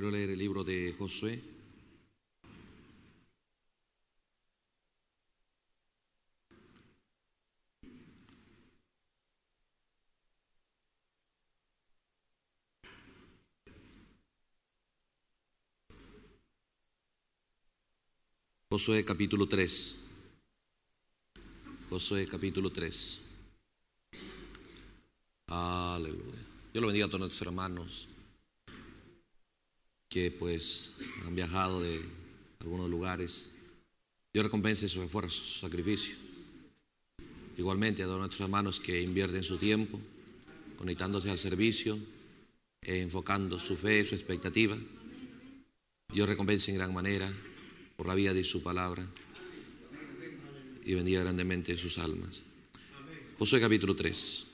Quiero leer el libro de Josué. Josué capítulo 3. Josué capítulo 3. Aleluya. Yo lo bendiga a todos nuestros hermanos que pues han viajado de algunos lugares. Dios recompense sus esfuerzos, su sacrificio. Igualmente a todos nuestros hermanos que invierten su tiempo, conectándose al servicio, eh, enfocando su fe, su expectativa. Dios recompensa en gran manera por la vía de su palabra y bendiga grandemente sus almas. Josué capítulo 3.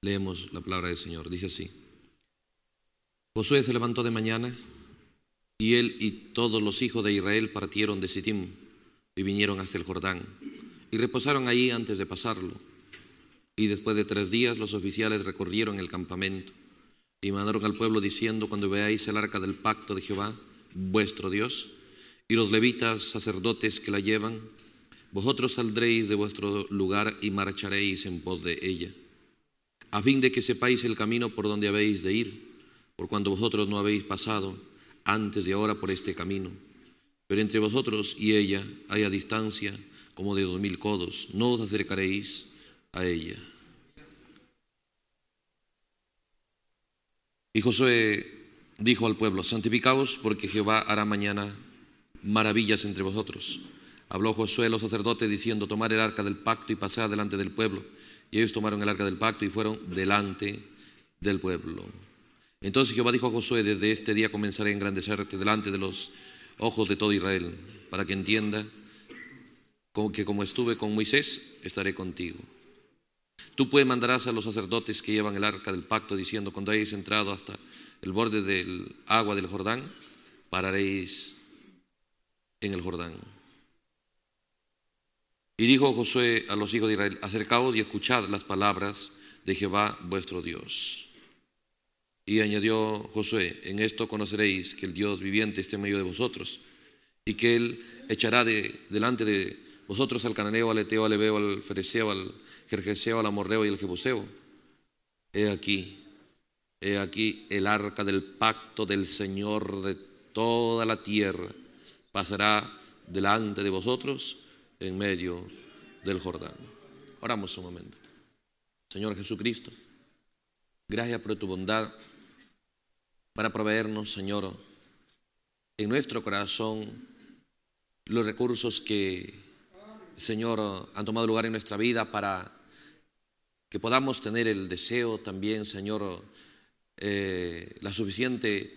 Leemos la palabra del Señor. Dice así. Josué se levantó de mañana y él y todos los hijos de Israel partieron de Sittim y vinieron hasta el Jordán y reposaron allí antes de pasarlo. Y después de tres días los oficiales recorrieron el campamento y mandaron al pueblo diciendo, cuando veáis el arca del pacto de Jehová, vuestro Dios, y los levitas sacerdotes que la llevan, vosotros saldréis de vuestro lugar y marcharéis en pos de ella, a fin de que sepáis el camino por donde habéis de ir por cuanto vosotros no habéis pasado antes de ahora por este camino. Pero entre vosotros y ella hay a distancia como de dos mil codos, no os acercaréis a ella. Y Josué dijo al pueblo, santificaos porque Jehová hará mañana maravillas entre vosotros. Habló Josué el los sacerdotes diciendo, tomar el arca del pacto y pasar delante del pueblo. Y ellos tomaron el arca del pacto y fueron delante del pueblo. Entonces Jehová dijo a Josué, desde este día comenzaré a engrandecerte delante de los ojos de todo Israel, para que entienda que como estuve con Moisés, estaré contigo. Tú pues mandarás a los sacerdotes que llevan el arca del pacto, diciendo, cuando hayáis entrado hasta el borde del agua del Jordán, pararéis en el Jordán. Y dijo Josué a los hijos de Israel, acercaos y escuchad las palabras de Jehová vuestro Dios y añadió Josué, en esto conoceréis que el Dios viviente está en medio de vosotros y que Él echará de, delante de vosotros al cananeo, al eteo, al ebeo, al fereceo, al jerjeseo, al amorreo y al jebuseo. He aquí, he aquí el arca del pacto del Señor de toda la tierra pasará delante de vosotros en medio del Jordán. Oramos un momento. Señor Jesucristo, gracias por tu bondad para proveernos, Señor, en nuestro corazón los recursos que, Señor, han tomado lugar en nuestra vida para que podamos tener el deseo también, Señor, eh, la suficiente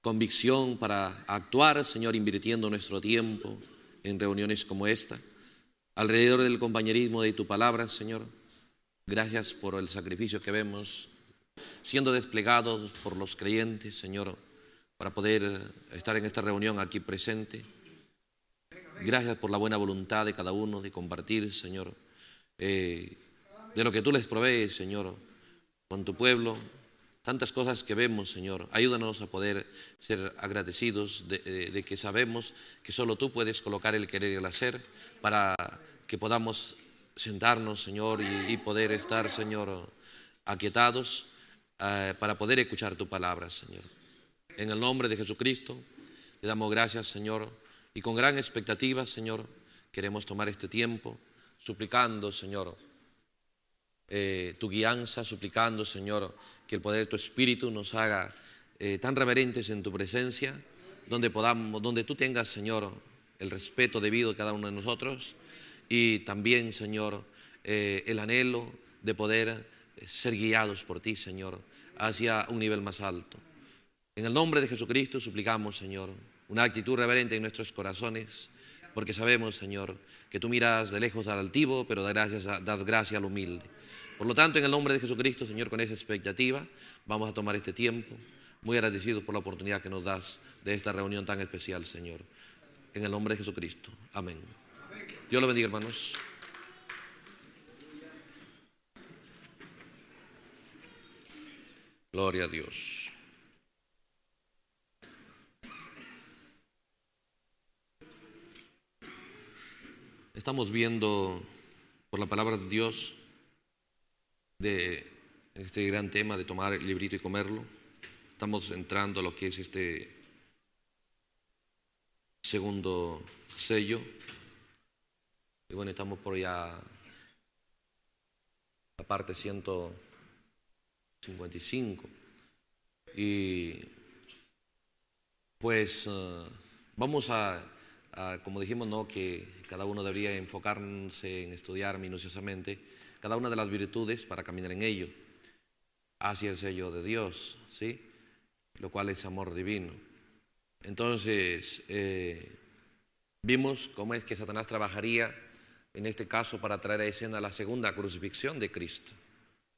convicción para actuar, Señor, invirtiendo nuestro tiempo en reuniones como esta, alrededor del compañerismo de tu palabra, Señor. Gracias por el sacrificio que vemos siendo desplegados por los creyentes, Señor, para poder estar en esta reunión aquí presente. Gracias por la buena voluntad de cada uno de compartir, Señor, eh, de lo que tú les provees, Señor, con tu pueblo. Tantas cosas que vemos, Señor. Ayúdanos a poder ser agradecidos eh, de, que sabemos que solo tú puedes colocar el querer y el hacer para que podamos sentarnos, Señor, y, y poder estar, Señor, aquietados eh, para poder escuchar tu palabra, Señor. En el nombre de Jesucristo, te damos gracias, Señor, y con gran expectativa, Señor, queremos tomar este tiempo suplicando, Señor, eh, tu guianza, suplicando, Señor, que el poder de tu Espíritu nos haga eh, tan reverentes en tu presencia, donde podamos, donde tú tengas, Señor, el respeto debido a cada uno de nosotros y también, Señor, el anhelo de poder ser guiados por ti, Señor, hacia un nivel más alto. En el nombre de Jesucristo suplicamos, Señor, una actitud reverente en nuestros corazones, porque sabemos, Señor, que tú miras de lejos al altivo, pero das gracias, das al humilde. Por lo tanto, en el nombre de Jesucristo, Señor, con esa expectativa, vamos a tomar este tiempo, muy agradecidos por la oportunidad que nos das de esta reunión tan especial, Señor. En el nombre de Jesucristo. Amén. Dios lo bendiga, hermanos. Gloria a Dios. Estamos viendo por la palabra de Dios de este gran tema de tomar el librito y comerlo. Estamos entrando a lo que es este segundo sello. Y bueno, estamos por ya la parte ciento 55. Y pues eh, vamos a, como dijimos, ¿no? que cada uno debería enfocarse en estudiar minuciosamente cada una de las virtudes para caminar en ello, hacia el sello de Dios, ¿sí? lo cual es amor divino. Entonces, eh, vimos cómo es que Satanás trabajaría en este caso para traer a escena la segunda crucifixión de Cristo,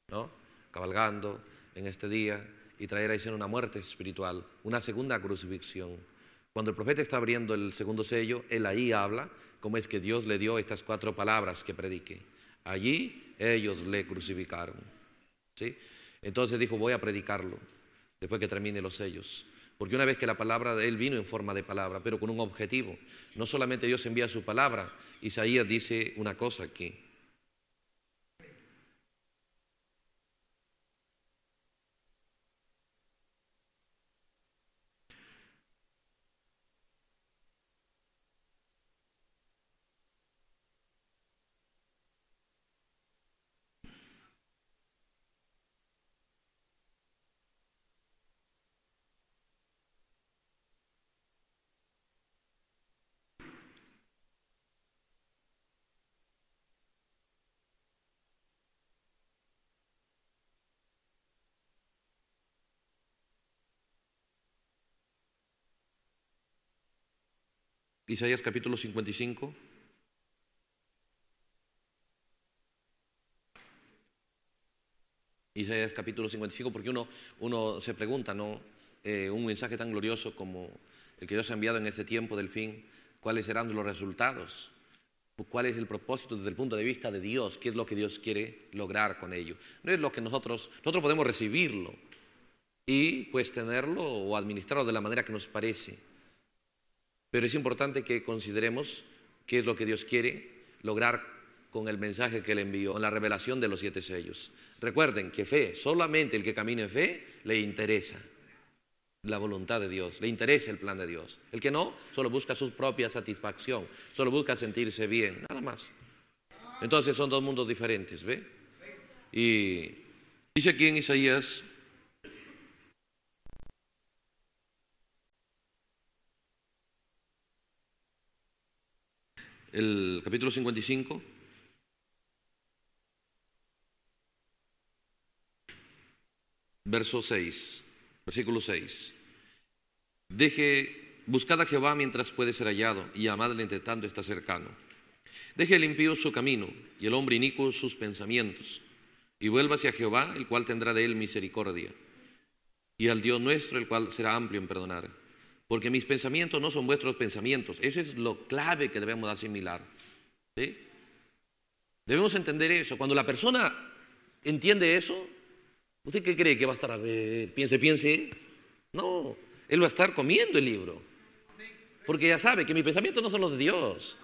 ¿no? cabalgando en este día y traer a una muerte espiritual, una segunda crucifixión. Cuando el profeta está abriendo el segundo sello, él ahí habla como es que Dios le dio estas cuatro palabras que predique. Allí ellos le crucificaron. ¿sí? Entonces dijo, voy a predicarlo después que termine los sellos. Porque una vez que la palabra de él vino en forma de palabra, pero con un objetivo. No solamente Dios envía su palabra, Isaías dice una cosa aquí. Isaías capítulo 55. Isaías capítulo 55, porque uno, uno se pregunta, ¿no? Eh, un mensaje tan glorioso como el que Dios ha enviado en este tiempo del fin, ¿cuáles serán los resultados? ¿Cuál es el propósito desde el punto de vista de Dios? ¿Qué es lo que Dios quiere lograr con ello? No es lo que nosotros, nosotros podemos recibirlo y pues tenerlo o administrarlo de la manera que nos parece. Pero es importante que consideremos qué es lo que Dios quiere lograr con el mensaje que le envió, con la revelación de los siete sellos. Recuerden que fe, solamente el que camina en fe le interesa la voluntad de Dios, le interesa el plan de Dios. El que no, solo busca su propia satisfacción, solo busca sentirse bien, nada más. Entonces son dos mundos diferentes, ¿ve? Y dice aquí en Isaías el capítulo 55. Verso 6, versículo 6. Deje, buscad a Jehová mientras puede ser hallado y amadle entre tanto está cercano. Deje el impío su camino y el hombre inicuo sus pensamientos y vuélvase a Jehová, el cual tendrá de él misericordia, y al Dios nuestro, el cual será amplio en perdonar porque mis pensamientos no son vuestros pensamientos. Eso es lo clave que debemos asimilar. Debemos entender eso. Cuando la persona entiende eso, ¿usted qué cree que va a estar? A ver, piense, piense. No, él va a estar comiendo el libro. Porque ya sabe que mis pensamientos no son los de Dios.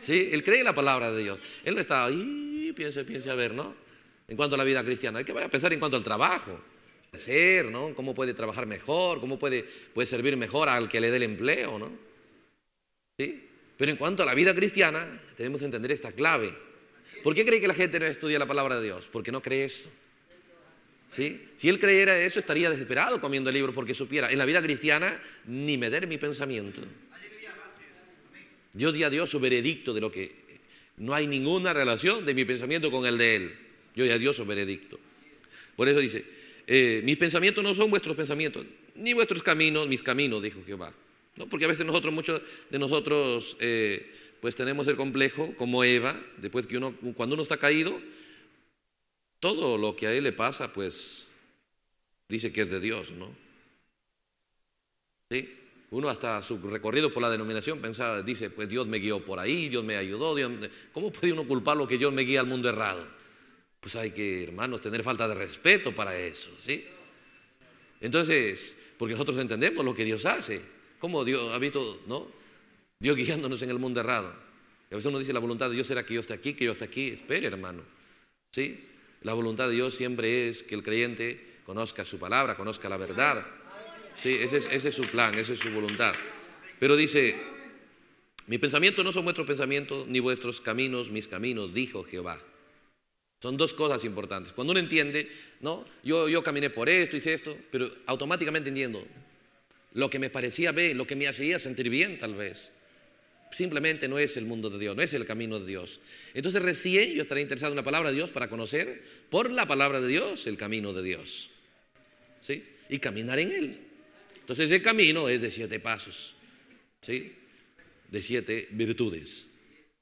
¿Sí? Él cree en la palabra de Dios. Él no está ahí, piense, piense, a ver, ¿no? En cuanto a la vida cristiana, ¿qué vaya a pensar en cuanto al trabajo? hacer, ¿no? Cómo puede trabajar mejor, cómo puede, puede servir mejor al que le dé el empleo, ¿no? ¿Sí? Pero en cuanto a la vida cristiana, tenemos que entender esta clave. ¿Por qué cree que la gente no estudia la palabra de Dios? Porque no cree eso. ¿Sí? Si él creyera eso, estaría desesperado comiendo el libro porque supiera, en la vida cristiana, ni me mi pensamiento. Yo di a Dios su veredicto de lo que... No hay ninguna relación de mi pensamiento con el de él. Yo di a Dios su veredicto. Por eso dice, eh, mis pensamientos no son vuestros pensamientos, ni vuestros caminos, mis caminos, dijo Jehová. Porque a veces nosotros, muchos de nosotros, eh, pues tenemos el complejo, como Eva, después que uno, cuando uno está caído, todo lo que a él le pasa, pues dice que es de Dios, ¿no? Uno hasta su recorrido por la denominación pensaba, dice, pues Dios me guió por ahí, Dios me ayudó, ¿cómo puede uno culpar lo que Dios me guía al mundo errado? Pues hay que, hermanos, tener falta de respeto para eso, ¿sí? Entonces, porque nosotros entendemos lo que Dios hace. ¿Cómo Dios ha visto, no? Dios guiándonos en el mundo errado. Y a veces uno dice, la voluntad de Dios será que yo esté aquí, que yo esté aquí. Espere, hermano. ¿Sí? La voluntad de Dios siempre es que el creyente conozca su palabra, conozca la verdad. Sí, es, ese es su plan, esa es su voluntad. Pero dice, mi pensamiento no son vuestros pensamientos, ni vuestros caminos, mis caminos, dijo Jehová. Son dos cosas importantes. Cuando uno entiende, ¿no? Yo, yo caminé por esto, hice esto, pero automáticamente entiendo lo que me parecía bien, lo que me hacía sentir bien tal vez. Simplemente no es el mundo de Dios, no es el camino de Dios. Entonces recién yo estaré interesado en la palabra de Dios para conocer por la palabra de Dios el camino de Dios. ¿Sí? Y caminar en él. Entonces el camino es de siete pasos, ¿sí? De siete virtudes.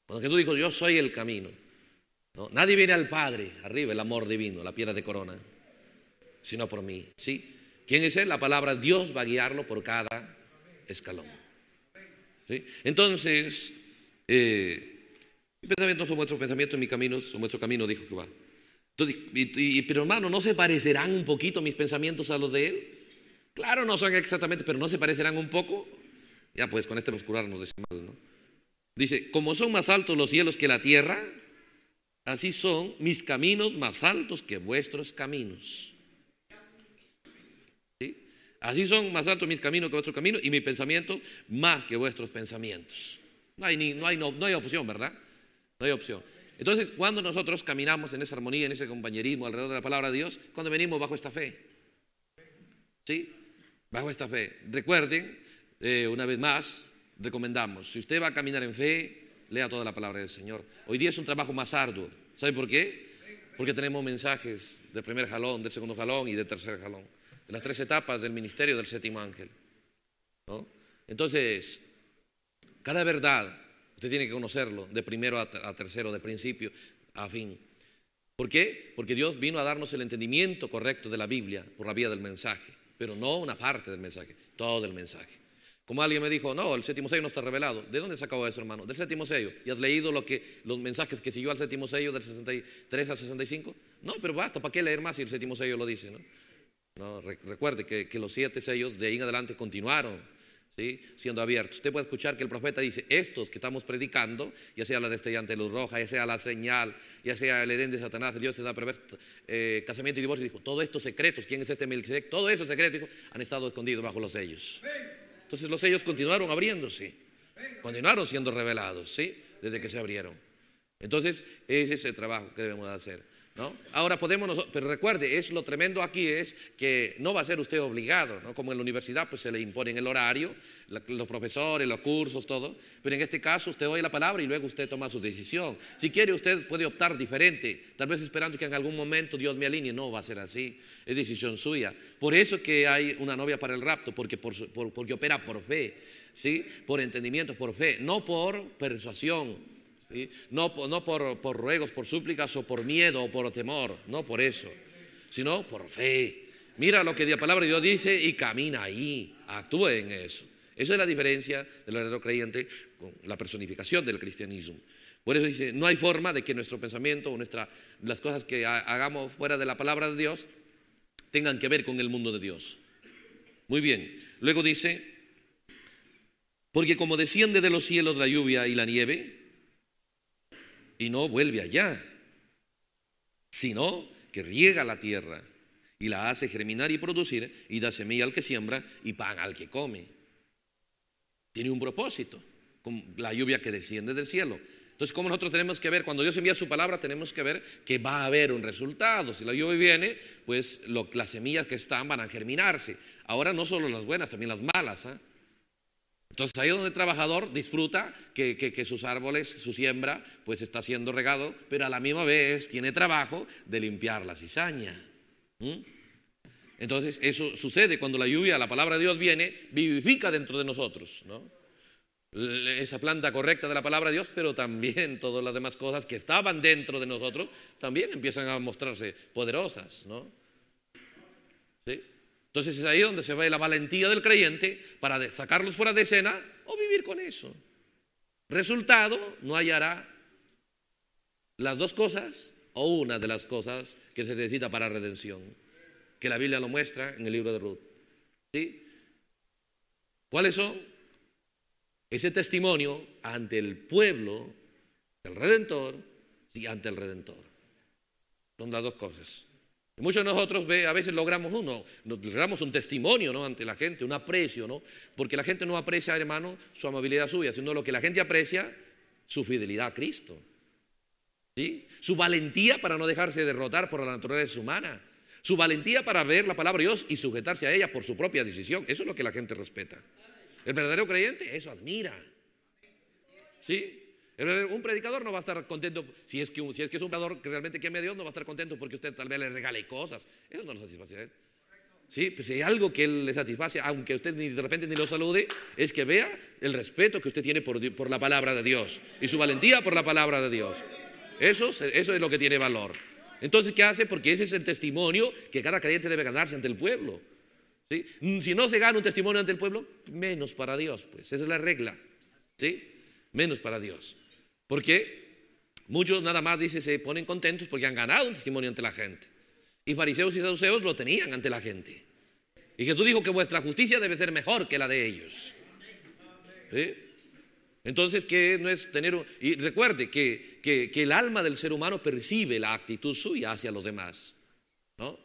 Cuando Jesús dijo, yo soy el camino, Nadie viene al Padre, arriba el amor divino, la piedra de corona, sino por mí. ¿Sí? ¿Quién es Él? La palabra Dios va a guiarlo por cada escalón. ¿Sí? Entonces, eh, mis pensamientos son vuestros pensamientos, mis caminos son vuestro camino, dijo Jehová. pero hermano, ¿no se parecerán un poquito mis pensamientos a los de Él? Claro, no son exactamente, pero ¿no se parecerán un poco? Ya pues, con este nos curarnos de ese mal, ¿no? Dice, como son más altos los cielos que la tierra, Así son mis caminos más altos que vuestros caminos. Así son más altos mis caminos que vuestros caminos y mi pensamiento más que vuestros pensamientos. No hay, ni, no, hay, no, hay opción, ¿verdad? No hay opción. Entonces, cuando nosotros caminamos en esa armonía, en ese compañerismo alrededor de la palabra de Dios, cuando venimos bajo esta fe. ¿Sí? Bajo esta fe. Recuerden, eh, una vez más, recomendamos, si usted va a caminar en fe, Lea toda la palabra del Señor. Hoy día es un trabajo más arduo. ¿Sabe por qué? Porque tenemos mensajes del primer jalón, del segundo jalón y del tercer jalón. De las tres etapas del ministerio del séptimo ángel. Entonces, cada verdad, usted tiene que conocerlo de primero a tercero, de principio a fin. ¿Por qué? Porque Dios vino a darnos el entendimiento correcto de la Biblia por la vía del mensaje, pero no una parte del mensaje, todo el mensaje. Como alguien me dijo, no, el séptimo sello no está revelado. ¿De dónde sacó eso, hermano? Del séptimo sello. ¿Y has leído los mensajes que siguió al séptimo sello del 63 al 65? No, pero basta, ¿para qué leer más si el séptimo sello lo dice? recuerde que, los siete sellos de ahí en adelante continuaron. siendo abiertos. Usted puede escuchar que el profeta dice, estos que estamos predicando, ya sea la destellante luz roja, ya sea la señal, ya sea el Edén de Satanás, Dios te da perverso, eh, casamiento y divorcio, dijo, todos estos secretos, ¿quién es este Melquisedec? Todos esos secretos han estado escondidos bajo los sellos. Entonces los sellos continuaron abriéndose, continuaron siendo revelados, ¿sí? Desde que se abrieron. Entonces, ese es el trabajo que debemos hacer. Ahora podemos pero recuerde, es lo tremendo aquí es que no va a ser usted obligado, ¿no? Como en la universidad pues se le imponen el horario, los profesores, los cursos, todo, pero en este caso usted oye la palabra y luego usted toma su decisión. Si quiere usted puede optar diferente, tal vez esperando que en algún momento Dios me alinee, no va a ser así, es decisión suya. Por eso que hay una novia para el rapto, porque, porque opera por fe, ¿sí? Por entendimiento, por fe, no por persuasión. No, por, ruegos, por súplicas o por miedo o por temor, no por eso, sino por fe. Mira lo que la palabra de Dios dice y camina ahí, actúe en eso. Esa es la diferencia del verdadero creyente con la personificación del cristianismo. Por eso dice, no hay forma de que nuestro pensamiento o nuestra, las cosas que hagamos fuera de la palabra de Dios tengan que ver con el mundo de Dios. Muy bien, luego dice, porque como desciende de los cielos la lluvia y la nieve, y no vuelve allá, sino que riega la tierra y la hace germinar y producir y da semilla al que siembra y pan al que come. Tiene un propósito, con la lluvia que desciende del cielo. Entonces, ¿cómo nosotros tenemos que ver? Cuando Dios envía su palabra, tenemos que ver que va a haber un resultado. Si la lluvia viene, pues las semillas que están van a germinarse. Ahora no solo las buenas, también las malas. ¿ah? Entonces ahí donde el trabajador disfruta que, sus árboles, su siembra, pues está siendo regado, pero a la misma vez tiene trabajo de limpiar la cizaña. Entonces eso sucede cuando la lluvia, la palabra de Dios viene, vivifica dentro de nosotros, ¿no? Esa planta correcta de la palabra de Dios, pero también todas las demás cosas que estaban dentro de nosotros, también empiezan a mostrarse poderosas, ¿no? ¿Sí? Entonces es ahí donde se ve la valentía del creyente para sacarlos fuera de escena o vivir con eso. Resultado, no hallará las dos cosas o una de las cosas que se necesita para redención, que la Biblia lo muestra en el libro de Ruth. ¿Sí? ¿Cuáles son? Ese testimonio ante el pueblo del Redentor y ante el Redentor. Son las dos cosas. Muchos de nosotros a veces logramos uno, logramos un testimonio ¿no? ante la gente, un aprecio, ¿no? Porque la gente no aprecia, hermano, su amabilidad suya, sino lo que la gente aprecia, su fidelidad a Cristo. ¿sí? Su valentía para no dejarse derrotar por la naturaleza humana. Su valentía para ver la palabra de Dios y sujetarse a ella por su propia decisión. Eso es lo que la gente respeta. El verdadero creyente, eso admira. ¿Sí? Un predicador no va a estar contento, si es que, es, un predicador que realmente queme a Dios, no va a estar contento porque usted tal vez le regale cosas. Eso no lo satisface a él. Sí, pues si hay algo que le satisface, aunque usted ni de repente ni lo salude, es que vea el respeto que usted tiene por, la palabra de Dios y su valentía por la palabra de Dios. Eso, es lo que tiene valor. Entonces, ¿qué hace? Porque ese es el testimonio que cada creyente debe ganarse ante el pueblo. Mm, si no se gana un testimonio ante el pueblo, menos para Dios, pues. Esa es la regla. ¿sí? Menos para Dios. Porque muchos nada más, dice, se ponen contentos porque han ganado un testimonio ante la gente. Y fariseos y saduceos lo tenían ante la gente. Y Jesús dijo que vuestra justicia debe ser mejor que la de ellos. Entonces, que no es tener Y recuerde que, el alma del ser humano percibe la actitud suya hacia los demás. ¿no?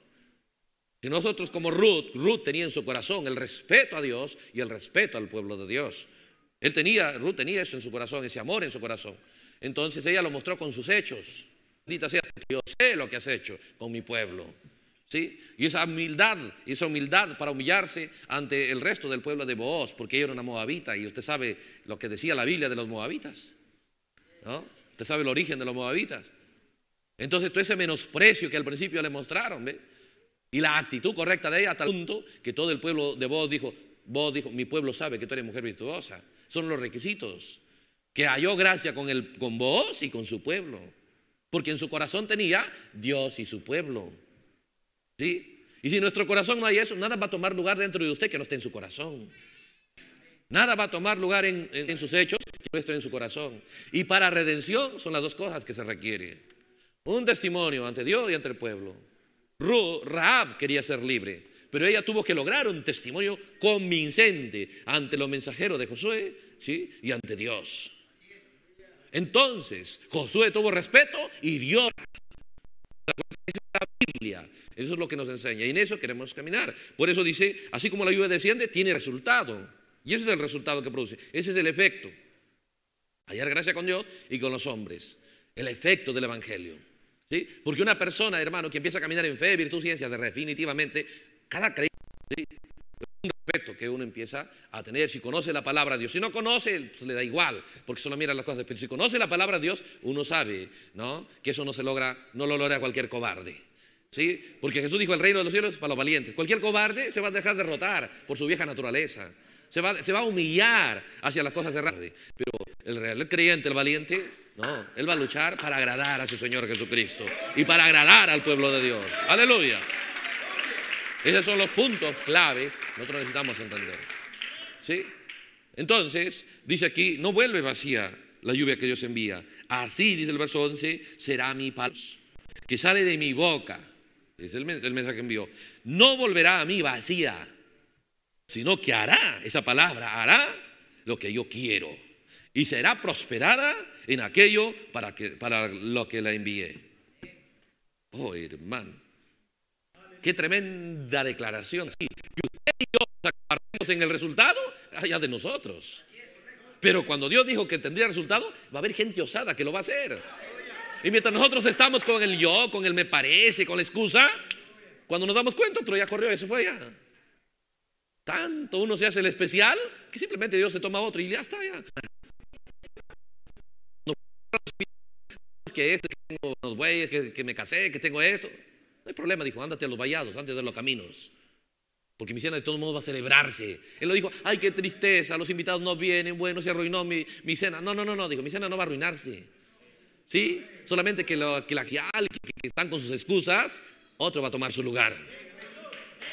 nosotros como Ruth, Ruth tenía en su corazón el respeto a Dios y el respeto al pueblo de Dios. Él tenía, Ruth tenía eso en su corazón, ese amor en su corazón. Entonces ella lo mostró con sus hechos. Bendita sea, yo sé lo que has hecho con mi pueblo. ¿Sí? Y esa humildad, esa humildad para humillarse ante el resto del pueblo de Booz, porque ella era una moabita y usted sabe lo que decía la Biblia de los moabitas. ¿no? Usted sabe el origen de los moabitas. Entonces todo ese menosprecio que al principio le mostraron y la actitud correcta de ella hasta el punto que todo el pueblo de Booz dijo, Booz dijo, mi pueblo sabe que tú eres mujer virtuosa. Son los requisitos que halló gracia con, él, con vos y con su pueblo. Porque en su corazón tenía Dios y su pueblo. ¿Sí? Y si nuestro corazón no hay eso, nada va a tomar lugar dentro de usted que no esté en su corazón. Nada va a tomar lugar en, sus hechos que no esté en su corazón. Y para redención son las dos cosas que se requiere. Un testimonio ante Dios y ante el pueblo. Raab quería ser libre, pero ella tuvo que lograr un testimonio convincente ante los mensajeros de Josué ¿sí? y ante Dios. Entonces, Josué tuvo respeto y Dios. la Biblia. Eso es lo que nos enseña. Y en eso queremos caminar. Por eso dice, así como la lluvia desciende, tiene resultado. Y ese es el resultado que produce. Ese es el efecto. Hallar gracia con Dios y con los hombres. El efecto del Evangelio. ¿sí? Porque una persona, hermano, que empieza a caminar en fe, virtud, ciencia, definitivamente, cada creyente respeto que uno empieza a tener si conoce la palabra de Dios. Si no conoce, pues le da igual, porque solo mira las cosas. Pero si conoce la palabra de Dios, uno sabe, ¿no? Que eso no se logra, no lo logra cualquier cobarde. ¿Sí? Porque Jesús dijo, el reino de los cielos es para los valientes. Cualquier cobarde se va a dejar derrotar por su vieja naturaleza. Se va, se va a humillar hacia las cosas erradas. Pero el real, el creyente, el valiente, no. Él va a luchar para agradar a su Señor Jesucristo y para agradar al pueblo de Dios. Aleluya. Esos son los puntos claves que nosotros necesitamos entender. ¿Sí? Entonces, dice aquí, no vuelve vacía la lluvia que Dios envía. Así, dice el verso 11, será mi palabra que sale de mi boca. Es el, mensaje que envió. No volverá a mí vacía, sino que hará esa palabra, hará lo que yo quiero. Y será prosperada en aquello para, para lo que la envié. Oh, hermano. Qué tremenda declaración. Sí, usted y yo nos en el resultado, allá de nosotros. Pero cuando Dios dijo que tendría resultado, va a haber gente osada que lo va a hacer. Y mientras nosotros estamos con el yo, con el me parece, con la excusa, cuando nos damos cuenta, otro ya corrió y fue ya Tanto uno se hace el especial que simplemente Dios se toma otro y ya está ya. que esto, que tengo unos que me casé, que tengo esto. No hay problema, dijo, ándate a los vallados, antes de los caminos. Porque mi cena de todos modos va a celebrarse. Él lo dijo, ay, qué tristeza, los invitados no vienen, bueno, se arruinó mi, mi cena. No, no, no, no, dijo, mi cena no va a arruinarse. ¿Sí? Solamente que, lo, que la que, están con sus excusas, otro va a tomar su lugar.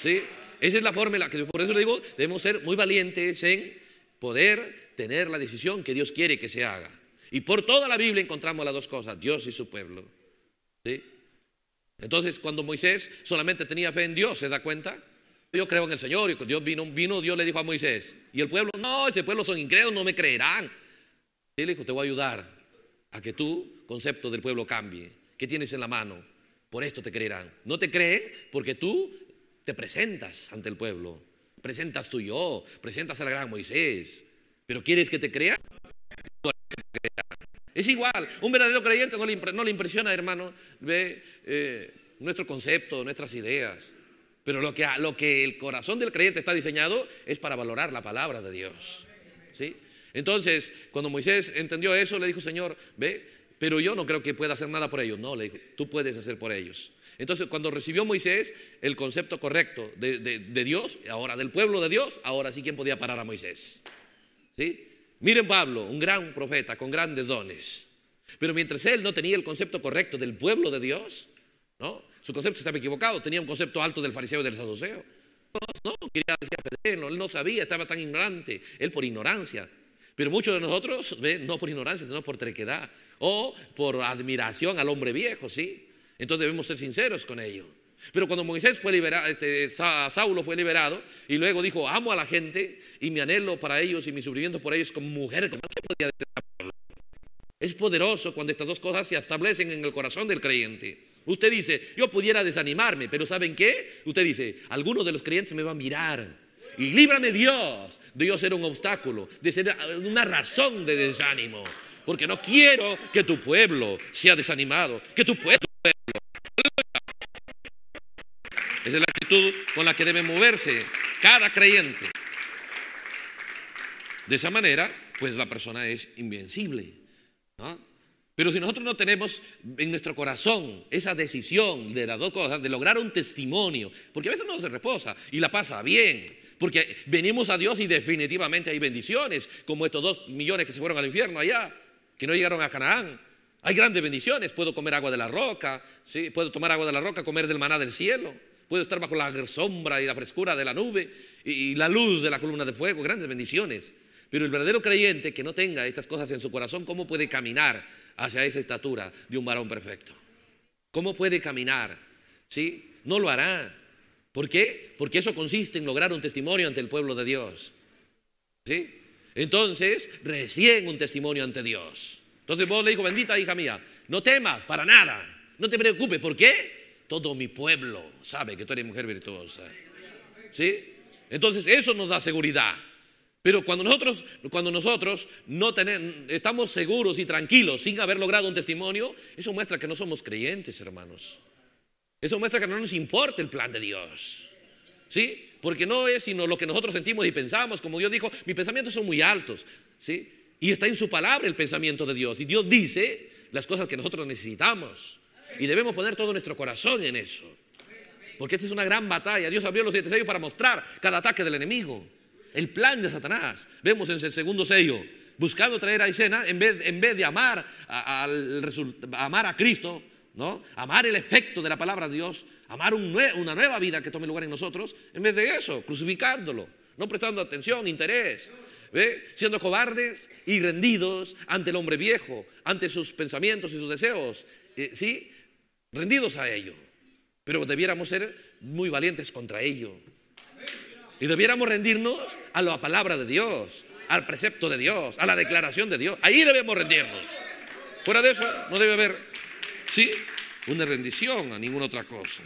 ¿Sí? Esa es la fórmula, que, por eso le digo, debemos ser muy valientes en poder tener la decisión que Dios quiere que se haga. Y por toda la Biblia encontramos las dos cosas, Dios y su pueblo. ¿Sí? Entonces, cuando Moisés solamente tenía fe en Dios, ¿se da cuenta? Yo creo en el Señor. Y Dios vino, vino, Dios le dijo a Moisés. Y el pueblo, no, ese pueblo son incrédulos, no me creerán. Y le dijo, te voy a ayudar a que tu concepto del pueblo cambie. ¿Qué tienes en la mano? Por esto te creerán. No te creen porque tú te presentas ante el pueblo. Presentas tú yo, presentas al gran Moisés. Pero ¿quieres que te crea? Es igual, un verdadero creyente no le, no le impresiona, hermano, ve eh, nuestro concepto, nuestras ideas. Pero lo que, lo que el corazón del creyente está diseñado es para valorar la palabra de Dios. ¿sí? Entonces, cuando Moisés entendió eso, le dijo, Señor, ve, pero yo no creo que pueda hacer nada por ellos. No, le tú puedes hacer por ellos. Entonces, cuando recibió Moisés el concepto correcto de, de, de Dios, ahora del pueblo de Dios, ahora sí, ¿quién podía parar a Moisés? ¿Sí? Miren Pablo, un gran profeta con grandes dones. Pero mientras él no tenía el concepto correcto del pueblo de Dios, ¿no? su concepto estaba equivocado, tenía un concepto alto del fariseo y del saduceo. No, no quería decir Pedro, él no sabía, estaba tan ignorante, él por ignorancia. Pero muchos de nosotros, no por ignorancia, sino por trequedad o por admiración al hombre viejo, ¿sí? Entonces debemos ser sinceros con ello. Pero cuando Moisés fue liberado, este, Saulo fue liberado y luego dijo, amo a la gente y mi anhelo para ellos y mi sufrimiento por ellos como mujer, podía Es poderoso cuando estas dos cosas se establecen en el corazón del creyente. Usted dice, yo pudiera desanimarme, pero ¿saben qué? Usted dice, alguno de los creyentes me va a mirar. Y líbrame Dios de yo ser un obstáculo, de ser ah, una razón de desánimo. Porque no quiero que tu pueblo sea desanimado, que tu pueblo esa es la actitud con la que debe moverse cada creyente. De esa manera, pues la persona es invencible. Pero si nosotros no tenemos en nuestro corazón esa decisión de las dos cosas, de lograr un testimonio, porque a veces no se reposa y la pasa bien, porque venimos a Dios y definitivamente hay bendiciones, como estos dos millones que se fueron al infierno allá, que no llegaron a Canaán. Hay grandes bendiciones, puedo comer agua de la roca, ¿sí? puedo tomar agua de la roca, comer del maná del cielo. Puedo estar bajo la sombra y la frescura de la nube y la luz de la columna de fuego, grandes bendiciones. Pero el verdadero creyente que no tenga estas cosas en su corazón, ¿cómo puede caminar hacia esa estatura de un varón perfecto? ¿Cómo puede caminar? ¿Sí? No lo hará. ¿Por qué? Porque eso consiste en lograr un testimonio ante el pueblo de Dios. ¿Sí? Entonces, recién un testimonio ante Dios. Entonces vos le dijo, bendita hija mía, no temas para nada, no te preocupes. ¿Por qué? todo mi pueblo sabe que tú eres mujer virtuosa. ¿Sí? Entonces eso nos da seguridad. Pero cuando nosotros, cuando nosotros no tenemos, estamos seguros y tranquilos sin haber logrado un testimonio, eso muestra que no somos creyentes, hermanos. Eso muestra que no nos importa el plan de Dios. ¿Sí? Porque no es sino lo que nosotros sentimos y pensamos. Como Dios dijo, mis pensamientos son muy altos. ¿Sí? Y está en su palabra el pensamiento de Dios. Y Dios dice las cosas que nosotros necesitamos. Y debemos poner todo nuestro corazón en eso. Porque esta es una gran batalla. Dios abrió los siete sellos para mostrar cada ataque del enemigo. El plan de Satanás. Vemos en el segundo sello. Buscando traer a Isena en vez, en vez de amar a, amar a Cristo, ¿no? amar el efecto de la palabra de Dios, amar una nueva vida que tome lugar en nosotros, en vez de eso, crucificándolo, no prestando atención, interés, ¿Ve? siendo cobardes y rendidos ante el hombre viejo, ante sus pensamientos y sus deseos. Eh, ¿Sí? rendidos a ello, pero debiéramos ser muy valientes contra ello. Y debiéramos rendirnos a la palabra de Dios, al precepto de Dios, a la declaración de Dios. Ahí debemos rendirnos. Fuera de eso no debe haber, ¿sí? Una rendición a ninguna otra cosa.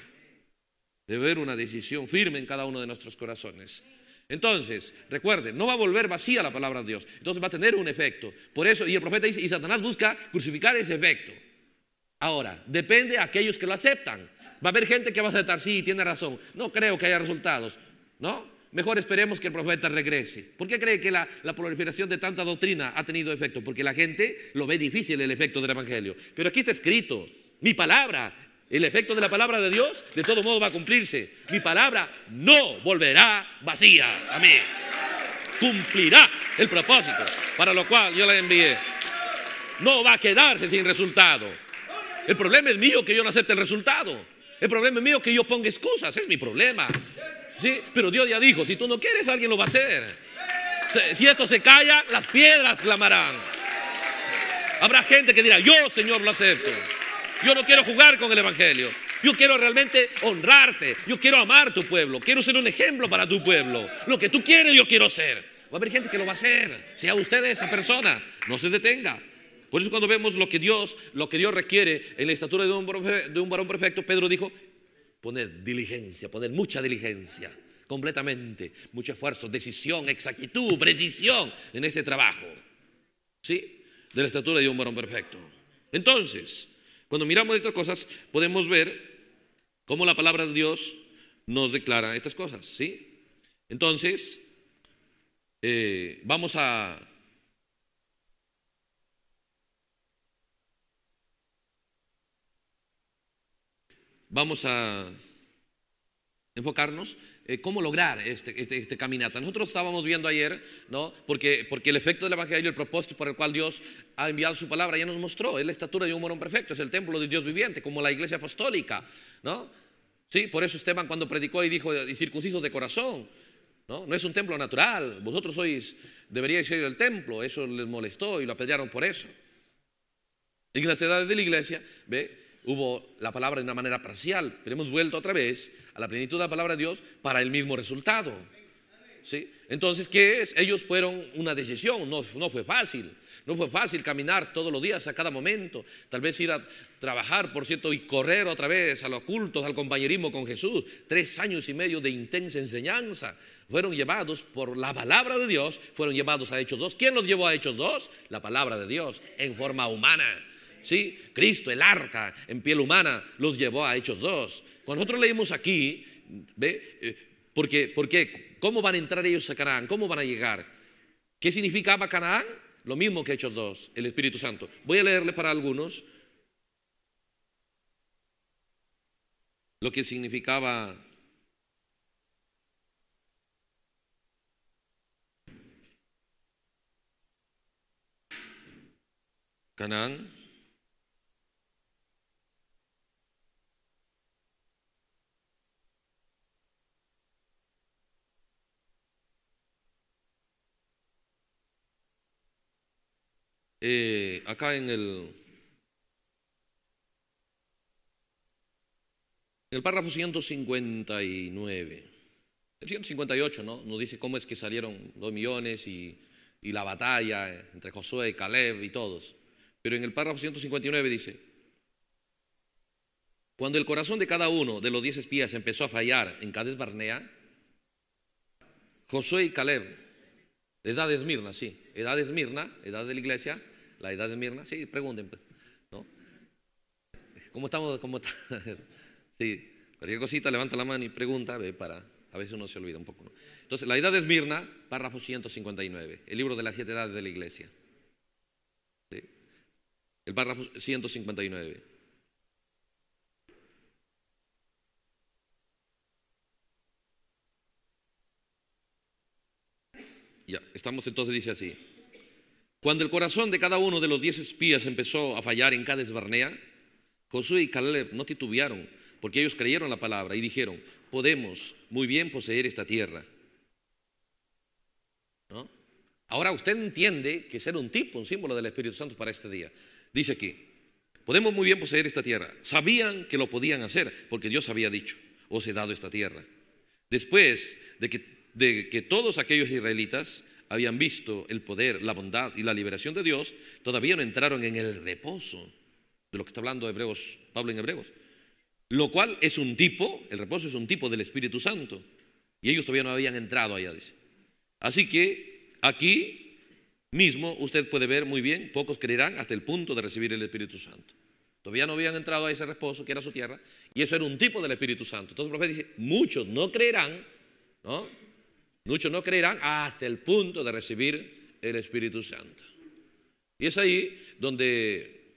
Debe haber una decisión firme en cada uno de nuestros corazones. Entonces, recuerden, no va a volver vacía la palabra de Dios. Entonces va a tener un efecto. Por eso, y el profeta dice, y Satanás busca crucificar ese efecto. Ahora, depende de aquellos que lo aceptan. Va a haber gente que va a aceptar, sí, tiene razón. No creo que haya resultados, ¿no? Mejor esperemos que el profeta regrese. ¿Por qué cree que la, la, proliferación de tanta doctrina ha tenido efecto? Porque la gente lo ve difícil el efecto del Evangelio. Pero aquí está escrito, mi palabra, el efecto de la palabra de Dios, de todo modo va a cumplirse. Mi palabra no volverá vacía a mí. Cumplirá el propósito para lo cual yo la envié. No va a quedarse sin resultado. El problema es mío que yo no acepte el resultado. El problema es mío que yo ponga excusas. Es mi problema. ¿Sí? Pero Dios ya dijo, si tú no quieres, alguien lo va a hacer. Si esto se calla, las piedras clamarán. Habrá gente que dirá, yo Señor lo acepto. Yo no quiero jugar con el Evangelio. Yo quiero realmente honrarte. Yo quiero amar tu pueblo. Quiero ser un ejemplo para tu pueblo. Lo que tú quieres, yo quiero ser. Va a haber gente que lo va a hacer. Sea usted esa persona. No se detenga. Por eso cuando vemos lo que Dios, lo que Dios requiere en la estatura de un, varón perfecto, Pedro dijo, poner diligencia, poner mucha diligencia, completamente, mucho esfuerzo, decisión, exactitud, precisión en ese trabajo. ¿Sí? De la estatura de un varón perfecto. Entonces, cuando miramos estas cosas, podemos ver cómo la palabra de Dios nos declara estas cosas, ¿sí? Entonces, eh, vamos a vamos a enfocarnos en eh, cómo lograr este, este, este, caminata. Nosotros estábamos viendo ayer, ¿no? Porque, porque el efecto del Evangelio, el propósito por el cual Dios ha enviado su palabra, ya nos mostró, es la estatura de un morón perfecto, es el templo de Dios viviente, como la iglesia apostólica, ¿no? Sí, por eso Esteban cuando predicó y dijo, y circuncisos de corazón, ¿No? ¿no? es un templo natural, vosotros sois, deberíais ser el templo, eso les molestó y lo apedrearon por eso. En las edades de la iglesia, ¿ve? hubo la palabra de una manera parcial, pero hemos vuelto otra vez a la plenitud de la palabra de Dios para el mismo resultado. ¿Sí? Entonces, ¿qué es? Ellos fueron una decisión, no, no fue fácil. No fue fácil caminar todos los días, a cada momento. Tal vez ir a trabajar, por cierto, y correr otra vez a los cultos, al compañerismo con Jesús. Tres años y medio de intensa enseñanza. Fueron llevados por la palabra de Dios, fueron llevados a Hechos 2. ¿Quién los llevó a Hechos 2? La palabra de Dios, en forma humana. ¿sí? Cristo, el arca en piel humana, los llevó a Hechos 2. Cuando nosotros leímos aquí, ¿ve? Eh, porque, porque, ¿cómo van a entrar ellos a Canaán? ¿Cómo van a llegar? ¿Qué significaba Canaán? Lo mismo que Hechos 2, el Espíritu Santo. Voy a leerle para algunos lo que significaba Canaán. Eh, acá en el, el párrafo 159. El 158 ¿no? nos dice cómo es que salieron dos millones y, y la batalla entre Josué y Caleb y todos. Pero en el párrafo 159 dice, cuando el corazón de cada uno de los diez espías empezó a fallar en Cades Barnea, Josué y Caleb, edad de Esmirna, sí, edad de Esmirna, edad de la iglesia, ¿La edad de Mirna? Sí, pregunten, pues. ¿no? ¿Cómo estamos? ¿Cómo sí, cualquier cosita, levanta la mano y pregunta, ve, para. A veces uno se olvida un poco. ¿no? Entonces, la edad de Esmirna, párrafo 159, el libro de las siete edades de la iglesia. El párrafo 159. Ya, estamos entonces, dice así. Cuando el corazón de cada uno de los diez espías empezó a fallar en Cades Barnea, Josué y Caleb no titubearon, porque ellos creyeron la palabra y dijeron, podemos muy bien poseer esta tierra. Ahora usted entiende que ser un tipo, un símbolo del Espíritu Santo para este día. Dice aquí, podemos muy bien poseer esta tierra. Sabían que lo podían hacer, porque Dios había dicho, os he dado esta tierra. Después de que, de que todos aquellos israelitas habían visto el poder, la bondad y la liberación de Dios, todavía no entraron en el reposo de lo que está hablando Hebreos, Pablo en Hebreos. Lo cual es un tipo, el reposo es un tipo del Espíritu Santo. Y ellos todavía no habían entrado allá, dice. Así que aquí mismo usted puede ver muy bien, pocos creerán hasta el punto de recibir el Espíritu Santo. Todavía no habían entrado a ese reposo que era su tierra, y eso era un tipo del Espíritu Santo. Entonces el profeta dice, muchos no creerán, ¿no? Muchos no creerán hasta el punto de recibir el Espíritu Santo. Y es ahí donde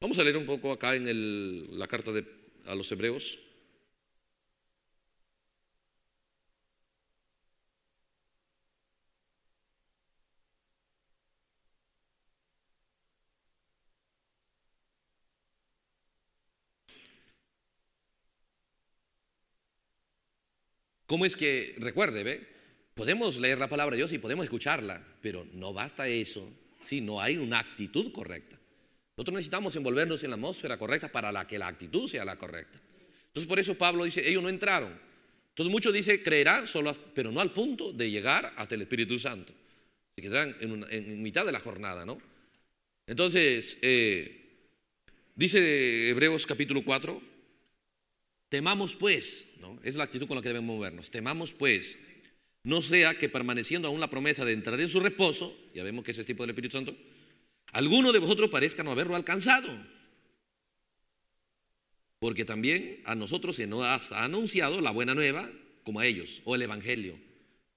vamos a leer un poco acá en la carta de, a los hebreos. ¿Cómo es que, recuerde, ve? Podemos leer la palabra de Dios y podemos escucharla, pero no basta eso si no hay una actitud correcta. Nosotros necesitamos envolvernos en la atmósfera correcta para que la actitud sea la correcta. Entonces por eso Pablo dice, ellos no entraron. Entonces muchos dicen, creerán, solo, pero no al punto de llegar hasta el Espíritu Santo. Se quedarán en, mitad de la jornada, ¿no? Entonces, eh, dice Hebreos capítulo 4, temamos pues, ¿no? Es la actitud con la que debemos movernos, temamos pues no sea que permaneciendo aún la promesa de entrar en su reposo, ya vemos que ese es tipo del Espíritu Santo, alguno de vosotros parezca no haberlo alcanzado. Porque también a nosotros se nos ha anunciado la buena nueva, como a ellos, o el Evangelio.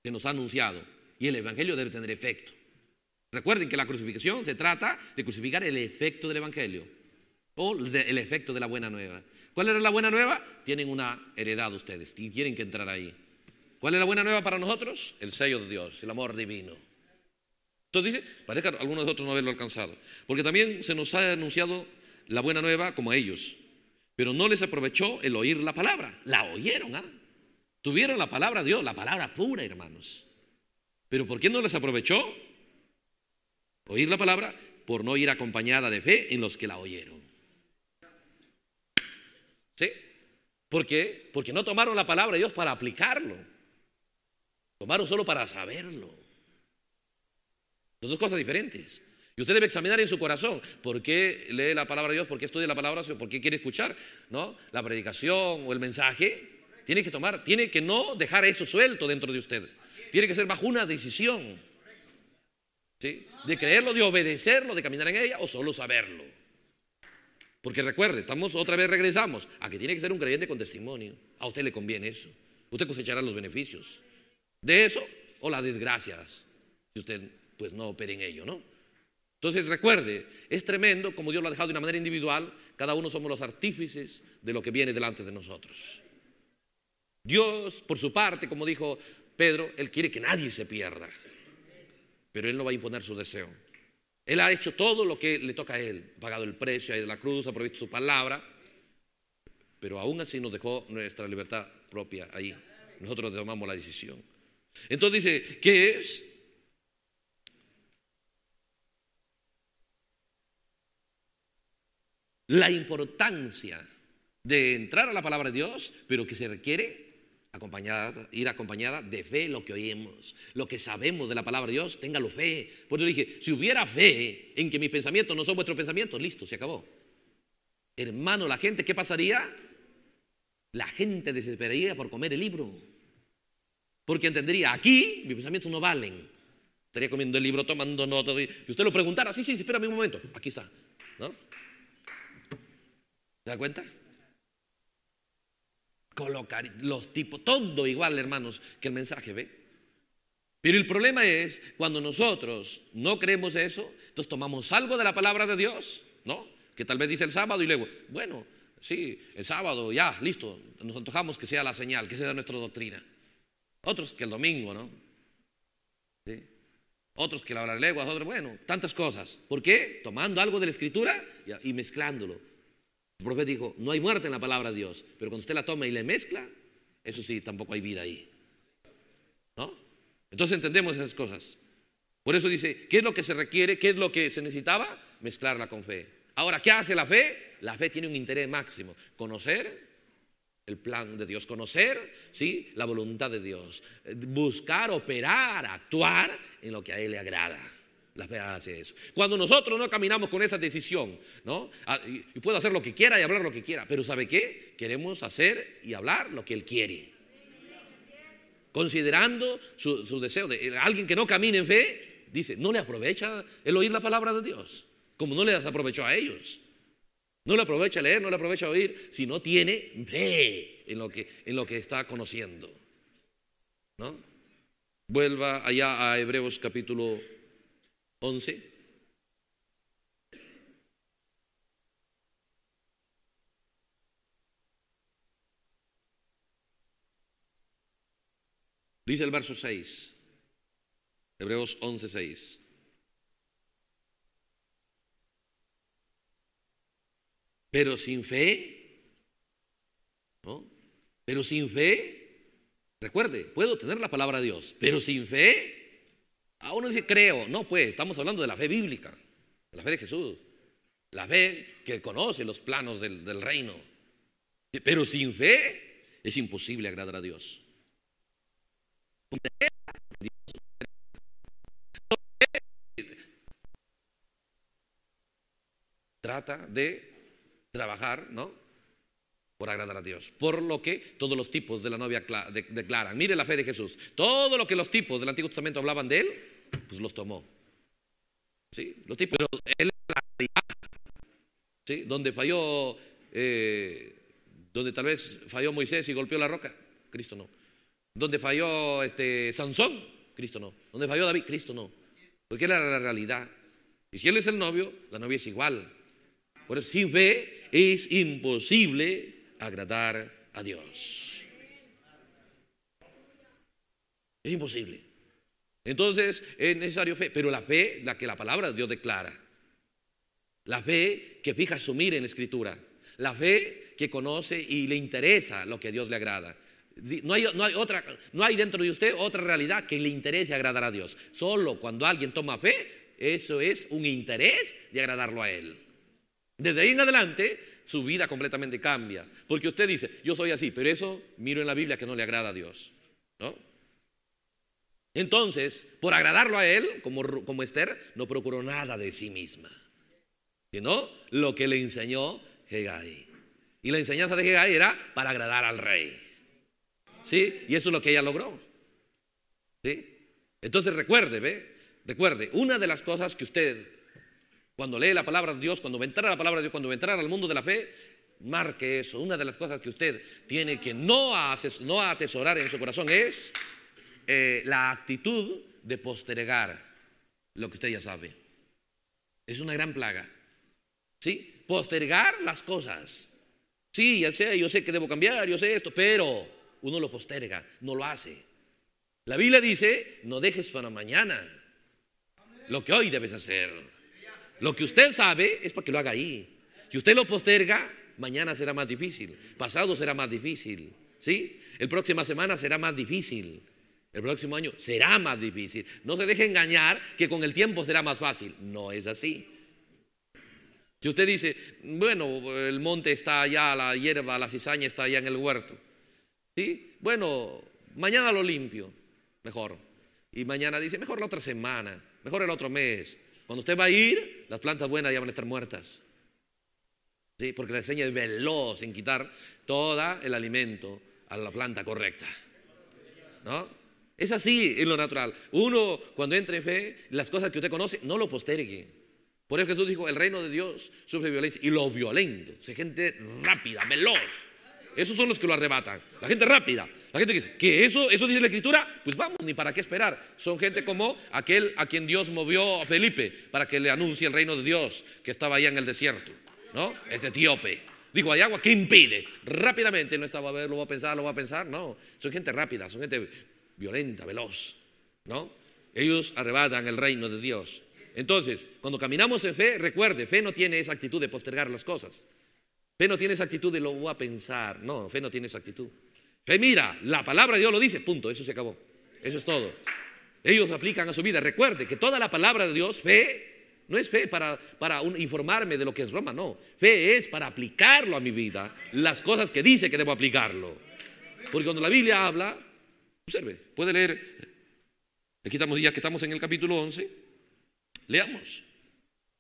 Se nos ha anunciado. Y el Evangelio debe tener efecto. Recuerden que la crucifixión se trata de crucificar el efecto del Evangelio o el efecto de la buena nueva. ¿Cuál era la buena nueva? Tienen una heredad ustedes y tienen que entrar ahí. ¿Cuál es la buena nueva para nosotros? El sello de Dios, el amor divino. Entonces dice, parece que algunos de nosotros no haberlo alcanzado, porque también se nos ha anunciado la buena nueva como a ellos, pero no les aprovechó el oír la palabra, la oyeron, ¿ah? Tuvieron la palabra de Dios, la palabra pura, hermanos. Pero ¿por qué no les aprovechó oír la palabra? Por no ir acompañada de fe en los que la oyeron. ¿Sí? ¿Por qué? Porque no tomaron la palabra de Dios para aplicarlo. Tomarlo solo para saberlo. Son dos cosas diferentes. Y usted debe examinar en su corazón por qué lee la palabra de Dios, por qué estudia la palabra de Dios, por qué quiere escuchar ¿no? la predicación o el mensaje. Tiene que tomar, tiene que no dejar eso suelto dentro de usted. Tiene que ser bajo una decisión. ¿sí? De creerlo, de obedecerlo, de caminar en ella o solo saberlo. Porque recuerde, estamos otra vez regresamos a que tiene que ser un creyente con testimonio. A usted le conviene eso. Usted cosechará los beneficios de eso o las desgracias, si usted pues no opere en ello, ¿no? Entonces recuerde, es tremendo como Dios lo ha dejado de una manera individual, cada uno somos los artífices de lo que viene delante de nosotros. Dios, por su parte, como dijo Pedro, Él quiere que nadie se pierda, pero Él no va a imponer su deseo. Él ha hecho todo lo que le toca a Él, pagado el precio de la cruz, ha provisto su palabra, pero aún así nos dejó nuestra libertad propia ahí. Nosotros tomamos la decisión. Entonces dice, ¿qué es? La importancia de entrar a la palabra de Dios, pero que se requiere ir acompañada de fe, lo que oímos, lo que sabemos de la palabra de Dios, téngalo fe. Por eso dije, si hubiera fe en que mis pensamientos no son vuestros pensamientos, listo, se acabó. Hermano, la gente, ¿qué pasaría? La gente desesperaría por comer el libro. Porque entendería, aquí mis pensamientos no valen. Estaría comiendo el libro, tomando notas Y usted lo preguntara, sí, sí, espérame un momento. Aquí está. ¿Se da cuenta? Colocar los tipos, todo igual, hermanos, que el mensaje, ¿ve? Pero el problema es cuando nosotros no creemos eso, entonces tomamos algo de la palabra de Dios, ¿no? Que tal vez dice el sábado y luego, bueno, sí, el sábado, ya, listo, nos antojamos que sea la señal, que sea nuestra doctrina. Otros que el domingo, ¿no? Otros que la hablar lenguas, otros, bueno, tantas cosas. ¿Por qué? Tomando algo de la escritura y mezclándolo. El profeta dijo, no hay muerte en la palabra de Dios, pero cuando usted la toma y le mezcla, eso sí, tampoco hay vida ahí. ¿No? Entonces entendemos esas cosas. Por eso dice, ¿qué es lo que se requiere? ¿Qué es lo que se necesitaba? Mezclarla con fe. Ahora, ¿qué hace la fe? La fe tiene un interés máximo, conocer el plan de Dios, conocer, ¿sí? La voluntad de Dios, eh, buscar, operar, actuar en lo que a Él le agrada. las fe eso. Cuando nosotros no caminamos con esa decisión, ¿no? Ah, puedo hacer lo que quiera y hablar lo que quiera, pero ¿sabe qué? Queremos hacer y hablar lo que Él quiere. Considerando su deseo De, eh, alguien que no camine en fe, dice, no le aprovecha el oír la palabra de Dios, como no le aprovechó a ellos. No le aprovecha leer, no le aprovecha oír. Si no tiene, fe en lo que, en lo que está conociendo. ¿No? Vuelva allá a Hebreos capítulo 11. Dice el verso 6, Hebreos 11, 6. Pero sin fe, ¿no? Pero sin fe, recuerde, puedo tener la palabra de Dios, pero sin fe, aún uno dice creo, no, pues estamos hablando de la fe bíblica, la fe de Jesús, la fe que conoce los planos del, del reino. Pero sin fe es imposible agradar a Dios. Trata de trabajar, ¿no? Por agradar a Dios. Por lo que todos los tipos de la novia declaran. Mire la fe de Jesús. Todo lo que los tipos del Antiguo Testamento hablaban de él, pues los tomó. ¿Sí? Los tipos. Pero él la ¿Sí? Donde falló, eh, donde tal vez falló Moisés y golpeó la roca, Cristo no. Donde falló este, Sansón, Cristo no. Donde falló David, Cristo no. Porque él era la realidad. Y si él es el novio, la novia es igual. Por eso sin fe es imposible agradar a Dios. Es imposible. Entonces es necesario fe, pero la fe, la que la palabra de Dios declara. La fe que fija su asumir en la escritura. La fe que conoce y le interesa lo que a Dios le agrada. hay, otra, no hay dentro de usted otra realidad que le interese agradar a Dios. Solo cuando alguien toma fe, eso es un interés de agradarlo a Él. Desde ahí en adelante, su vida completamente cambia. Porque usted dice, yo soy así, pero eso miro en la Biblia que no le agrada a Dios. Entonces, por agradarlo a él, como, como Esther, no procuró nada de sí misma, sino lo que le enseñó Hegai. Y la enseñanza de Hegai era para agradar al rey. ¿Sí? Y eso es lo que ella logró. ¿Sí? Entonces recuerde, ¿ve? Recuerde, una de las cosas que usted cuando lee la palabra de Dios, cuando va a entrar a la palabra de Dios, cuando va a entrar al mundo de la fe, marque eso. Una de las cosas que usted tiene que no, no atesorar en su corazón es eh, la actitud de postergar lo que usted ya sabe. Es una gran plaga. ¿Sí? Postergar las cosas. Sí, ya sé, yo sé que debo cambiar, yo sé esto, pero uno lo posterga, no lo hace. La Biblia dice, no dejes para mañana lo que hoy debes hacer. Lo que usted sabe es para que lo haga ahí. Si usted lo posterga, mañana será más difícil, pasado será más difícil, ¿sí? El próxima semana será más difícil, el próximo año será más difícil. No se deje engañar que con el tiempo será más fácil. No es así. Si usted dice, bueno, el monte está allá, la hierba, la cizaña está allá en el huerto, ¿sí? Bueno, mañana lo limpio, mejor. Y mañana dice, mejor la otra semana, mejor el otro mes, cuando usted va a ir, las plantas buenas ya van a estar muertas. Porque la enseña es veloz en quitar todo el alimento a la planta correcta. Es así en lo natural. Uno, cuando entra en fe, las cosas que usted conoce, no lo postergue. Por eso Jesús dijo, el reino de Dios sufre violencia. Y lo violento, o gente rápida, veloz. Esos son los que lo arrebatan. La gente rápida. La gente dice, ¿qué eso, eso dice la escritura? Pues vamos, ni para qué esperar. Son gente como aquel a quien Dios movió a Felipe para que le anuncie el reino de Dios que estaba allá en el desierto. ¿No? Es etíope. Dijo, hay agua, ¿qué impide? Rápidamente, no estaba a ver, lo va a pensar, lo va a pensar. No, son gente rápida, son gente violenta, veloz. ¿No? Ellos arrebatan el reino de Dios. Entonces, cuando caminamos en fe, recuerde, fe no tiene esa actitud de postergar las cosas. Fe no tiene esa actitud de lo voy a pensar. No, fe no tiene esa actitud. Fe mira, la palabra de Dios lo dice, punto, eso se acabó. Eso es todo. Ellos aplican a su vida. Recuerde que toda la palabra de Dios, fe, no es fe para, para informarme de lo que es Roma, no. Fe es para aplicarlo a mi vida, las cosas que dice que debo aplicarlo. Porque cuando la Biblia habla, observe, puede leer, aquí estamos ya que estamos en el capítulo 11, leamos.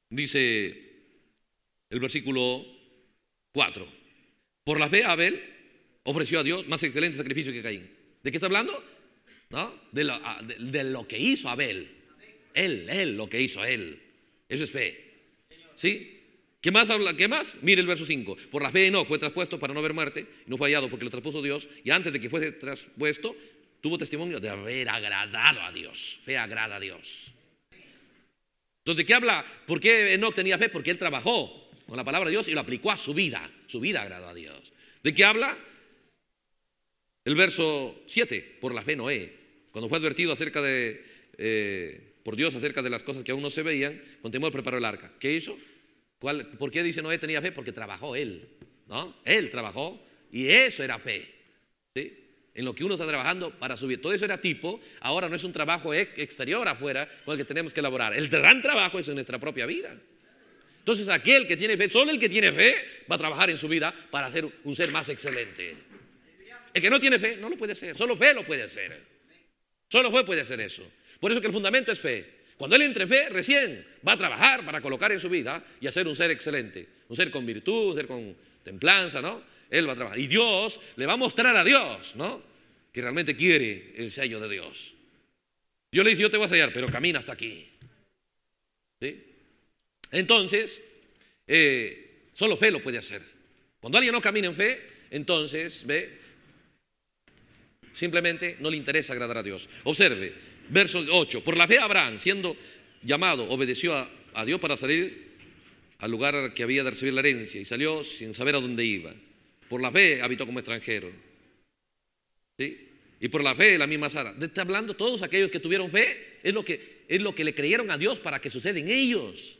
Dice el versículo 4. Por la fe Abel ofreció a Dios más excelente sacrificio que Caín. ¿De qué está hablando? ¿No? Ah, de, lo, que hizo Abel. Él, él, lo que hizo él. Eso es fe. ¿Sí? ¿Qué más habla? ¿Qué más? Mire el verso 5. Por la fe no fue traspuesto para no haber muerte, no fue hallado porque lo traspuso Dios, y antes de que fuese traspuesto, tuvo testimonio de haber agradado a Dios. Fe agrada a Dios. Entonces, ¿de qué habla? ¿Por qué Enoch tenía fe? Porque él trabajó con la palabra de Dios y lo aplicó a su vida. Su vida agradó a Dios. ¿De qué habla? El verso 7, por la fe Noé, cuando fue advertido acerca de, eh, por Dios acerca de las cosas que aún no se veían, con temor preparó el arca. ¿Qué hizo? ¿Por qué dice Noé tenía fe? Porque trabajó él, ¿no? Él trabajó y eso era fe, ¿sí? En lo que uno está trabajando para subir. Todo eso era tipo, ahora no es un trabajo exterior afuera con el que tenemos que elaborar. El gran trabajo es en nuestra propia vida. Entonces aquel que tiene fe, solo el que tiene fe, va a trabajar en su vida para ser un ser más excelente. El que no tiene fe no lo puede hacer. Solo fe lo puede hacer. Solo fe puede hacer eso. Por eso que el fundamento es fe. Cuando él entre fe, recién va a trabajar para colocar en su vida y hacer un ser excelente. Un ser con virtud, un ser con templanza, ¿no? Él va a trabajar. Y Dios le va a mostrar a Dios, ¿no? Que realmente quiere el sello de Dios. Yo le dice, yo te voy a sellar, pero camina hasta aquí. ¿Sí? Entonces, eh, solo fe lo puede hacer. Cuando alguien no camina en fe, entonces, ve, Simplemente no le interesa agradar a Dios. Observe, verso 8. Por la fe Abraham, siendo llamado, obedeció a, Dios para salir al lugar que había de recibir la herencia y salió sin saber a dónde iba. Por la fe habitó como extranjero. ¿Sí? Y por la fe la misma Sara. Está hablando todos aquellos que tuvieron fe, es lo que, es lo que le creyeron a Dios para que suceda en ellos.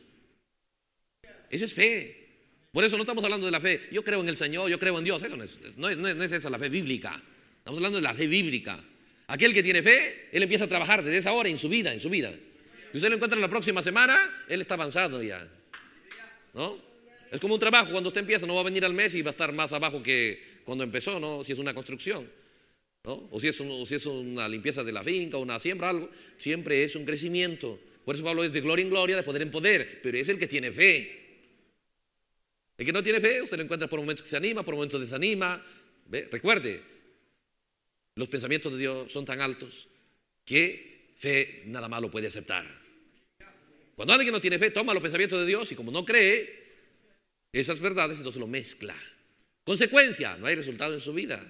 Eso es fe. Por eso no estamos hablando de la fe. Yo creo en el Señor, yo creo en Dios. Eso no es, no es, no es esa la fe bíblica. Estamos hablando de la fe bíblica. Aquel que tiene fe, él empieza a trabajar desde esa hora en su vida, en su vida. Si usted lo encuentra en la próxima semana, él está avanzando ya. ¿No? Es como un trabajo, cuando usted empieza no va a venir al mes y va a estar más abajo que cuando empezó, ¿no? Si es una construcción, O si es, una limpieza de la finca, una siembra, algo. Siempre es un crecimiento. Por eso Pablo es de gloria en gloria, de poder en poder, pero es el que tiene fe. El que no tiene fe, usted lo encuentra por momentos que se anima, por momentos desanima. Recuerde, los pensamientos de Dios son tan altos que fe nada más lo puede aceptar. Cuando alguien no tiene fe, toma los pensamientos de Dios y como no cree esas verdades, entonces lo mezcla. Consecuencia, no hay resultado en su vida.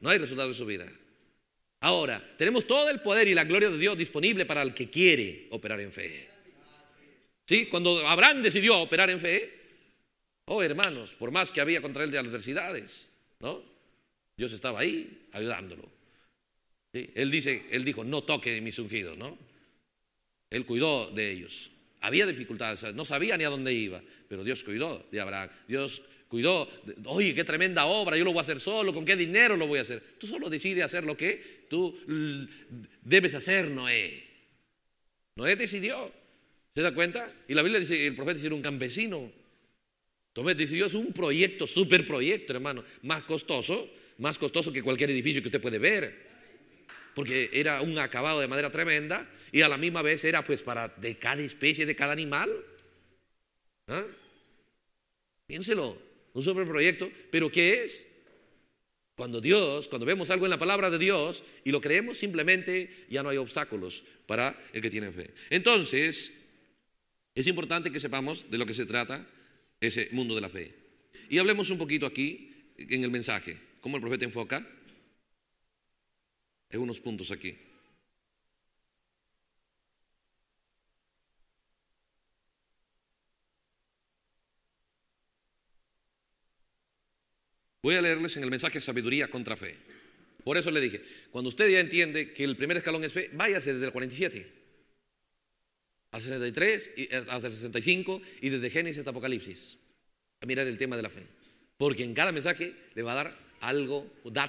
No hay resultado en su vida. Ahora, tenemos todo el poder y la gloria de Dios disponible para el que quiere operar en fe. ¿Sí? Cuando Abraham decidió operar en fe, oh hermanos, por más que había contra él de adversidades, ¿no? Dios estaba ahí ayudándolo. Él, dice, él dijo, no toque mis ungidos, ¿no? Él cuidó de ellos. Había dificultades, no sabía ni a dónde iba, pero Dios cuidó de Abraham. Dios cuidó, oye, qué tremenda obra, yo lo voy a hacer solo, ¿con qué dinero lo voy a hacer? Tú solo decides hacer lo que tú debes hacer, Noé. Noé decidió, ¿se da cuenta? Y la Biblia dice, el profeta dice, un campesino. Tomé decidió, es un proyecto, súper proyecto, hermano, más costoso, más costoso que cualquier edificio que usted puede ver, porque era un acabado de madera tremenda y a la misma vez era pues para de cada especie, de cada animal. ¿ah? Piénselo, un superproyecto, pero ¿qué es? Cuando Dios, cuando vemos algo en la palabra de Dios y lo creemos, simplemente ya no hay obstáculos para el que tiene fe. Entonces, es importante que sepamos de lo que se trata ese mundo de la fe. Y hablemos un poquito aquí en el mensaje. ¿Cómo el profeta enfoca? En unos puntos aquí. Voy a leerles en el mensaje Sabiduría contra Fe. Por eso le dije, cuando usted ya entiende que el primer escalón es fe, váyase desde el 47 al 63, eh, hasta el 65 y desde Génesis hasta Apocalipsis a mirar el tema de la fe. Porque en cada mensaje le va a dar algo,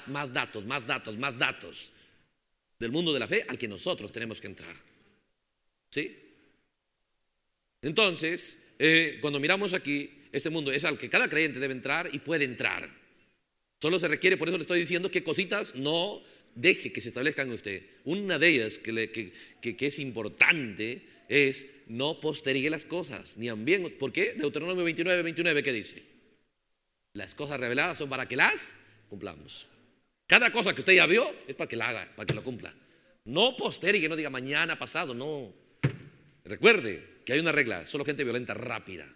más datos, más datos, más datos del mundo de la fe al que nosotros tenemos que entrar. ¿Sí? Entonces, eh, cuando miramos aquí, este mundo es al que cada creyente debe entrar y puede entrar. Solo se requiere, por eso le estoy diciendo que cositas no deje que se establezcan en usted. Una de ellas que, es importante es no postergue las cosas, ni ¿Por qué? Deuteronomio 29, 29, ¿qué dice? Las cosas reveladas son para que las cumplamos. Cada cosa que usted ya vio es para que la haga, para que lo cumpla. No postergue, no diga mañana, pasado, no. Recuerde que hay una regla, solo gente violenta rápida.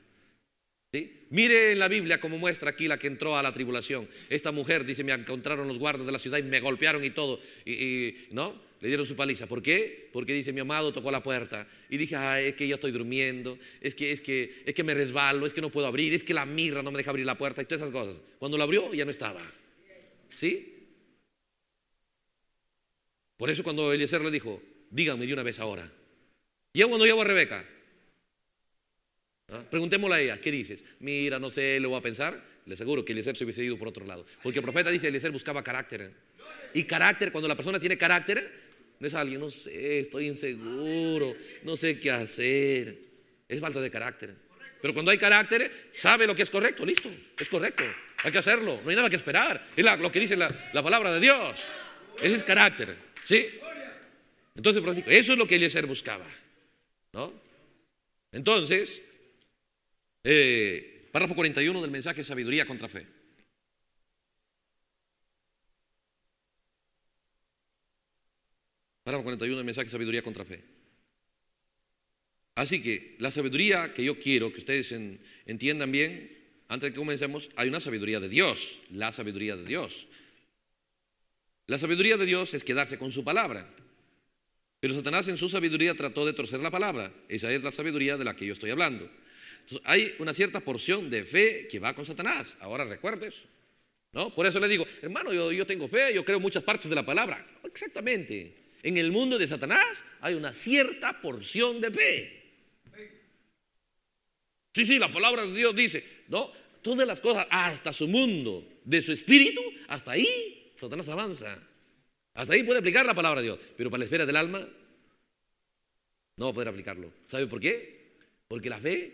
Mire en la Biblia como muestra aquí la que entró a la tribulación. Esta mujer dice, me encontraron los guardas de la ciudad y me golpearon y todo. Y, no, le dieron su paliza. ¿Por qué? Porque dice, mi amado tocó la puerta y dije, es que ya estoy durmiendo, es que, es, que, es que me resbalo, es que no puedo abrir, es que la mirra no me deja abrir la puerta y todas esas cosas. Cuando la abrió ya no estaba. ¿Sí? Por eso cuando Eliezer le dijo, Dígame de una vez ahora, ¿llevo o no llevo a Rebeca? ¿ah? Preguntémosle a ella, ¿qué dices? Mira, no sé, lo voy a pensar. Le aseguro que Eliezer se hubiese ido por otro lado. Porque el profeta dice, Eliezer buscaba carácter. Y carácter, cuando la persona tiene carácter, no es alguien, no sé, estoy inseguro, no sé qué hacer. Es falta de carácter. Pero cuando hay carácter, sabe lo que es correcto, listo, es correcto. Hay que hacerlo, no hay nada que esperar. Es lo que dice la, palabra de Dios. Ese es carácter. ¿Sí? Entonces, eso es lo que Eliezer buscaba. ¿No? Entonces, eh, párrafo 41 del mensaje Sabiduría contra Fe. Párrafo 41 del mensaje Sabiduría contra Fe. Así que la sabiduría que yo quiero que ustedes entiendan bien antes de que comencemos, hay una sabiduría de Dios, la sabiduría de Dios. La sabiduría de Dios es quedarse con su palabra. Pero Satanás en su sabiduría trató de torcer la palabra. Esa es la sabiduría de la que yo estoy hablando. Entonces, hay una cierta porción de fe que va con Satanás. Ahora recuerdes. ¿no? Por eso le digo, hermano, yo, yo tengo fe, yo creo muchas partes de la palabra. Exactamente. En el mundo de Satanás hay una cierta porción de fe. Sí, sí, la palabra de Dios dice, ¿no? Todas las cosas, hasta su mundo, de su espíritu, hasta ahí Satanás avanza. Hasta ahí puede aplicar la palabra de Dios, pero para la esfera del alma no va a poder aplicarlo. ¿Sabe por qué? Porque la fe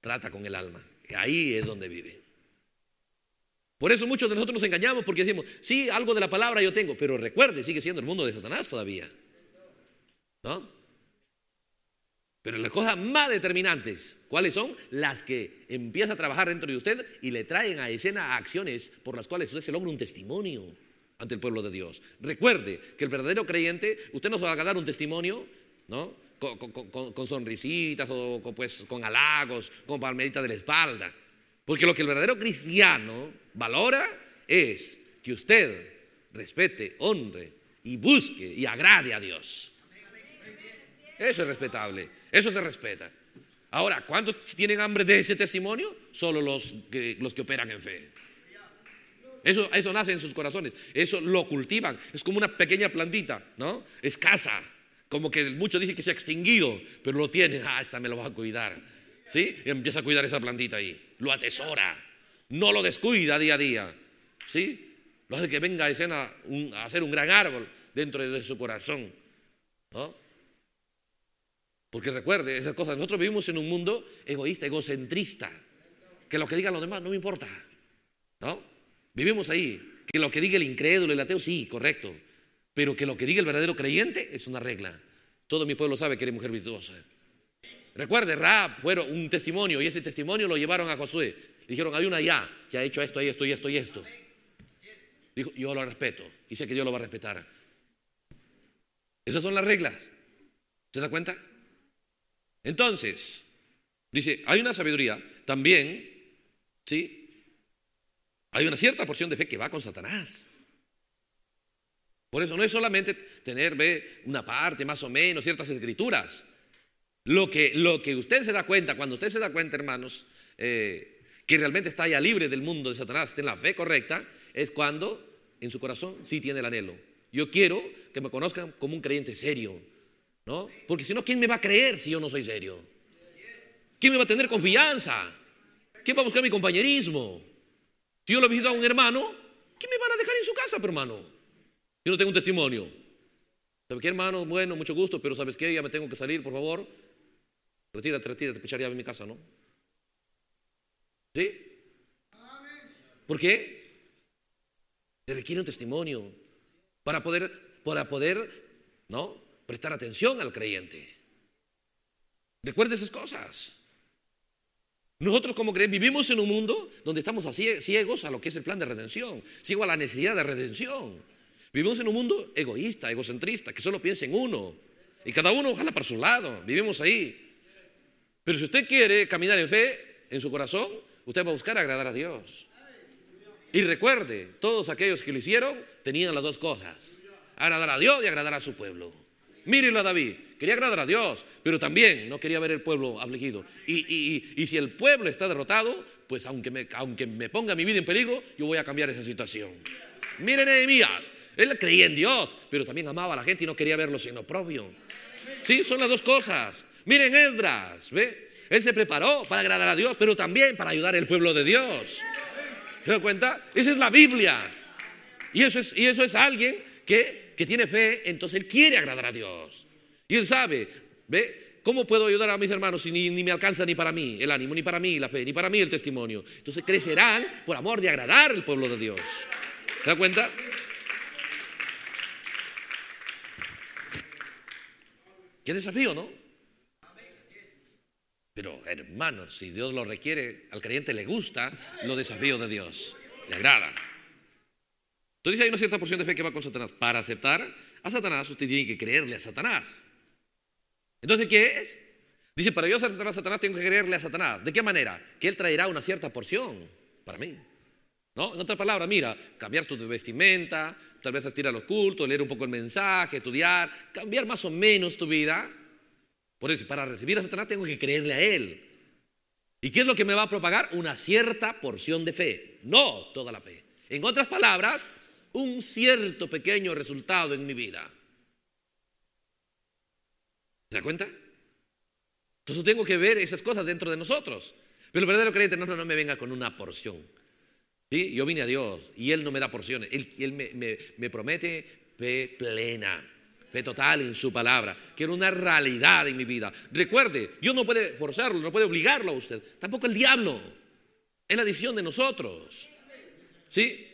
trata con el alma. Ahí es donde vive. Por eso muchos de nosotros nos engañamos porque decimos, sí, algo de la palabra yo tengo, pero recuerde, sigue siendo el mundo de Satanás todavía. ¿No? Pero las cosas más determinantes, ¿cuáles son? Las que empieza a trabajar dentro de usted y le traen a escena acciones por las cuales usted se logra un testimonio ante el pueblo de Dios. Recuerde que el verdadero creyente, usted no se va a dar un testimonio, ¿no? Con, sonrisitas o pues, con halagos, con palmeritas de la espalda. Porque lo que el verdadero cristiano valora es que usted respete, honre y busque y agrade a Dios. Eso es respetable, eso se respeta. Ahora, ¿cuántos tienen hambre de ese testimonio? Solo los que, los que operan en fe. Eso, eso nace en sus corazones, eso lo cultivan. Es como una pequeña plantita, ¿no? Escasa, como que muchos dicen que se ha extinguido, pero lo tienen. Ah, esta me lo va a cuidar. ¿Sí? Y empieza a cuidar esa plantita ahí. Lo atesora, no lo descuida día a día. ¿Sí? Lo hace que venga a a hacer un gran árbol dentro de su corazón. ¿No? Porque recuerde, esas cosas, nosotros vivimos en un mundo egoísta, egocentrista, que lo que digan los demás no me importa, ¿no? Vivimos ahí, que lo que diga el incrédulo, el ateo, sí, correcto, pero que lo que diga el verdadero creyente es una regla. Todo mi pueblo sabe que eres mujer virtuosa. Recuerde, rap fueron un testimonio y ese testimonio lo llevaron a Josué. Dijeron, hay una ya que ha hecho esto, esto, y esto, y esto. Dijo, yo lo respeto y sé que Dios lo va a respetar. Esas son las reglas. ¿Se da cuenta? Entonces, dice, hay una sabiduría también, ¿sí? Hay una cierta porción de fe que va con Satanás. Por eso no es solamente tener una parte más o menos, ciertas escrituras. Lo que, lo que usted se da cuenta, cuando usted se da cuenta, hermanos, eh, que realmente está ya libre del mundo de Satanás, tiene la fe correcta, es cuando en su corazón sí tiene el anhelo. Yo quiero que me conozcan como un creyente serio, ¿No? Porque si no, ¿quién me va a creer si yo no soy serio? ¿Quién me va a tener confianza? ¿Quién va a buscar mi compañerismo? Si yo lo visito a un hermano, ¿quién me van a dejar en su casa, hermano? Yo no tengo un testimonio. Sabes qué, hermano? Bueno, mucho gusto, pero ¿sabes qué? Ya me tengo que salir, por favor. Retírate, retírate, te echaría en mi casa, ¿no? ¿Sí? ¿Por qué? Se requiere un testimonio para poder, para poder, ¿no? prestar atención al creyente. Recuerde esas cosas. Nosotros como creyentes vivimos en un mundo donde estamos ciegos a lo que es el plan de redención, ciegos a la necesidad de redención. Vivimos en un mundo egoísta, egocentrista, que solo piensa en uno. Y cada uno ojalá para su lado. Vivimos ahí. Pero si usted quiere caminar en fe, en su corazón, usted va a buscar agradar a Dios. Y recuerde, todos aquellos que lo hicieron tenían las dos cosas. Agradar a Dios y agradar a su pueblo. Mírenlo a David. Quería agradar a Dios, pero también no quería ver el pueblo afligido. Y, si el pueblo está derrotado, pues aunque me, aunque me ponga mi vida en peligro, yo voy a cambiar esa situación. Miren Nehemías, él creía en Dios, pero también amaba a la gente y no quería verlo sino propio. Sí, son las dos cosas. Miren Esdras, ¿ve? Él se preparó para agradar a Dios, pero también para ayudar al pueblo de Dios. ¿Se dan cuenta? Esa es la Biblia. Y eso y eso es alguien que que tiene fe, entonces él quiere agradar a Dios. Y él sabe, ¿ve? ¿Cómo puedo ayudar a mis hermanos si ni, me alcanza ni para mí el ánimo, ni para mí la fe, ni para mí el testimonio? Entonces crecerán por amor de agradar al pueblo de Dios. ¿Se da cuenta? Qué desafío, ¿no? Pero hermanos, si Dios lo requiere, al creyente le gusta los desafío de Dios, le agrada. Entonces hay una cierta porción de fe que va con Satanás. Para aceptar a Satanás, usted tiene que creerle a Satanás. Entonces, ¿qué es? Dice, para yo aceptar a Satanás, tengo que creerle a Satanás. ¿De qué manera? Que él traerá una cierta porción para mí. ¿No? En otras palabras, mira, cambiar tu vestimenta, tal vez asistir a los cultos, leer un poco el mensaje, estudiar, cambiar más o menos tu vida. Por eso, para recibir a Satanás tengo que creerle a él. ¿Y qué es lo que me va a propagar? Una cierta porción de fe, no toda la fe. En otras palabras, un cierto pequeño resultado en mi vida. ¿Se da cuenta? Entonces tengo que ver esas cosas dentro de nosotros. Pero el verdadero creyente no, no, no me venga con una porción. ¿Sí? Yo vine a Dios y Él no me da porciones. Él, me, promete fe plena, fe total en su palabra. Quiero una realidad en mi vida. Recuerde, Dios no puede forzarlo, no puede obligarlo a usted. Tampoco el diablo. Es la decisión de nosotros. ¿Sí?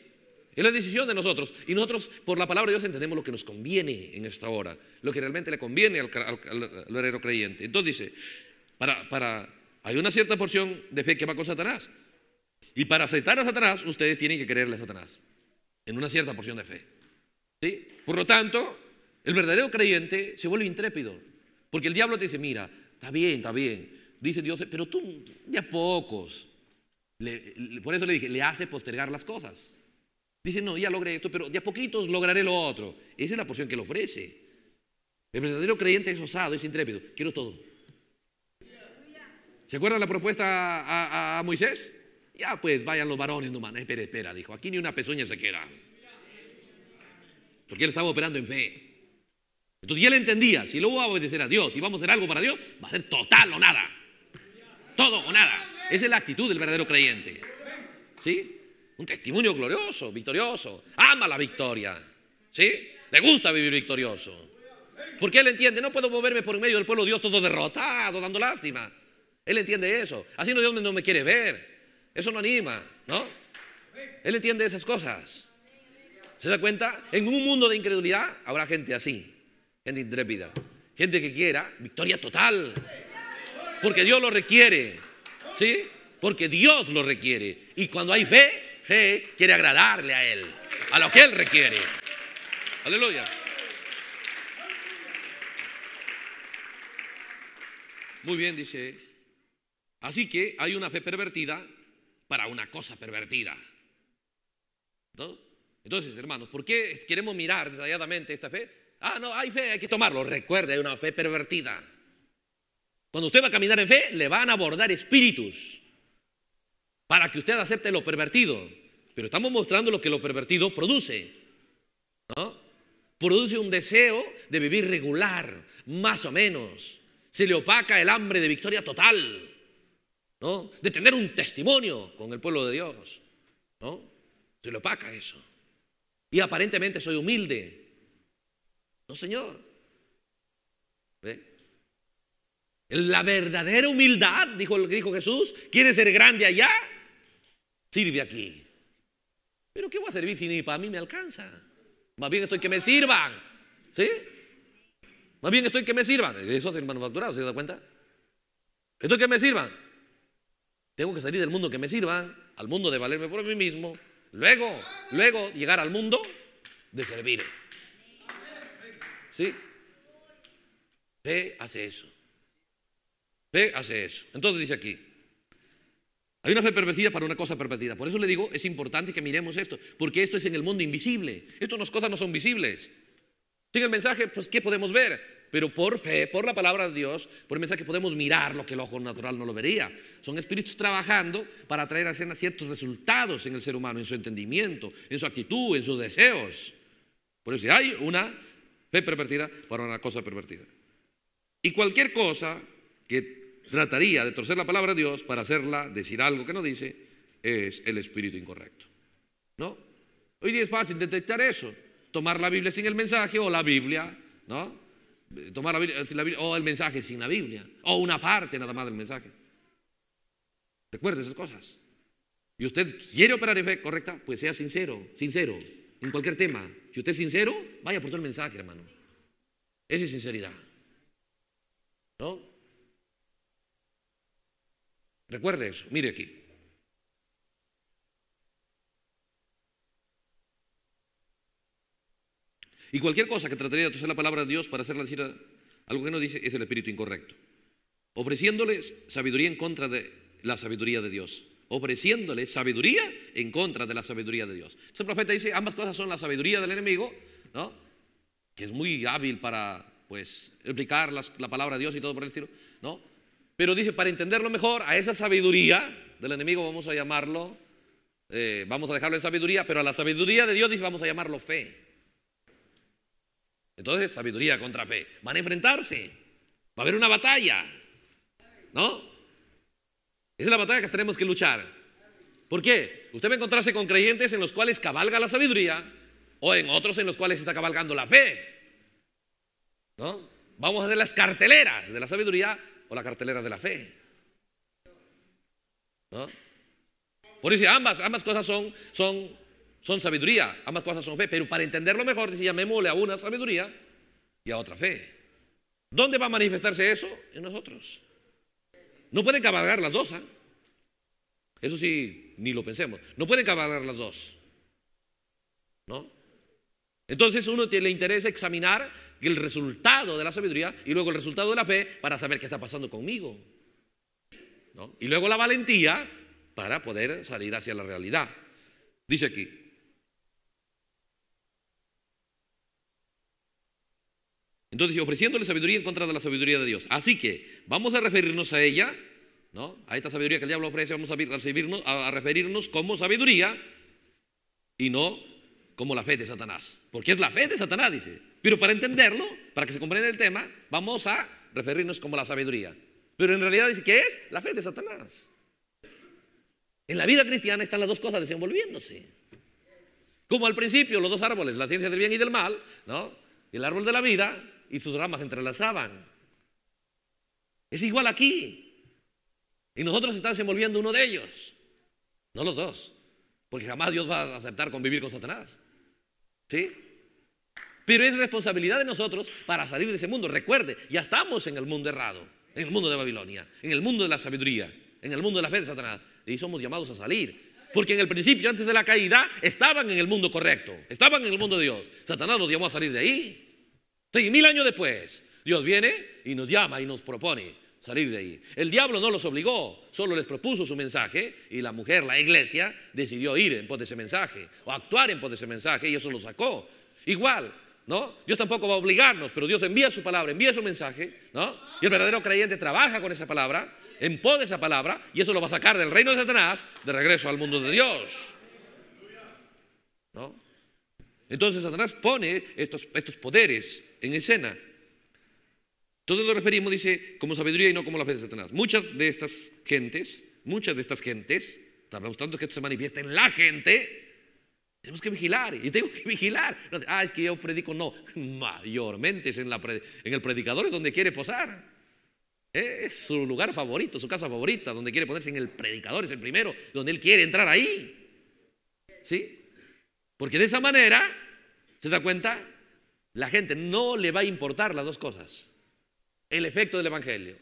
Es la decisión de nosotros. Y nosotros, por la palabra de Dios, entendemos lo que nos conviene en esta hora, lo que realmente le conviene al, al, creyente. Entonces dice, para, para, hay una cierta porción de fe que va con Satanás. Y para aceptar a Satanás, ustedes tienen que creerle a Satanás, en una cierta porción de fe. ¿Sí? Por lo tanto, el verdadero creyente se vuelve intrépido, porque el diablo te dice, mira, está bien, está bien. Dice Dios, pero tú ya pocos. por eso le dije, le hace postergar las cosas. Dice, no, ya logré esto, pero de a poquitos lograré lo otro. Esa es la porción que le ofrece. El verdadero creyente es osado, es intrépido. Quiero todo. ¿Se acuerda la propuesta a, Moisés? Ya pues, vayan los varones nomás. Espera, espera, dijo. Aquí ni una pezuña se queda. Porque él estaba operando en fe. Entonces ya él entendía, si luego voy a obedecer a Dios y si vamos a hacer algo para Dios, va a ser total o nada. Todo o nada. Esa es la actitud del verdadero creyente. ¿Sí? Un testimonio glorioso, victorioso. Ama la victoria. ¿Sí? Le gusta vivir victorioso. Porque él entiende, no puedo moverme por medio del pueblo de Dios todo derrotado, dando lástima. Él entiende eso. Así no Dios no me quiere ver. Eso no anima, ¿no? Él entiende esas cosas. ¿Se da cuenta? En un mundo de incredulidad habrá gente así, gente intrépida, gente que quiera victoria total. Porque Dios lo requiere. ¿Sí? Porque Dios lo requiere. Y cuando hay fe, fe quiere agradarle a Él, a lo que Él requiere. Aleluya. Muy bien, dice. Así que hay una fe pervertida para una cosa pervertida. Entonces, hermanos, ¿por qué queremos mirar detalladamente esta fe? Ah, no, hay fe, hay que tomarlo. Recuerde, hay una fe pervertida. Cuando usted va a caminar en fe, le van a abordar espíritus para que usted acepte lo pervertido. Pero estamos mostrando lo que lo pervertido produce. ¿no? Produce un deseo de vivir regular, más o menos. Se le opaca el hambre de victoria total, ¿no? De tener un testimonio con el pueblo de Dios, ¿no? Se le opaca eso. Y aparentemente soy humilde. No, Señor. ¿Ve? La verdadera humildad, dijo, dijo Jesús, ¿quiere ser grande allá? sirve aquí. Pero ¿qué voy a servir si ni para mí me alcanza? Más bien estoy que me sirvan. ¿Sí? Más bien estoy que me sirvan. Eso el manufacturado ¿se da cuenta? Estoy que me sirvan. Tengo que salir del mundo que me sirvan, al mundo de valerme por mí mismo. Luego, luego llegar al mundo de servir. ¿Sí? Ve hace eso. Ve hace eso. Entonces dice aquí, hay una fe pervertida para una cosa pervertida. Por eso le digo, es importante que miremos esto, porque esto es en el mundo invisible. Estas cosas no son visibles. Tiene el mensaje, pues, ¿qué podemos ver? Pero por fe, por la palabra de Dios, por el mensaje podemos mirar lo que el ojo natural no lo vería. Son espíritus trabajando para traer a escena ciertos resultados en el ser humano, en su entendimiento, en su actitud, en sus deseos. Por eso hay una fe pervertida para una cosa pervertida. Y cualquier cosa que trataría de torcer la palabra de Dios para hacerla decir algo que no dice, es el espíritu incorrecto. ¿No? Hoy día es fácil detectar eso. Tomar la Biblia sin el mensaje o la Biblia, ¿no? Tomar la Biblia, la Biblia o el mensaje sin la Biblia o una parte nada más del mensaje. Recuerde esas cosas. Y usted quiere operar en fe correcta, pues sea sincero, sincero en cualquier tema. Si usted es sincero, vaya por todo el mensaje, hermano. Esa es sinceridad. ¿No? Recuerde eso, mire aquí. Y cualquier cosa que trataría de usar la palabra de Dios para hacerla decir algo que no dice es el espíritu incorrecto. Ofreciéndole sabiduría en contra de la sabiduría de Dios. Ofreciéndole sabiduría en contra de la sabiduría de Dios. Entonces profeta dice, ambas cosas son la sabiduría del enemigo, ¿no? que es muy hábil para pues, explicar la palabra de Dios y todo por el estilo, ¿no? Pero dice, para entenderlo mejor, a esa sabiduría del enemigo vamos a llamarlo, eh, vamos a dejarlo en sabiduría, pero a la sabiduría de Dios dice, vamos a llamarlo fe. Entonces, sabiduría contra fe. Van a enfrentarse. Va a haber una batalla. ¿No? Esa es la batalla que tenemos que luchar. ¿Por qué? Usted va a encontrarse con creyentes en los cuales cabalga la sabiduría o en otros en los cuales está cabalgando la fe. ¿No? Vamos a hacer las carteleras de la sabiduría o la cartelera de la fe. ¿No? Por eso ambas, ambas cosas son, son, son sabiduría, ambas cosas son fe, pero para entenderlo mejor, dice, llamémosle a una sabiduría y a otra fe. ¿Dónde va a manifestarse eso? En nosotros. No pueden cabalgar las dos. ¿ah? Eso sí, ni lo pensemos. No pueden cabalgar las dos. ¿No? Entonces uno tiene le interesa examinar el resultado de la sabiduría y luego el resultado de la fe para saber qué está pasando conmigo. Y luego la valentía para poder salir hacia la realidad. Dice aquí. Entonces, ofreciéndole sabiduría en contra de la sabiduría de Dios. Así que vamos a referirnos a ella, ¿no? A esta sabiduría que el diablo ofrece, vamos a, recibirnos, a referirnos como sabiduría y no como la fe de Satanás, porque es la fe de Satanás, dice. Pero para entenderlo, para que se comprenda el tema, vamos a referirnos como la sabiduría. Pero en realidad dice que es la fe de Satanás. En la vida cristiana están las dos cosas desenvolviéndose. Como al principio, los dos árboles, la ciencia del bien y del mal, ¿no? El árbol de la vida y sus ramas entrelazaban. Es igual aquí. Y nosotros estamos desenvolviendo uno de ellos, no los dos. Porque jamás Dios va a aceptar convivir con Satanás. ¿Sí? Pero es responsabilidad de nosotros para salir de ese mundo. Recuerde, ya estamos en el mundo errado, en el mundo de Babilonia, en el mundo de la sabiduría, en el mundo de las fe de Satanás. Y somos llamados a salir. Porque en el principio, antes de la caída, estaban en el mundo correcto, estaban en el mundo de Dios. Satanás nos llamó a salir de ahí. Seis mil años después, Dios viene y nos llama y nos propone salir de ahí. El diablo no los obligó, solo les propuso su mensaje y la mujer, la iglesia, decidió ir en pos de ese mensaje o actuar en pos de ese mensaje y eso lo sacó. Igual, ¿no? Dios tampoco va a obligarnos, pero Dios envía su palabra, envía su mensaje, ¿no? Y el verdadero creyente trabaja con esa palabra, en pos de esa palabra y eso lo va a sacar del reino de Satanás de regreso al mundo de Dios. ¿No? Entonces Satanás pone estos, estos poderes en escena todo lo referimos, dice, como sabiduría y no como la fe de Satanás. Muchas de estas gentes, muchas de estas gentes, estamos tanto que esto se manifiesta en la gente, tenemos que vigilar y tengo que vigilar. Ah, es que yo predico, no, mayormente es en, en el predicador es donde quiere posar. Es su lugar favorito, su casa favorita, donde quiere ponerse en el predicador, es el primero, donde él quiere entrar ahí. ¿Sí? Porque de esa manera, ¿se da cuenta? La gente no le va a importar las dos cosas el efecto del Evangelio.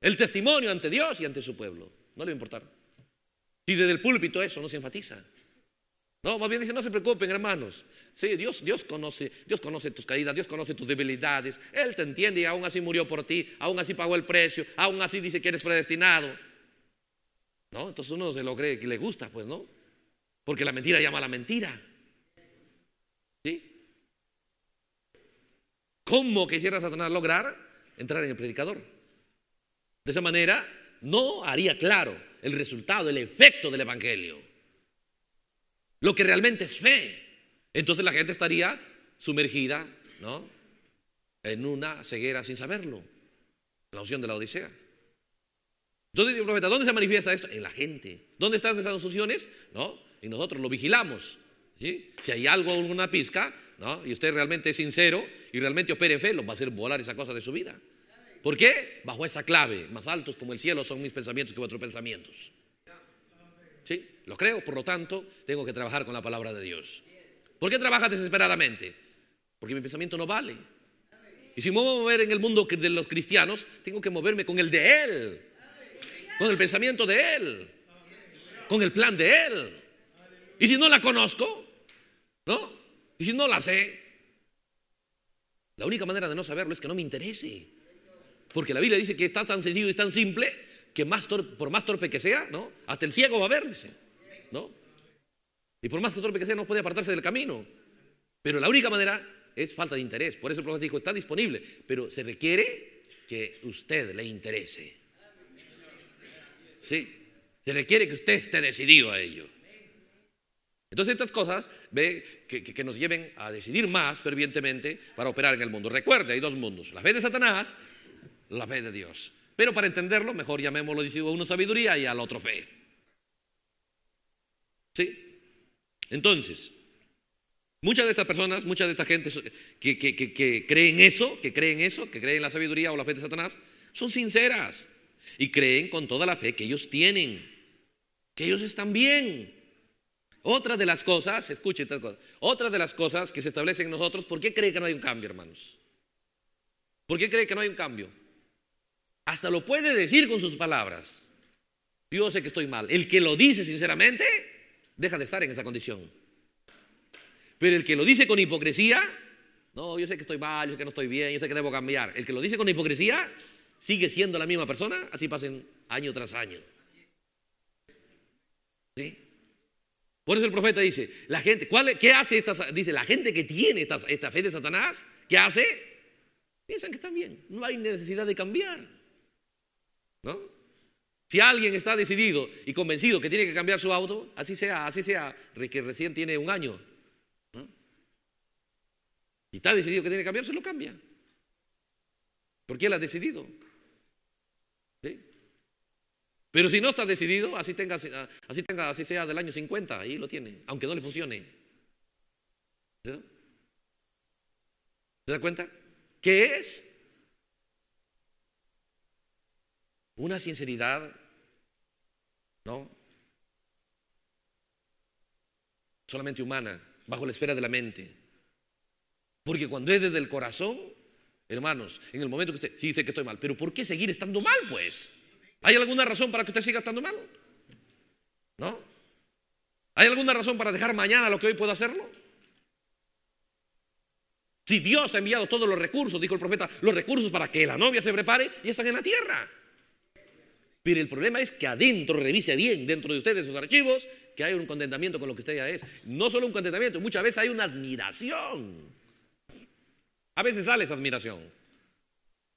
El testimonio ante Dios y ante su pueblo. No le va a importar. Si desde el púlpito eso no se enfatiza. No, más bien dice, no se preocupen, hermanos. Sí, Dios, Dios, conoce, Dios conoce tus caídas, Dios conoce tus debilidades. Él te entiende y aún así murió por ti, aún así pagó el precio, aún así dice que eres predestinado. ¿No? Entonces uno se lo cree que le gusta, pues, ¿no? Porque la mentira llama a la mentira. cómo quisiera Satanás lograr entrar en el predicador. De esa manera no haría claro el resultado, el efecto del Evangelio. Lo que realmente es fe. Entonces la gente estaría sumergida, ¿no? En una ceguera sin saberlo. La noción de la Odisea. Entonces, profeta, ¿dónde se manifiesta esto? En la gente. ¿Dónde están esas nociones? No, nosotros lo vigilamos. Si hay algo, alguna pizca, ¿no? y usted realmente es sincero y realmente opere en fe, Lo va a hacer volar esa cosa de su vida. ¿Por qué? Bajo esa clave, más altos como el cielo son mis pensamientos que vuestros pensamientos. ¿Sí? Lo creo, por lo tanto, tengo que trabajar con la palabra de Dios. ¿Por qué trabajas desesperadamente? Porque mi pensamiento no vale. Y si me voy a mover en el mundo de los cristianos, tengo que moverme con el de Él, con el pensamiento de Él, con el plan de Él. Y si no la conozco, ¿No? Y si no la sé, la única manera de no saberlo es que no me interese. Porque la Biblia dice que es tan sencillo y tan simple que más por más torpe que sea, ¿no? Hasta el ciego va a ver, ¿no? Y por más torpe que sea, no puede apartarse del camino. Pero la única manera es falta de interés. Por eso el profeta dijo, está disponible, pero se requiere que usted le interese. Sí, se requiere que usted esté decidido a ello. Entonces estas cosas ve que, nos lleven a decidir más fervientemente para operar en el mundo. Recuerde, hay dos mundos, la fe de Satanás, la fe de Dios. Pero para entenderlo, mejor llamémoslo, a uno sabiduría y al otro fe. ¿Sí? Entonces, muchas de estas personas, muchas de estas gente que, que, creen eso, que creen eso, que creen la sabiduría o la fe de Satanás, son sinceras y creen con toda la fe que ellos tienen, que ellos están bien. Otra de las cosas, escuche otras otra de las cosas que se establecen en nosotros, ¿por qué cree que no hay un cambio, hermanos? ¿Por qué cree que no hay un cambio? Hasta lo puede decir con sus palabras. Yo sé que estoy mal. El que lo dice sinceramente, deja de estar en esa condición. Pero el que lo dice con hipocresía, no, yo sé que estoy mal, yo sé que no estoy bien, yo sé que debo cambiar. El que lo dice con hipocresía, sigue siendo la misma persona, así pasen año tras año. ¿Sí? Por eso el profeta dice, la gente, ¿qué hace esta, dice, la gente que tiene esta, fe de Satanás? ¿Qué hace? Piensan que están bien, no hay necesidad de cambiar. ¿No? Si alguien está decidido y convencido que tiene que cambiar su auto, así sea, así sea, que recién tiene un año, y está decidido que tiene que cambiar, se lo cambia. Porque él ha decidido. Pero si no está decidido, así tenga, así tenga, así sea del año 50, ahí lo tiene, aunque no le funcione. ¿Se da cuenta? ¿Qué es? Una sinceridad, ¿no? Solamente humana, bajo la esfera de la mente. Porque cuando es desde el corazón, hermanos, en el momento que usted, sí dice que estoy mal, pero ¿por qué seguir estando mal, pues? ¿Hay alguna razón para que usted siga estando mal? ¿No? ¿Hay alguna razón para dejar mañana lo que hoy puedo hacerlo? Si Dios ha enviado todos los recursos, dijo el profeta, los recursos para que la novia se prepare y están en la tierra. Pero el problema es que adentro revise bien, dentro de ustedes, sus archivos, que hay un contentamiento con lo que usted ya es. No solo un contentamiento, muchas veces hay una admiración. A veces sale esa admiración.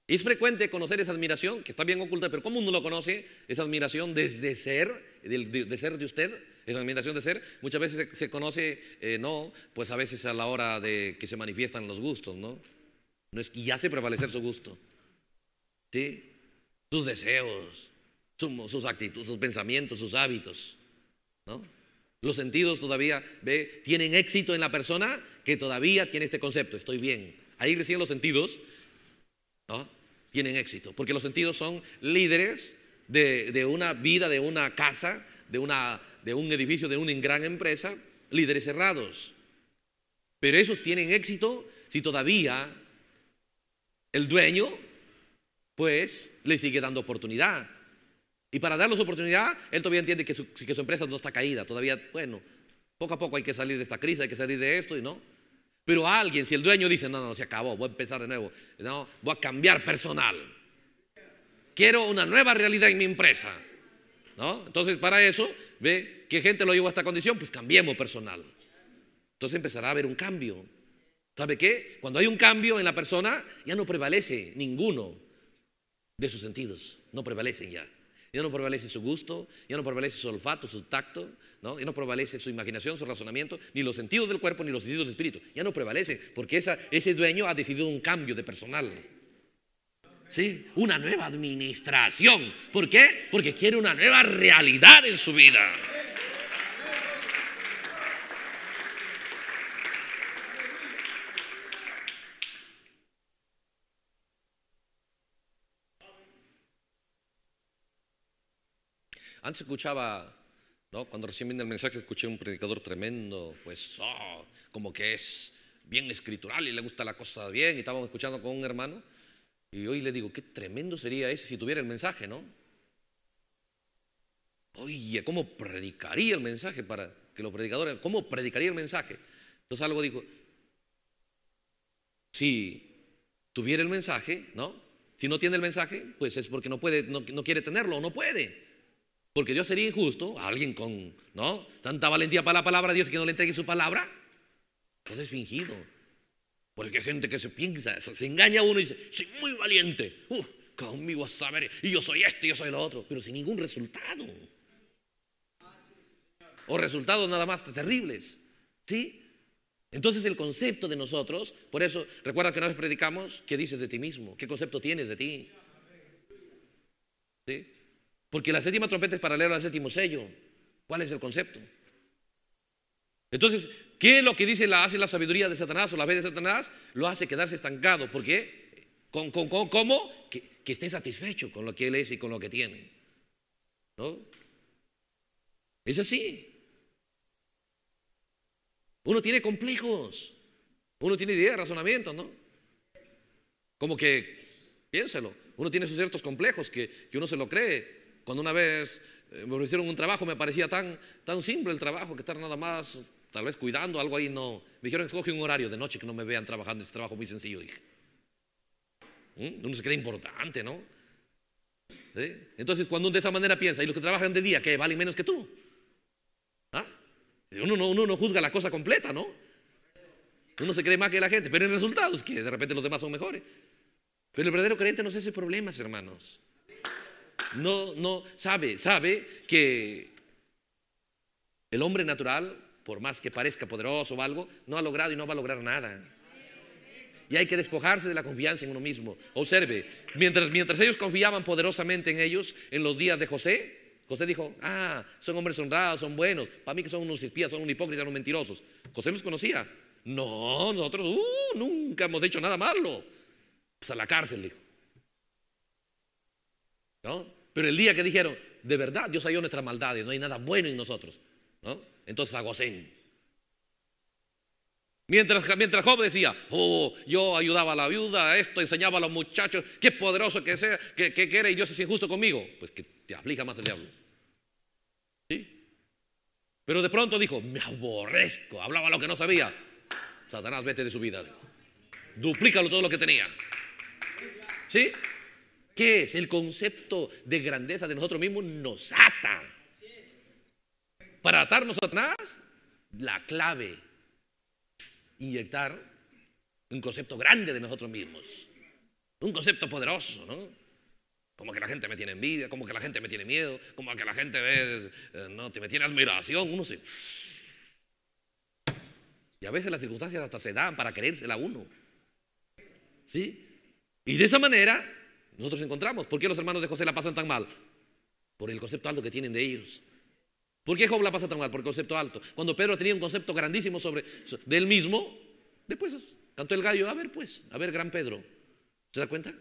Es frecuente conocer esa admiración, que está bien oculta, pero ¿cómo uno lo conoce? Esa admiración desde ser, de, ser de usted, esa admiración de ser, muchas veces se, conoce, eh, no, pues a veces a la hora de que se manifiestan los gustos, ¿no? no es, y hace prevalecer su gusto, ¿sí? Sus deseos, sus actitudes, sus pensamientos, sus hábitos, ¿no? Los sentidos todavía ¿ve? tienen éxito en la persona que todavía tiene este concepto, estoy bien. Ahí recién los sentidos ¿No? tienen éxito, porque los sentidos son líderes de, una vida, de una casa, de, una, de un edificio, de una gran empresa, líderes cerrados. Pero esos tienen éxito si todavía el dueño, pues, le sigue dando oportunidad. Y para darles oportunidad, él todavía entiende que que su empresa no está caída, todavía, bueno, poco a poco hay que salir de esta crisis, hay que salir de esto, y no. Pero a alguien, si el dueño dice, no, no, se acabó, voy a empezar de nuevo, no, voy a cambiar personal. Quiero una nueva realidad en mi empresa. ¿No? Entonces, para eso, ve qué gente lo llevó a esta condición, pues cambiemos personal. Entonces empezará a haber un cambio. ¿Sabe qué? Cuando hay un cambio en la persona, ya no prevalece ninguno de sus sentidos, no prevalecen ya ya no prevalece su gusto, ya no prevalece su olfato, su tacto, ¿no? ya no prevalece su imaginación, su razonamiento, ni los sentidos del cuerpo, ni los sentidos del espíritu. Ya no prevalece, porque ese dueño ha decidido un cambio de personal. ¿Sí? Una nueva administración. ¿Por qué? Porque quiere una nueva realidad en su vida. Antes escuchaba, ¿no? cuando recién vine el mensaje, escuché un predicador tremendo, pues, oh, como que es bien escritural y le gusta la cosa bien, y estábamos escuchando con un hermano, y hoy le digo, qué tremendo sería ese si tuviera el mensaje, ¿no? Oye, ¿cómo predicaría el mensaje para que los predicadores, cómo predicaría el mensaje? Entonces algo digo, si tuviera el mensaje, ¿no? Si no tiene el mensaje, pues es porque no puede, no, quiere tenerlo no puede. Porque Dios sería injusto, a alguien con ¿no? tanta valentía para la palabra de Dios que no le entregue su palabra. Todo es fingido. Porque hay gente que se piensa, se engaña a uno y dice, soy muy valiente, uh, conmigo a saber, y yo soy este, yo soy lo otro, pero sin ningún resultado. O resultados nada más terribles. ¿Sí? Entonces el concepto de nosotros, por eso recuerda que una vez predicamos, ¿qué dices de ti mismo? ¿Qué concepto tienes de ti? ¿Sí? Porque la séptima trompeta es paralela al séptimo sello. ¿Cuál es el concepto? Entonces, ¿qué es lo que dice la hace la sabiduría de Satanás o la fe de Satanás? Lo hace quedarse estancado. ¿Por qué? ¿Con, cómo que, esté satisfecho con lo que él es y con lo que tiene. ¿No? Es así. Uno tiene complejos. Uno tiene ideas, razonamientos, ¿no? Como que, piénselo, uno tiene sus ciertos complejos que, que uno se lo cree. Cuando una vez eh, me ofrecieron un trabajo, me parecía tan, tan simple el trabajo que estar nada más, tal vez cuidando algo ahí, no. Me dijeron, escoge un horario de noche que no me vean trabajando, es trabajo muy sencillo, ¿Mm? Uno se cree importante, ¿no? Entonces, cuando uno de esa manera piensa, y los que trabajan de día, que valen menos que tú. ¿Ah? Uno, no, uno no juzga la cosa completa, ¿no? Uno se cree más que la gente, pero en resultados, que de repente los demás son mejores. Pero el verdadero creyente no se ese problema, hermanos no, no sabe, sabe que el hombre natural, por más que parezca poderoso o algo, no ha logrado y no va a lograr nada. Y hay que despojarse de la confianza en uno mismo. Observe, mientras, mientras ellos confiaban poderosamente en ellos en los días de José, José dijo, ah, son hombres honrados, son buenos. Para mí que son unos espías, son unos hipócritas, unos mentirosos. José nos conocía. No, nosotros uh, nunca hemos hecho nada malo. Pues a la cárcel, dijo. ¿No? Pero el día que dijeron, de verdad, Dios halló nuestras maldades, no hay nada bueno en nosotros, entonces agocen. Mientras, mientras Job decía, oh, yo ayudaba a la viuda, a esto, enseñaba a los muchachos, qué poderoso que sea, qué quiere y Dios es injusto conmigo. Pues que te aplica más el diablo. ¿Sí? Pero de pronto dijo, me aborrezco, hablaba lo que no sabía. Satanás, vete de su vida. Duplícalo todo lo que tenía. ¿Sí? ¿Qué es? El concepto de grandeza de nosotros mismos nos ata. Para atarnos a la clave inyectar un concepto grande de nosotros mismos. Un concepto poderoso, ¿no? Como que la gente me tiene envidia, como que la gente me tiene miedo, como que la gente ve, eh, no, me tiene admiración, uno se... Y a veces las circunstancias hasta se dan para creérsela a uno. ¿Sí? Y de esa manera nosotros encontramos. ¿Por qué los hermanos de José la pasan tan mal? Por el concepto alto que tienen de ellos. ¿Por qué Job la pasa tan mal? Por el concepto alto. Cuando Pedro tenía un concepto grandísimo sobre, del él mismo, después cantó el gallo, a ver pues, a ver gran Pedro. ¿Se da cuenta?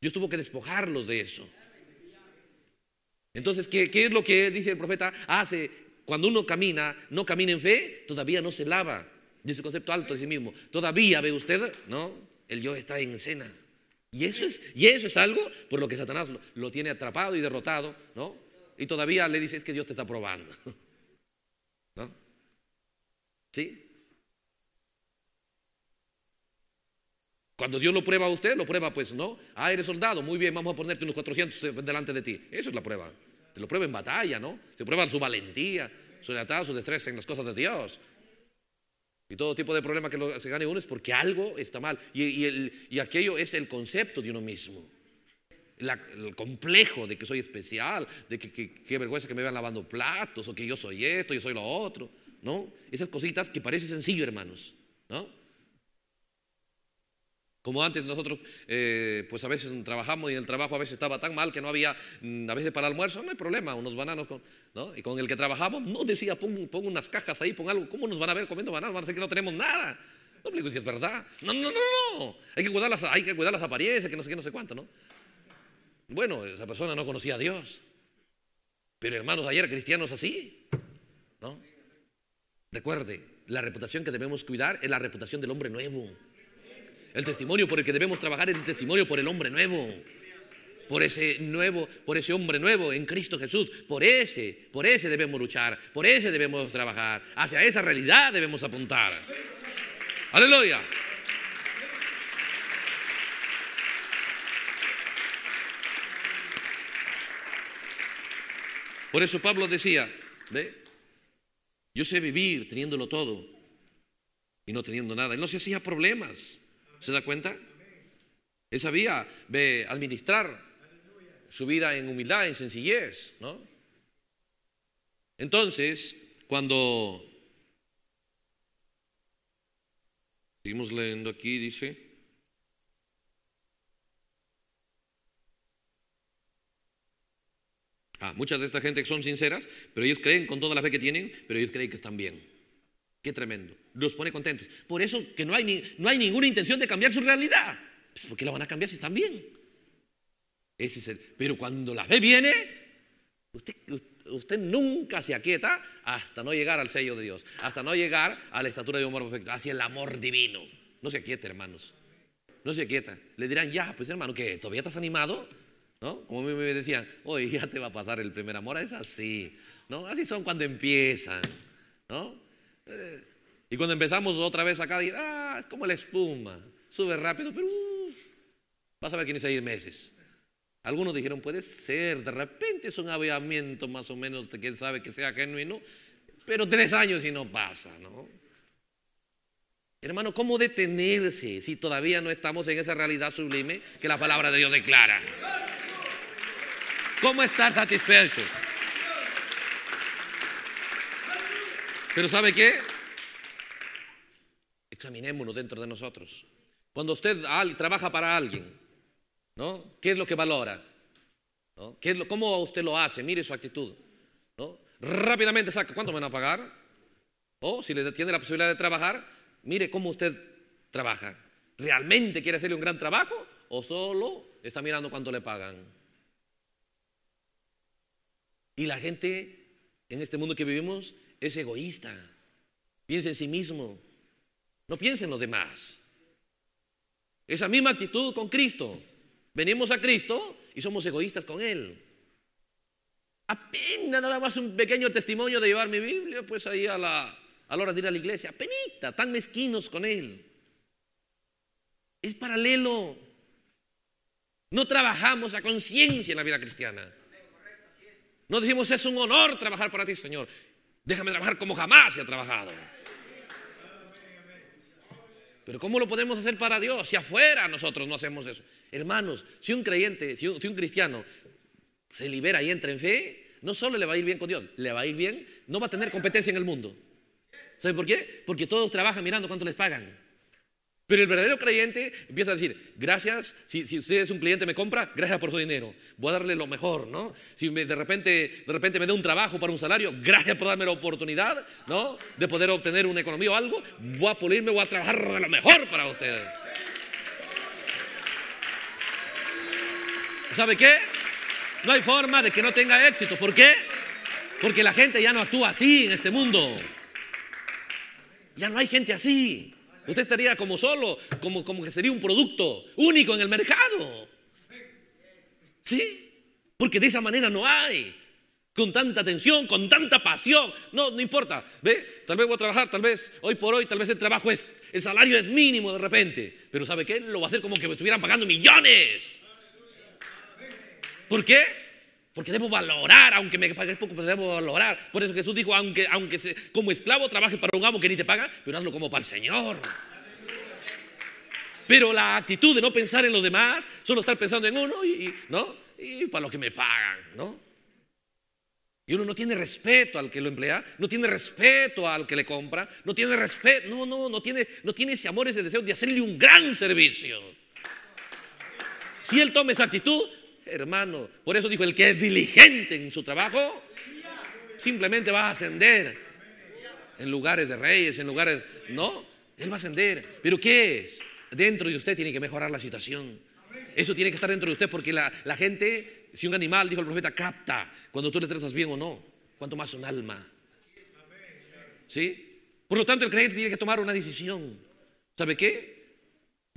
Dios tuvo que despojarlos de eso. Entonces, ¿qué, es lo que dice el profeta? Hace, cuando uno camina, no camina en fe, todavía no se lava. Dice el concepto alto de sí mismo. Todavía ve usted, ¿no? El yo está en escena. Y eso es, y eso es algo por lo que Satanás lo, tiene atrapado y derrotado, ¿no? Y todavía le dice, es que Dios te está probando. ¿No? ¿Sí? Cuando Dios lo prueba a usted, lo prueba, pues no. Ah, eres soldado, muy bien, vamos a ponerte unos 400 eh, delante de ti. Eso es la prueba. Te lo prueba en batalla, ¿no? Se prueba su valentía, su lealtad, su destreza en las cosas de Dios. Y todo tipo de problema que se gane uno es porque algo está mal. Y, el, y aquello es el concepto de uno mismo. el complejo de que soy especial, de que, qué vergüenza que me vean lavando platos, o que yo soy esto, yo soy lo otro. ¿no? Esas cositas que parece sencillo, hermanos. ¿no? Como antes nosotros, eh, pues a veces trabajamos y el trabajo a veces estaba tan mal que no había, mm, a veces para almuerzo, no hay problema, unos bananos, ¿no? Y con el que trabajamos, no decía, pon, unas cajas ahí, pon algo, ¿cómo nos van a ver comiendo bananos? Van a decir que no tenemos nada. No digo si es verdad. No, no, no, no. Hay que cuidar las, hay que cuidar las apariencias, que no sé qué, no sé cuánto, ¿no? Bueno, esa persona no conocía a Dios. Pero hermanos, ayer cristianos así, ¿no? Recuerde, la reputación que debemos cuidar es la reputación del hombre nuevo. El testimonio por el que debemos trabajar es el testimonio por el hombre nuevo. Por ese nuevo, por ese hombre nuevo en Cristo Jesús, por ese, por ese debemos luchar, por ese debemos trabajar, hacia esa realidad debemos apuntar. Aleluya. Por eso Pablo decía, ¿ve? Yo sé vivir teniéndolo todo y no teniendo nada. Él no se hacía problemas. ¿Se da cuenta? Esa vía de administrar su vida en humildad, en sencillez, ¿no? Entonces, cuando seguimos leyendo aquí, dice, Ah, muchas de estas gente son sinceras, pero ellos creen con toda la fe que tienen, pero ellos creen que están bien tremendo. Los pone contentos. Por eso que no hay, ni, no hay ninguna intención de cambiar su realidad. porque ¿Por la van a cambiar si están bien? Ese pero cuando la ve viene, usted, usted nunca se aquieta hasta no llegar al sello de Dios, hasta no llegar a la estatura de un amor perfecto, hacia el amor divino. No se aquieta, hermanos. No se aquieta. Le dirán, ya, pues hermano, que todavía estás animado. ¿No? Como me decían, hoy ya te va a pasar el primer amor. Es así. ¿no? Así son cuando empiezan. ¿no? y cuando empezamos otra vez acá, ah, es como la espuma, sube rápido, pero vas a ver que ni seis meses. Algunos dijeron, puede ser, de repente es un aviamiento más o menos, de quién sabe que sea genuino, pero tres años y no pasa, ¿no? Hermano, ¿cómo detenerse si todavía no estamos en esa realidad sublime que la palabra de Dios declara? ¿Cómo estar satisfechos? Pero ¿sabe qué? Examinémonos dentro de nosotros. Cuando usted trabaja para alguien, ¿no? ¿Qué es lo que valora? ¿Qué ¿Cómo usted lo hace? Mire su actitud. Rápidamente saca, ¿cuánto me van a pagar? O si le tiene la posibilidad de trabajar, mire cómo usted trabaja. ¿Realmente quiere hacerle un gran trabajo o solo está mirando cuánto le pagan? Y la gente en este mundo que vivimos es egoísta, piensa en sí mismo, no piensa en los demás. Esa misma actitud con Cristo. Venimos a Cristo y somos egoístas con Él. Apenas nada más un pequeño testimonio de llevar mi Biblia, pues ahí a la, a la hora de ir a la iglesia. Apenita, tan mezquinos con Él. Es paralelo. No trabajamos a conciencia en la vida cristiana. No decimos es un honor trabajar para ti, Señor. Déjame trabajar como jamás se ha trabajado. Pero ¿cómo lo podemos hacer para Dios si afuera nosotros no hacemos eso? Hermanos, si un creyente, si un, cristiano se libera y entra en fe, no solo le va a ir bien con Dios, le va a ir bien, no va a tener competencia en el mundo. ¿Sabe por qué? Porque todos trabajan mirando cuánto les pagan. Pero el verdadero creyente empieza a decir, gracias, si, si, usted es un cliente me compra, gracias por su dinero, voy a darle lo mejor, ¿no? Si de, repente, de repente me da un trabajo para un salario, gracias por darme la oportunidad, ¿no? De poder obtener una economía o algo, voy a pulirme, voy a trabajar de lo mejor para ustedes. ¿Sabe qué? No hay forma de que no tenga éxito. ¿Por qué? Porque la gente ya no actúa así en este mundo. Ya no hay gente así. Usted estaría como solo, como, como que sería un producto único en el mercado. ¿Sí? Porque de esa manera no hay. Con tanta atención con tanta pasión. No, no importa. ¿Ve? Tal vez voy a trabajar, tal vez hoy por hoy, tal vez el trabajo es, el salario es mínimo de repente. Pero ¿sabe qué? Lo va a hacer como que me estuvieran pagando millones. ¿Por qué? Porque debo valorar, aunque me pague poco, pero pues debo valorar. Por eso Jesús dijo, aunque, aunque como esclavo trabaje para un amo que ni te paga, pero hazlo como para el Señor. Pero la actitud de no pensar en los demás, solo estar pensando en uno y, ¿no? y para los que me pagan, Y uno no tiene respeto al que lo emplea, no tiene respeto al que le compra, no tiene respeto, no, no, no tiene, no tiene ese amor, ese deseo de hacerle un gran servicio. Si él toma esa actitud, Hermano, por eso dijo, el que es diligente en su trabajo, simplemente va a ascender. En lugares de reyes, en lugares... No, él va a ascender. ¿Pero qué es? Dentro de usted tiene que mejorar la situación. Eso tiene que estar dentro de usted porque la, gente, si un animal, dijo el profeta, capta cuando tú le tratas bien o no, cuanto más un alma. ¿Sí? Por lo tanto, el creyente tiene que tomar una decisión. ¿Sabe qué?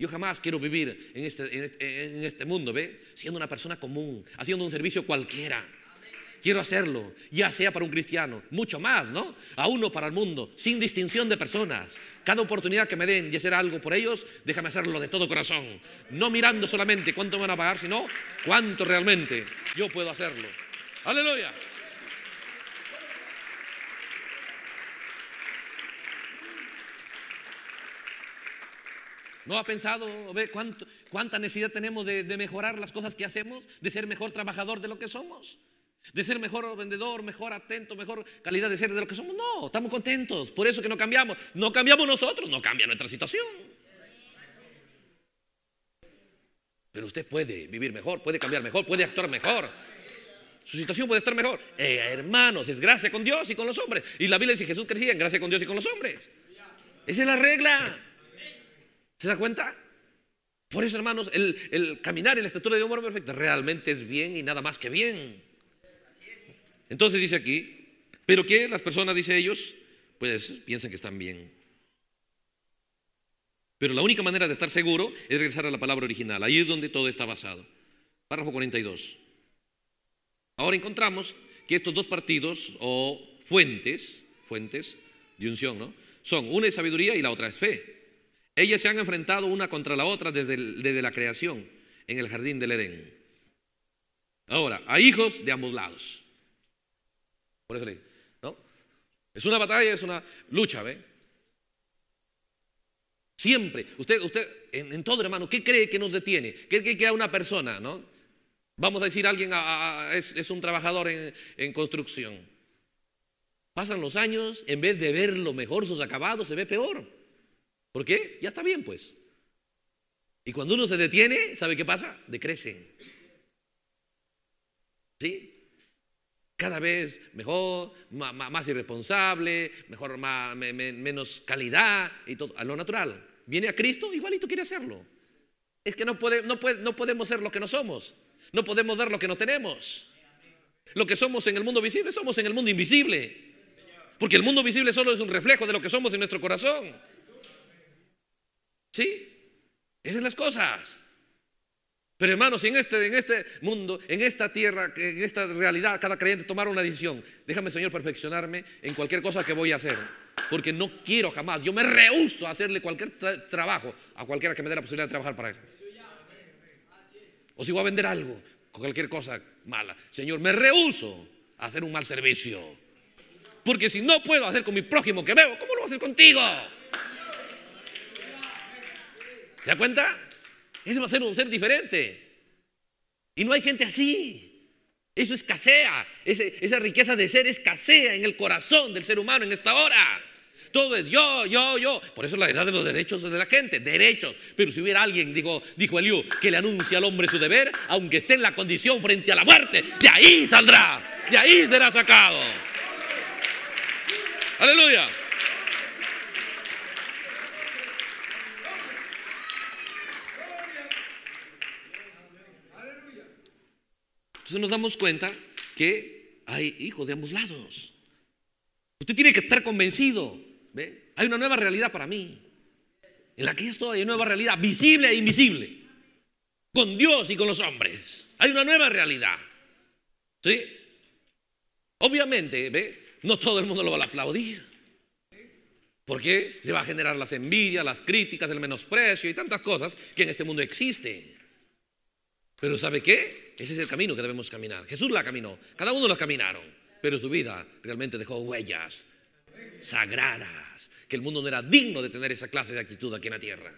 Yo jamás quiero vivir este, este, en este, mundo, ¿ve? Siendo una persona común, haciendo un servicio cualquiera. Quiero hacerlo, ya sea para un cristiano, mucho más, ¿no? A uno para el mundo, sin distinción de personas. Cada oportunidad que me den de hacer algo por ellos, déjame hacerlo de todo corazón. No mirando solamente cuánto me van a pagar, sino cuánto realmente yo puedo hacerlo. Aleluya. ¿No ha pensado cuánta necesidad tenemos de, mejorar las cosas que hacemos, de ser mejor trabajador de lo que somos? De ser mejor vendedor, mejor atento, mejor calidad de ser de lo que somos. No, estamos contentos. Por eso que no cambiamos. No cambiamos nosotros, no cambia nuestra situación. Pero usted puede vivir mejor, puede cambiar mejor, puede actuar mejor. Su situación puede estar mejor. Eh, hermanos, es gracia con Dios y con los hombres. Y la Biblia dice, Jesús crecía en gracia con Dios y con los hombres. Esa es la regla. ¿Se da cuenta? Por eso, hermanos, el, caminar en la estatura de un hombre perfecto realmente es bien y nada más que bien. Entonces dice aquí, pero qué las personas, dice ellos, pues piensan que están bien. Pero la única manera de estar seguro es regresar a la palabra original. Ahí es donde todo está basado. Párrafo 42. Ahora encontramos que estos dos partidos o fuentes, fuentes de unción, ¿no? Son una es sabiduría y la otra es fe. Ellas se han enfrentado una contra la otra desde, la creación en el jardín del Edén. Ahora, a hijos de ambos lados. Por eso le ¿no? Es una batalla, es una lucha, ¿ve? Siempre, usted, usted, en, todo hermano, ¿qué cree que nos detiene? ¿Qué cree que a una persona, no? Vamos a decir, alguien es, un trabajador en, en construcción. Pasan los años, en vez de ver lo mejor sus acabados, se ve peor. ¿Por qué? Ya está bien, pues. Y cuando uno se detiene, ¿sabe qué pasa? Decrece. ¿Sí? cada vez mejor, más, irresponsable, mejor, menos calidad y todo, a lo natural. Viene a Cristo, igualito quiere hacerlo. Es que no, puede, no, puede, no podemos ser lo que no somos, no podemos dar lo que no tenemos. Lo que somos en el mundo visible, somos en el mundo invisible. Porque el mundo visible solo es un reflejo de lo que somos en nuestro corazón. ¿Sí? Esas son las cosas. Pero hermanos, en este, en este mundo, en esta tierra, en esta realidad, cada creyente tomar una decisión. Déjame, Señor, perfeccionarme en cualquier cosa que voy a hacer. Porque no quiero jamás, yo me rehúso a hacerle cualquier trabajo a cualquiera que me dé la posibilidad de trabajar para él. O si voy a vender algo, cualquier cosa mala. Señor, me rehúso a hacer un mal servicio. Porque si no puedo hacer con mi prójimo que veo, ¿cómo lo voy a hacer contigo? ¿Se da cuenta? Ese va a ser un ser diferente. Y no hay gente así. Eso escasea, esa riqueza de ser escasea en el corazón del ser humano en esta hora. Todo es yo, yo, yo. Por eso la edad de los derechos de la gente, derechos. Pero si hubiera alguien, dijo, dijo Eliú, que le anuncie al hombre su deber, aunque esté en la condición frente a la muerte, de ahí saldrá, de ahí será sacado. Aleluya. nos damos cuenta que hay hijos de ambos lados. Usted tiene que estar convencido. ¿ve? Hay una nueva realidad para mí. En la que esto hay una nueva realidad, visible e invisible. Con Dios y con los hombres. Hay una nueva realidad. Obviamente, ¿ve? No todo el mundo lo va a aplaudir. Porque se va a generar las envidias, las críticas, el menosprecio y tantas cosas que en este mundo existen. Pero ¿sabe qué? Ese es el camino que debemos caminar. Jesús la caminó, cada uno la caminaron, pero su vida realmente dejó huellas sagradas, que el mundo no era digno de tener esa clase de actitud aquí en la tierra.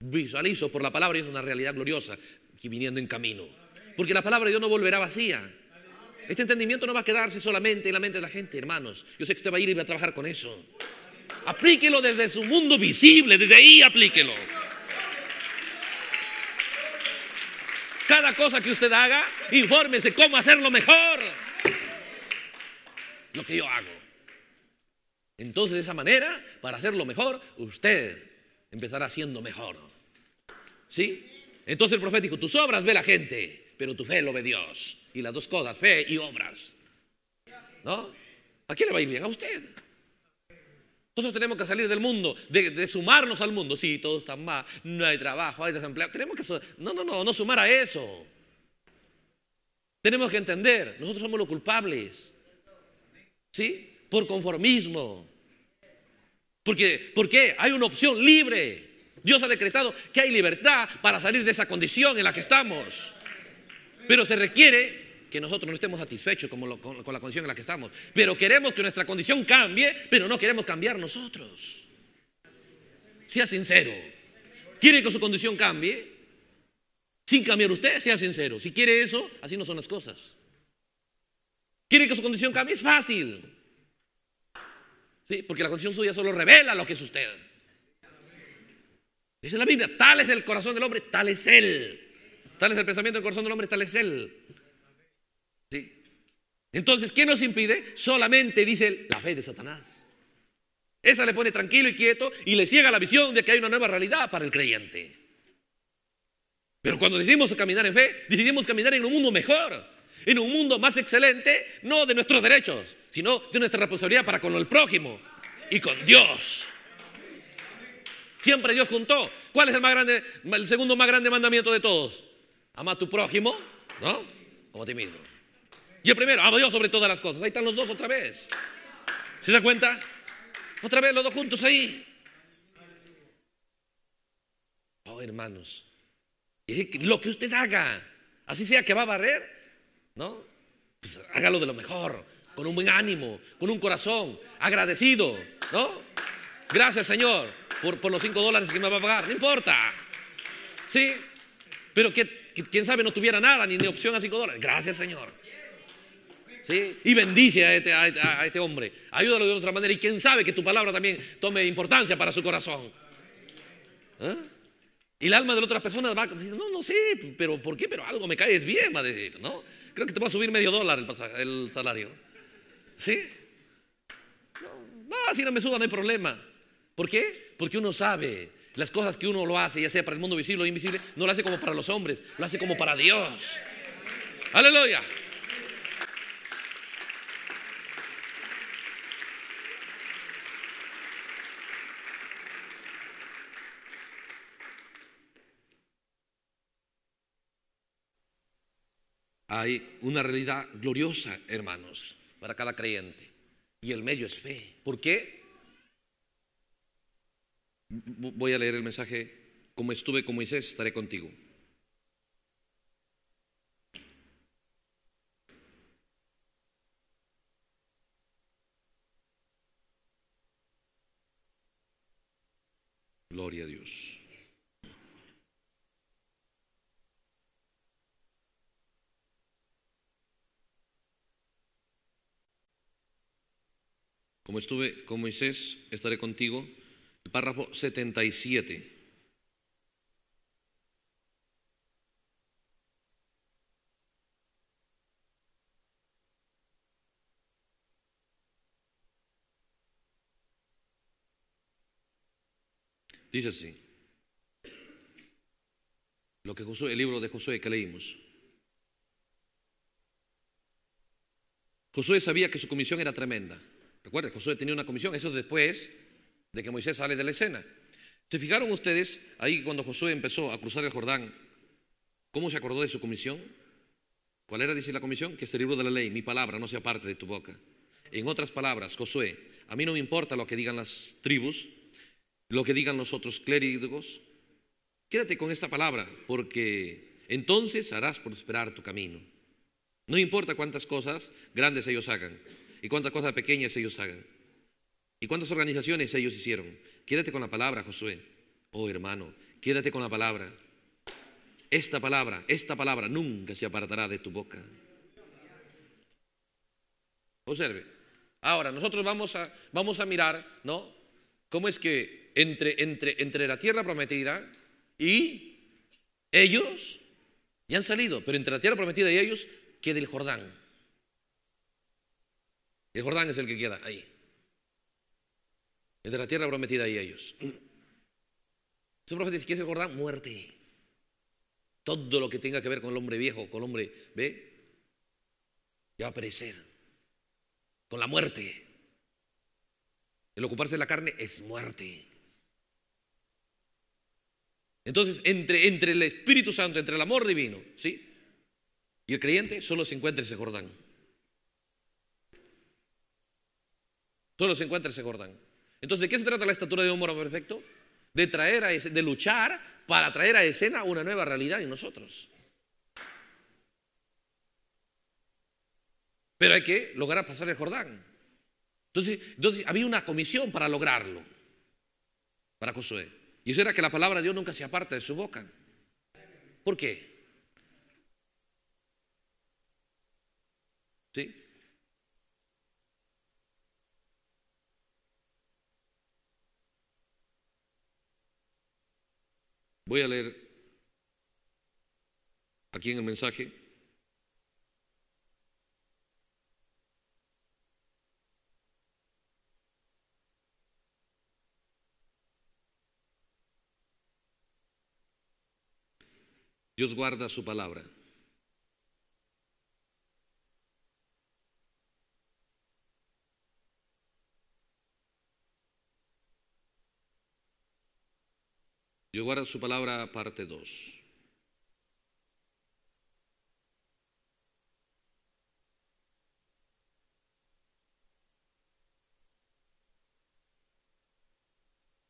Visualizo por la palabra y es una realidad gloriosa Y viniendo en camino, porque la palabra de Dios no volverá vacía. Este entendimiento no va a quedarse solamente en la mente de la gente, hermanos. Yo sé que usted va a ir y va a trabajar con eso. Aplíquelo desde su mundo visible, desde ahí aplíquelo. Cada cosa que usted haga, infórmese cómo hacerlo mejor. Lo que yo hago. Entonces, de esa manera, para hacerlo mejor, usted empezará haciendo mejor. ¿Sí? Entonces el profético tus obras ve la gente, pero tu fe lo ve Dios. Y las dos cosas, fe y obras. ¿No? ¿A quién le va a ir bien? A usted. Nosotros tenemos que salir del mundo, de, sumarnos al mundo. Sí, todo está mal, no hay trabajo, hay desempleo. Tenemos que. No, no, no, no sumar a eso. Tenemos que entender, nosotros somos los culpables. ¿Sí? Por conformismo. Porque, ¿Por qué? Hay una opción libre. Dios ha decretado que hay libertad para salir de esa condición en la que estamos. Pero se requiere que nosotros no estemos satisfechos con, la condición en la que estamos, pero queremos que nuestra condición cambie, pero no queremos cambiar nosotros. Sea sincero. ¿Quiere que su condición cambie? Sin cambiar usted, sea sincero. Si quiere eso, así no son las cosas. ¿Quiere que su condición cambie? Es fácil. porque la condición suya solo revela lo que es usted. Dice la Biblia, tal es el corazón del hombre, tal es él. Tal es el pensamiento del corazón del hombre, tal es él. Entonces, ¿qué nos impide? Solamente, dice la fe de Satanás. Esa le pone tranquilo y quieto y le ciega la visión de que hay una nueva realidad para el creyente. Pero cuando decidimos caminar en fe, decidimos caminar en un mundo mejor, en un mundo más excelente, no de nuestros derechos, sino de nuestra responsabilidad para con el prójimo y con Dios. Siempre Dios juntó. ¿Cuál es el, más grande, el segundo más grande mandamiento de todos? Ama a tu prójimo, ¿no? Como a ti mismo. Y primero, amo a Dios sobre todas las cosas. Ahí están los dos otra vez. ¿Se da cuenta? Otra vez los dos juntos ahí. Oh, hermanos. Lo que usted haga, así sea que va a barrer, ¿no? Pues hágalo de lo mejor, con un buen ánimo, con un corazón, agradecido, ¿no? Gracias, Señor, por, por los cinco dólares que me va a pagar, no importa. ¿Sí? Pero que, quién sabe, no tuviera nada, ni, ni opción a cinco dólares. Gracias, Señor y bendice este, este, a este, hombre. Ayúdalo de otra manera y quién sabe que tu palabra también tome importancia para su corazón. ¿Ah? Y el alma de la otra persona va a decir, no, no sé, pero ¿por qué? Pero algo me caes bien, va a decir, ¿no? Creo que te va a subir medio dólar el, salario. ¿Sí? No, si no me suba no hay problema. ¿Por qué? Porque uno sabe las cosas que uno lo hace, ya sea para el mundo visible o invisible, no lo hace como para los hombres, lo hace como para Dios. Aleluya. hay una realidad gloriosa, hermanos, para cada creyente. Y el medio es fe. ¿Por qué? Voy a leer el mensaje, como estuve con Moisés, estaré contigo. Gloria a Dios. Como estuve con Moisés, estaré contigo. El párrafo 77. Dice así. Lo que el libro de Josué que leímos. Josué sabía que su comisión era tremenda. Recuerden, Josué tenía una comisión, eso es después de que Moisés sale de la escena. ¿Se fijaron ustedes ahí cuando Josué empezó a cruzar el Jordán? ¿Cómo se acordó de su comisión? ¿Cuál era, dice la comisión? Que este libro de la ley, mi palabra, no sea parte de tu boca. En otras palabras, Josué, a mí no me importa lo que digan las tribus, lo que digan los otros clérigos. Quédate con esta palabra, porque entonces harás prosperar tu camino. No importa cuántas cosas grandes ellos hagan y cuántas cosas pequeñas ellos hagan. ¿Y cuántas organizaciones ellos hicieron? Quédate con la palabra, Josué. Oh hermano, quédate con la palabra. Esta palabra, esta palabra nunca se apartará de tu boca. Observe. Ahora, nosotros vamos a, vamos a mirar, ¿no? ¿Cómo es que entre, entre, entre la tierra prometida y ellos ya han salido, pero entre la tierra prometida y ellos queda el Jordán. El Jordán es el que queda ahí. Entre de la tierra prometida ahí a ellos. Su profeta dice, es el Jordán? Muerte. Todo lo que tenga que ver con el hombre viejo, con el hombre, ¿ve? Ya va a perecer. Con la muerte. El ocuparse de la carne es muerte. Entonces, entre, entre el Espíritu Santo, entre el amor divino, ¿sí? Y el creyente solo se encuentra ese Jordán. Solo se encuentra ese Jordán. Entonces, ¿de qué se trata la estatura de un hombre perfecto? De, traer a, de luchar para traer a escena una nueva realidad en nosotros. Pero hay que lograr pasar el Jordán. Entonces, entonces había una comisión para lograrlo, para Josué. Y eso era que la palabra de Dios nunca se aparta de su boca. ¿Por qué? ¿Sí? Voy a leer aquí en el mensaje. Dios guarda su palabra. Dios guarda su palabra, parte 2.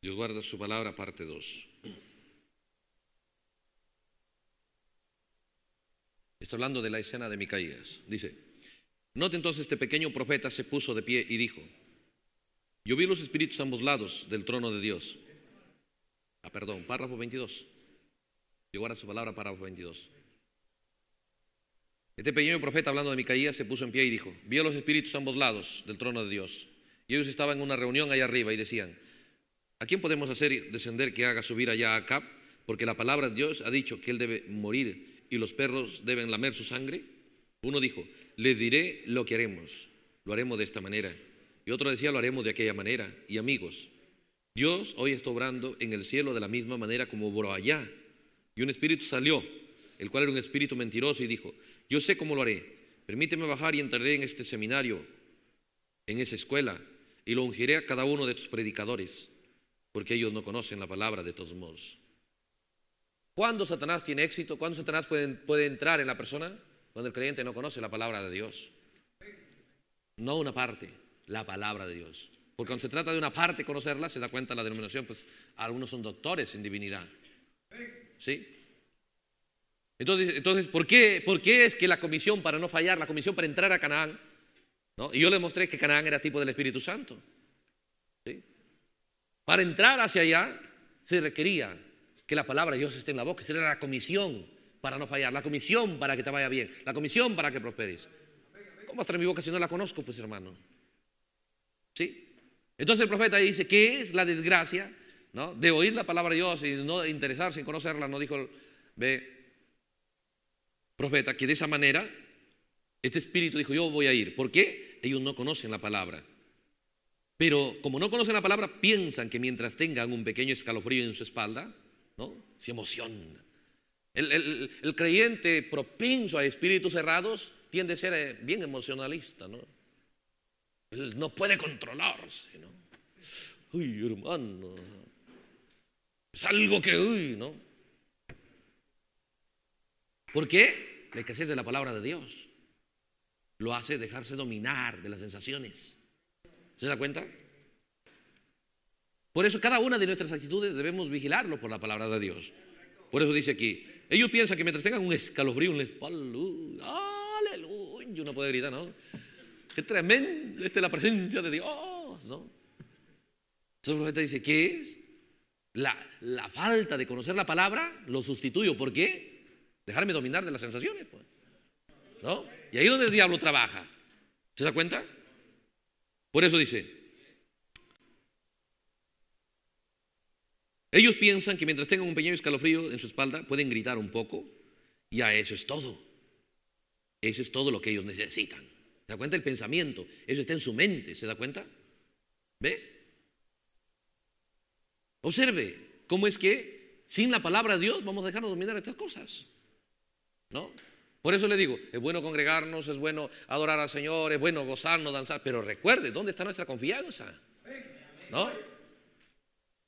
Dios guarda su palabra, parte 2. Está hablando de la escena de Micaías. Dice, note entonces este pequeño profeta se puso de pie y dijo, yo vi los espíritus a ambos lados del trono de Dios Ah, perdón, párrafo 22. Llegó ahora su palabra, párrafo 22. Este pequeño profeta, hablando de Micaías, se puso en pie y dijo, vi a los espíritus a ambos lados del trono de Dios. Y ellos estaban en una reunión allá arriba y decían, ¿a quién podemos hacer descender que haga subir allá a Acab? Porque la palabra de Dios ha dicho que él debe morir y los perros deben lamer su sangre. Uno dijo, les diré lo que haremos, lo haremos de esta manera. Y otro decía, lo haremos de aquella manera. Y amigos, Dios hoy está obrando en el cielo de la misma manera como obró allá. Y un espíritu salió, el cual era un espíritu mentiroso y dijo, yo sé cómo lo haré, permíteme bajar y entraré en este seminario, en esa escuela, y lo ungiré a cada uno de tus predicadores, porque ellos no conocen la palabra de todos modos. ¿Cuándo Satanás tiene éxito? ¿Cuándo Satanás puede, puede entrar en la persona? Cuando el creyente no conoce la palabra de Dios. No una parte, la palabra de Dios. Porque cuando se trata de una parte conocerla, se da cuenta la denominación, pues algunos son doctores en divinidad. ¿Sí? Entonces, entonces ¿por, qué, ¿por qué es que la comisión para no fallar, la comisión para entrar a Canaán, ¿no? y yo le mostré que Canaán era tipo del Espíritu Santo? ¿Sí? Para entrar hacia allá se requería que la palabra de Dios esté en la boca, esa era la comisión para no fallar, la comisión para que te vaya bien, la comisión para que prosperes. ¿Cómo va en mi boca si no la conozco, pues hermano? ¿Sí? Entonces el profeta dice, ¿qué es la desgracia? ¿No? De oír la palabra de Dios y no interesarse en conocerla, no dijo ve, profeta, que de esa manera este espíritu dijo, yo voy a ir. ¿Por qué? Ellos no conocen la palabra. Pero como no conocen la palabra, piensan que mientras tengan un pequeño escalofrío en su espalda, ¿no? se emociona El, el, creyente propenso a espíritus cerrados tiende a ser eh, bien emocionalista, ¿no? Él no puede controlarse, ¿no? Uy, hermano. Es algo que, uy, ¿no? ¿Por qué? La escasez de la palabra de Dios lo hace dejarse dominar de las sensaciones. ¿Se da cuenta? Por eso cada una de nuestras actitudes debemos vigilarlo por la palabra de Dios. Por eso dice aquí, ellos piensan que mientras tengan un escalofrío en la espalda, uh, aleluya, gritar, ¿no? Qué tremendo, esta es la presencia de Dios, Entonces el profeta dice, ¿qué es? La, falta de conocer la palabra lo sustituyo. ¿Por qué? Dejarme dominar de las sensaciones, pues, ¿No? Y ahí es donde el diablo trabaja. ¿Se da cuenta? Por eso dice, Ellos piensan que mientras tengan un pequeño escalofrío en su espalda pueden gritar un poco y a eso es todo. Eso es todo lo que ellos necesitan. ¿Se da cuenta el pensamiento? Eso está en su mente, ¿se da cuenta? ¿Ve? Observe cómo es que sin la palabra de Dios vamos a dejarnos dominar estas cosas. ¿No? Por eso le digo, es bueno congregarnos, es bueno adorar al Señor, es bueno gozarnos, danzar, pero recuerde, ¿dónde está nuestra confianza? ¿No?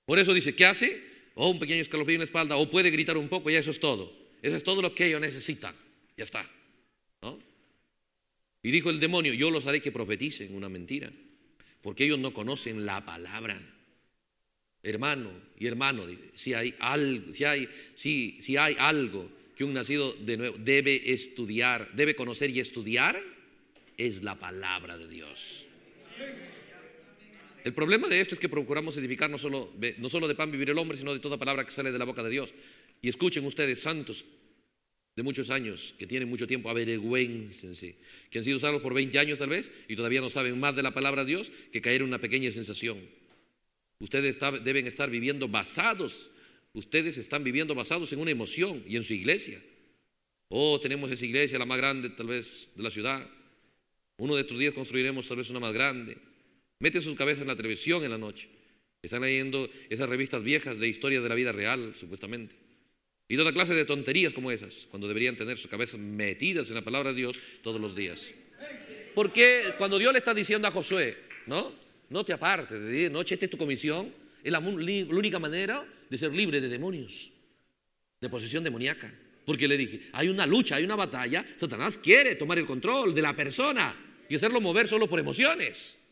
Por eso dice, ¿qué hace? O oh, un pequeño escalofrío en la espalda, o puede gritar un poco, ya eso es todo. Eso es todo lo que ellos necesitan. Ya está. Y dijo el demonio, yo los haré que profeticen una mentira, porque ellos no conocen la palabra. Hermano y hermano, si hay algo, si hay, si hay algo que un nacido de nuevo debe estudiar, debe conocer y estudiar, es la palabra de Dios. El problema de esto es que procuramos edificar no solo, no solo de pan vivir el hombre, sino de toda palabra que sale de la boca de Dios. Y escuchen ustedes, santos, de muchos años, que tienen mucho tiempo, avergüéncense, que han sido salvos por 20 años tal vez y todavía no saben más de la palabra de Dios que caer en una pequeña sensación. Ustedes deben estar viviendo basados, ustedes están viviendo basados en una emoción y en su iglesia. Oh, tenemos esa iglesia, la más grande tal vez de la ciudad. Uno de estos días construiremos tal vez una más grande. Meten sus cabezas en la televisión en la noche. Están leyendo esas revistas viejas de historia de la vida real, supuestamente. Y toda clase de tonterías como esas, cuando deberían tener sus cabezas metidas en la palabra de Dios todos los días. Porque cuando Dios le está diciendo a Josué, ¿no? No te apartes de día, noche, esta es tu comisión, es la, única manera de ser libre de demonios, de posesión demoníaca. Porque le dije, hay una lucha, hay una batalla, Satanás quiere tomar el control de la persona y hacerlo mover solo por emociones.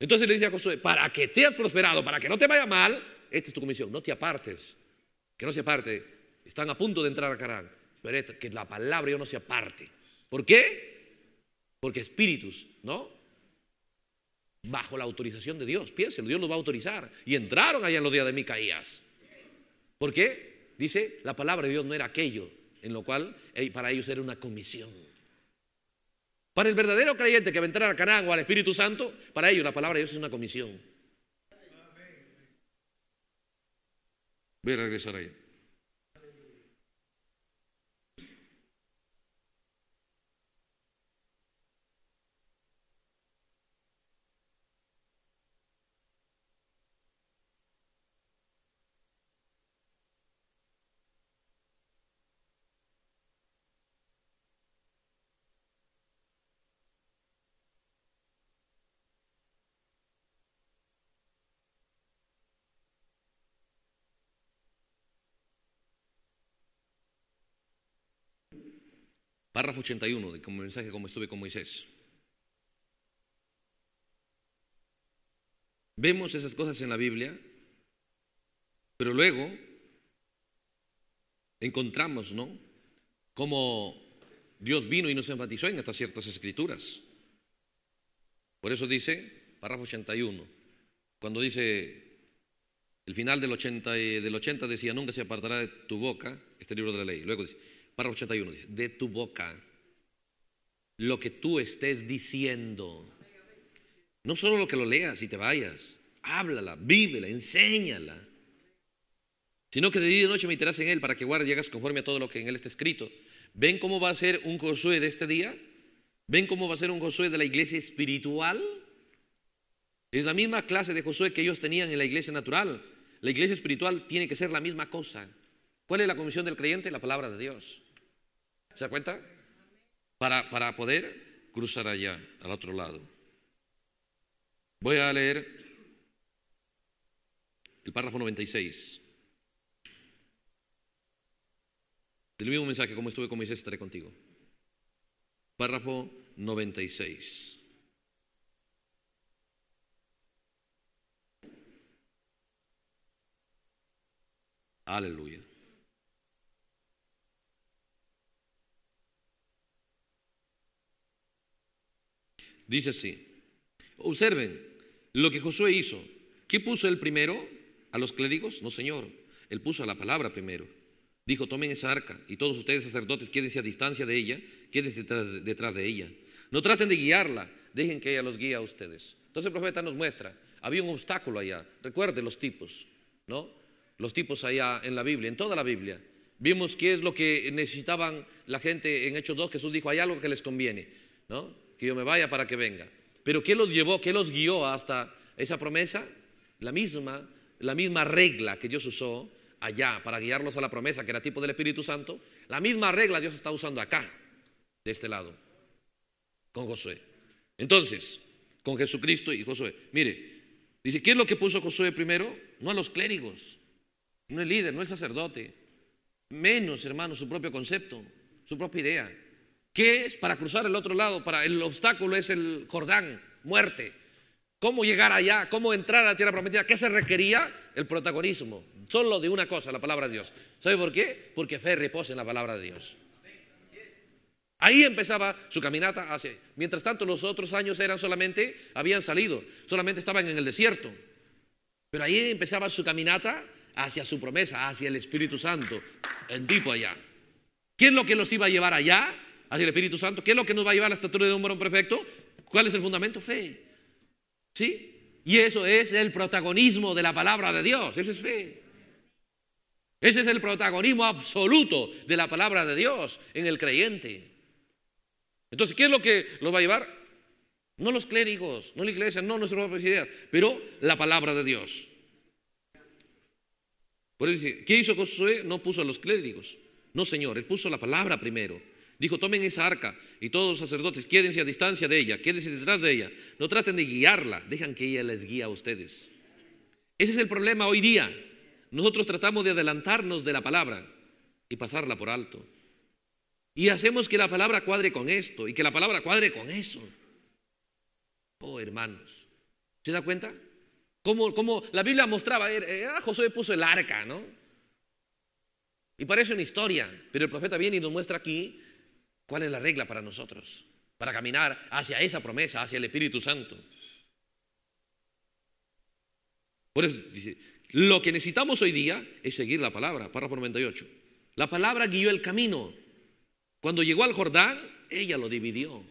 Entonces le dice a Josué, para que te has prosperado, para que no te vaya mal, esta es tu comisión, no te apartes que no se aparte, están a punto de entrar a Canaán, pero que la palabra Dios no se aparte. ¿Por qué? Porque espíritus, ¿no? Bajo la autorización de Dios, piénsenlo, Dios los va a autorizar. Y entraron allá en los días de Micaías. ¿Por qué? Dice, la palabra de Dios no era aquello en lo cual para ellos era una comisión. Para el verdadero creyente que va a entrar a Canaán o al Espíritu Santo, para ellos la palabra de Dios es una comisión. Voy a regresar ahí. párrafo 81 como mensaje como estuve con Moisés. Vemos esas cosas en la Biblia, pero luego encontramos, ¿no? Cómo Dios vino y nos enfatizó en estas ciertas escrituras. Por eso dice, párrafo 81, cuando dice el final del 80, del 80 decía, nunca se apartará de tu boca este libro de la ley. Luego dice, el 81 dice, de tu boca, lo que tú estés diciendo, no solo lo que lo leas y te vayas, háblala, vívela, enséñala, sino que de día y de noche meditarás en él para que guardes y conforme a todo lo que en él está escrito. ¿Ven cómo va a ser un Josué de este día? ¿Ven cómo va a ser un Josué de la iglesia espiritual? Es la misma clase de Josué que ellos tenían en la iglesia natural. La iglesia espiritual tiene que ser la misma cosa. ¿Cuál es la comisión del creyente? La palabra de Dios. ¿Se da cuenta? Para, para poder cruzar allá, al otro lado. Voy a leer el párrafo 96. Del mismo mensaje, como estuve con Moisés, estaré contigo. Párrafo 96. Aleluya. Dice así. Observen lo que Josué hizo. ¿Qué puso él primero? ¿A los clérigos? No, señor. Él puso a la palabra primero. Dijo, tomen esa arca y todos ustedes sacerdotes quédense a distancia de ella, quédense detrás de ella. No traten de guiarla, dejen que ella los guíe a ustedes. Entonces el profeta nos muestra, había un obstáculo allá. Recuerde los tipos, ¿no? Los tipos allá en la Biblia, en toda la Biblia. Vimos qué es lo que necesitaban la gente en Hechos 2. Jesús dijo, hay algo que les conviene, ¿no? que yo me vaya para que venga. Pero ¿qué los llevó, qué los guió hasta esa promesa? La misma, la misma regla que Dios usó allá para guiarlos a la promesa, que era tipo del Espíritu Santo, la misma regla Dios está usando acá, de este lado, con Josué. Entonces, con Jesucristo y Josué. Mire, dice, ¿qué es lo que puso Josué primero? No a los clérigos, no el líder, no el sacerdote, menos, hermano, su propio concepto, su propia idea. ¿Qué es para cruzar el otro lado? Para el obstáculo es el Jordán, muerte. ¿Cómo llegar allá? ¿Cómo entrar a la tierra prometida? ¿Qué se requería? El protagonismo. Solo de una cosa, la palabra de Dios. ¿Sabe por qué? Porque fe reposa en la palabra de Dios. Ahí empezaba su caminata hacia. Mientras tanto, los otros años eran solamente, habían salido, solamente estaban en el desierto. Pero ahí empezaba su caminata hacia su promesa, hacia el Espíritu Santo, en tipo allá. ¿Quién es lo que los iba a llevar allá? hacia el Espíritu Santo. ¿Qué es lo que nos va a llevar a la estatura de un varón perfecto? ¿Cuál es el fundamento? Fe. ¿Sí? Y eso es el protagonismo de la palabra de Dios. Eso es fe. Ese es el protagonismo absoluto de la palabra de Dios en el creyente. Entonces, ¿qué es lo que los va a llevar? No los clérigos, no la iglesia, no nuestra propias ideas, pero la palabra de Dios. Por eso dice, ¿qué hizo Josué? No puso a los clérigos. No, Señor, él puso la palabra primero. Dijo, tomen esa arca y todos los sacerdotes, quédense a distancia de ella, quédense detrás de ella. No traten de guiarla, dejan que ella les guíe a ustedes. Ese es el problema hoy día. Nosotros tratamos de adelantarnos de la palabra y pasarla por alto. Y hacemos que la palabra cuadre con esto y que la palabra cuadre con eso. Oh, hermanos, ¿se da cuenta? Como, la Biblia mostraba, eh, eh, ah, José puso el arca, ¿no? Y parece una historia, pero el profeta viene y nos muestra aquí ¿Cuál es la regla para nosotros? Para caminar hacia esa promesa, hacia el Espíritu Santo. Por eso dice, lo que necesitamos hoy día es seguir la palabra, párrafo 98. La palabra guió el camino. Cuando llegó al Jordán, ella lo dividió.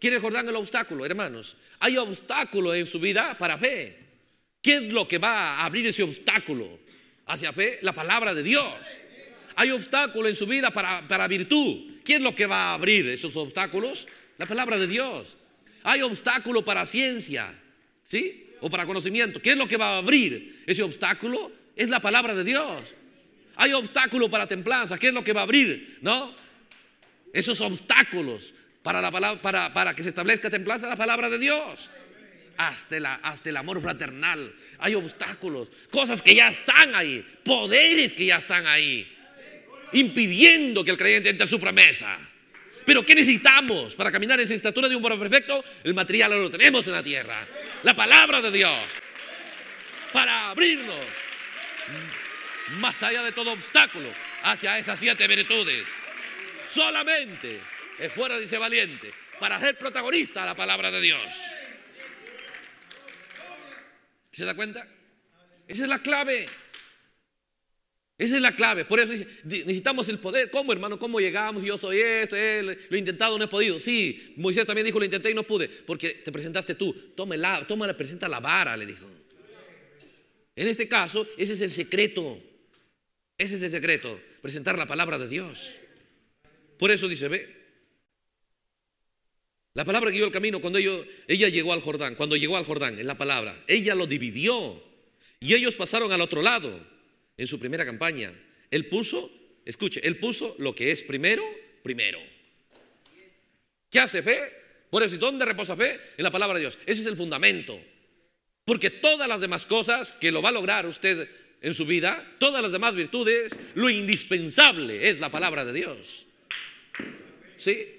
¿Quién es Jordán el obstáculo, hermanos? Hay obstáculos en su vida para fe. ¿Qué es lo que va a abrir ese obstáculo hacia fe? La palabra de Dios hay obstáculo en su vida para, virtud. ¿Quién es lo que va a abrir esos obstáculos? La palabra de Dios. Hay obstáculo para ciencia, ¿sí? O para conocimiento. ¿Qué es lo que va a abrir ese obstáculo? Es la palabra de Dios. Hay obstáculo para templanza. ¿Qué es lo que va a abrir? ¿No? Esos obstáculos para, la para, que se establezca templanza, la palabra de Dios. Hasta, la, hasta el amor fraternal. Hay obstáculos, cosas que ya están ahí, poderes que ya están ahí impidiendo que el creyente entre a su promesa. Pero ¿qué necesitamos para caminar en esa estatura de un varón perfecto? El material lo tenemos en la tierra. La palabra de Dios. Para abrirnos más allá de todo obstáculo hacia esas siete virtudes. Solamente es fuera, dice valiente, para ser protagonista a la palabra de Dios. ¿Se da cuenta? Esa es la clave. Esa es la clave. Por eso necesitamos el poder. ¿Cómo, hermano? ¿Cómo llegamos? Yo soy esto, lo he intentado, no he podido. Sí, Moisés también dijo, lo intenté y no pude. Porque te presentaste tú. toma la presenta la vara, le dijo. En este caso, ese es el secreto. Ese es el secreto. Presentar la palabra de Dios. Por eso dice, ve. La palabra guió el camino cuando ella llegó al Jordán. Cuando llegó al Jordán, en la palabra. Ella lo dividió. Y ellos pasaron al otro lado en su primera campaña. Él puso, escuche, él puso lo que es primero, primero. ¿Qué hace fe? Por eso, ¿y dónde reposa fe? En la palabra de Dios. Ese es el fundamento. Porque todas las demás cosas que lo va a lograr usted en su vida, todas las demás virtudes, lo indispensable es la palabra de Dios. ¿Sí?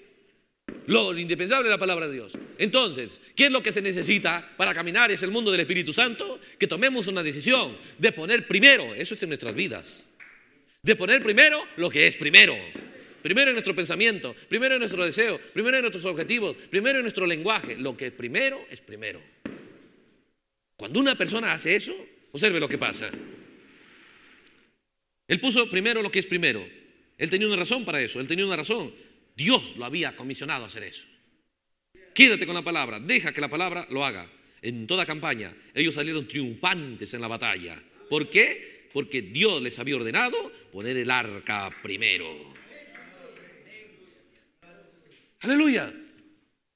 Lo indispensable es la palabra de Dios. Entonces, ¿qué es lo que se necesita para caminar es el mundo del Espíritu Santo? Que tomemos una decisión de poner primero, eso es en nuestras vidas, de poner primero lo que es primero. Primero en nuestro pensamiento, primero en nuestro deseo, primero en nuestros objetivos, primero en nuestro lenguaje. Lo que es primero es primero. Cuando una persona hace eso, observe lo que pasa. Él puso primero lo que es primero. Él tenía una razón para eso, él tenía una razón. Dios lo había comisionado a hacer eso. Quédate con la palabra, deja que la palabra lo haga. En toda campaña ellos salieron triunfantes en la batalla. ¿Por qué? Porque Dios les había ordenado poner el arca primero. Aleluya.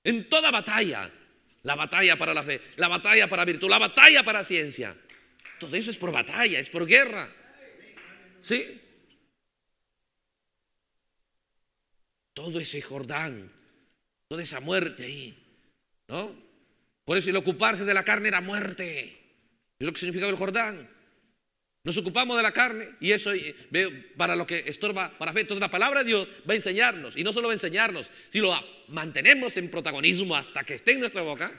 En toda batalla, la batalla para la fe, la batalla para virtud, la batalla para ciencia. Todo eso es por batalla, es por guerra. ¿Sí? todo ese Jordán, toda esa muerte ahí, ¿no? Por eso el ocuparse de la carne era muerte. Es lo que significaba el Jordán. Nos ocupamos de la carne y eso para lo que estorba para fe. Entonces la palabra de Dios va a enseñarnos y no solo va a enseñarnos, si lo mantenemos en protagonismo hasta que esté en nuestra boca,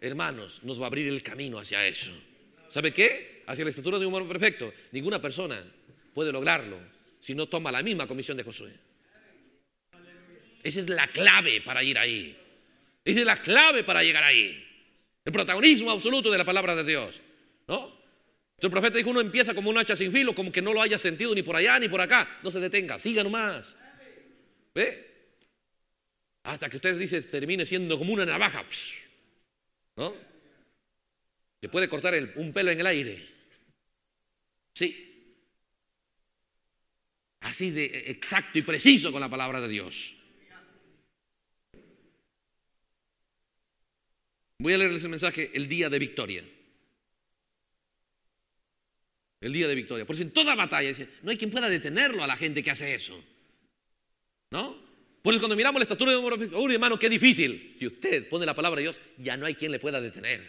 hermanos, nos va a abrir el camino hacia eso. ¿Sabe qué? Hacia la estructura de un hombre perfecto. Ninguna persona puede lograrlo si no toma la misma comisión de Josué. Esa es la clave para ir ahí. Esa es la clave para llegar ahí. El protagonismo absoluto de la palabra de Dios. ¿No? El profeta dijo, uno empieza como un hacha sin filo, como que no lo haya sentido ni por allá ni por acá. No se detenga, siga nomás. ¿Ve? Hasta que usted dice, termine siendo como una navaja. ¿No? Que puede cortar un pelo en el aire. Sí. Así de exacto y preciso con la palabra de Dios. Voy a leerles el mensaje el día de victoria. El día de victoria. Por eso en toda batalla dice, no hay quien pueda detenerlo a la gente que hace eso. ¿No? Por eso cuando miramos la estatura de un oh, hermano, qué difícil. Si usted pone la palabra de Dios, ya no hay quien le pueda detener.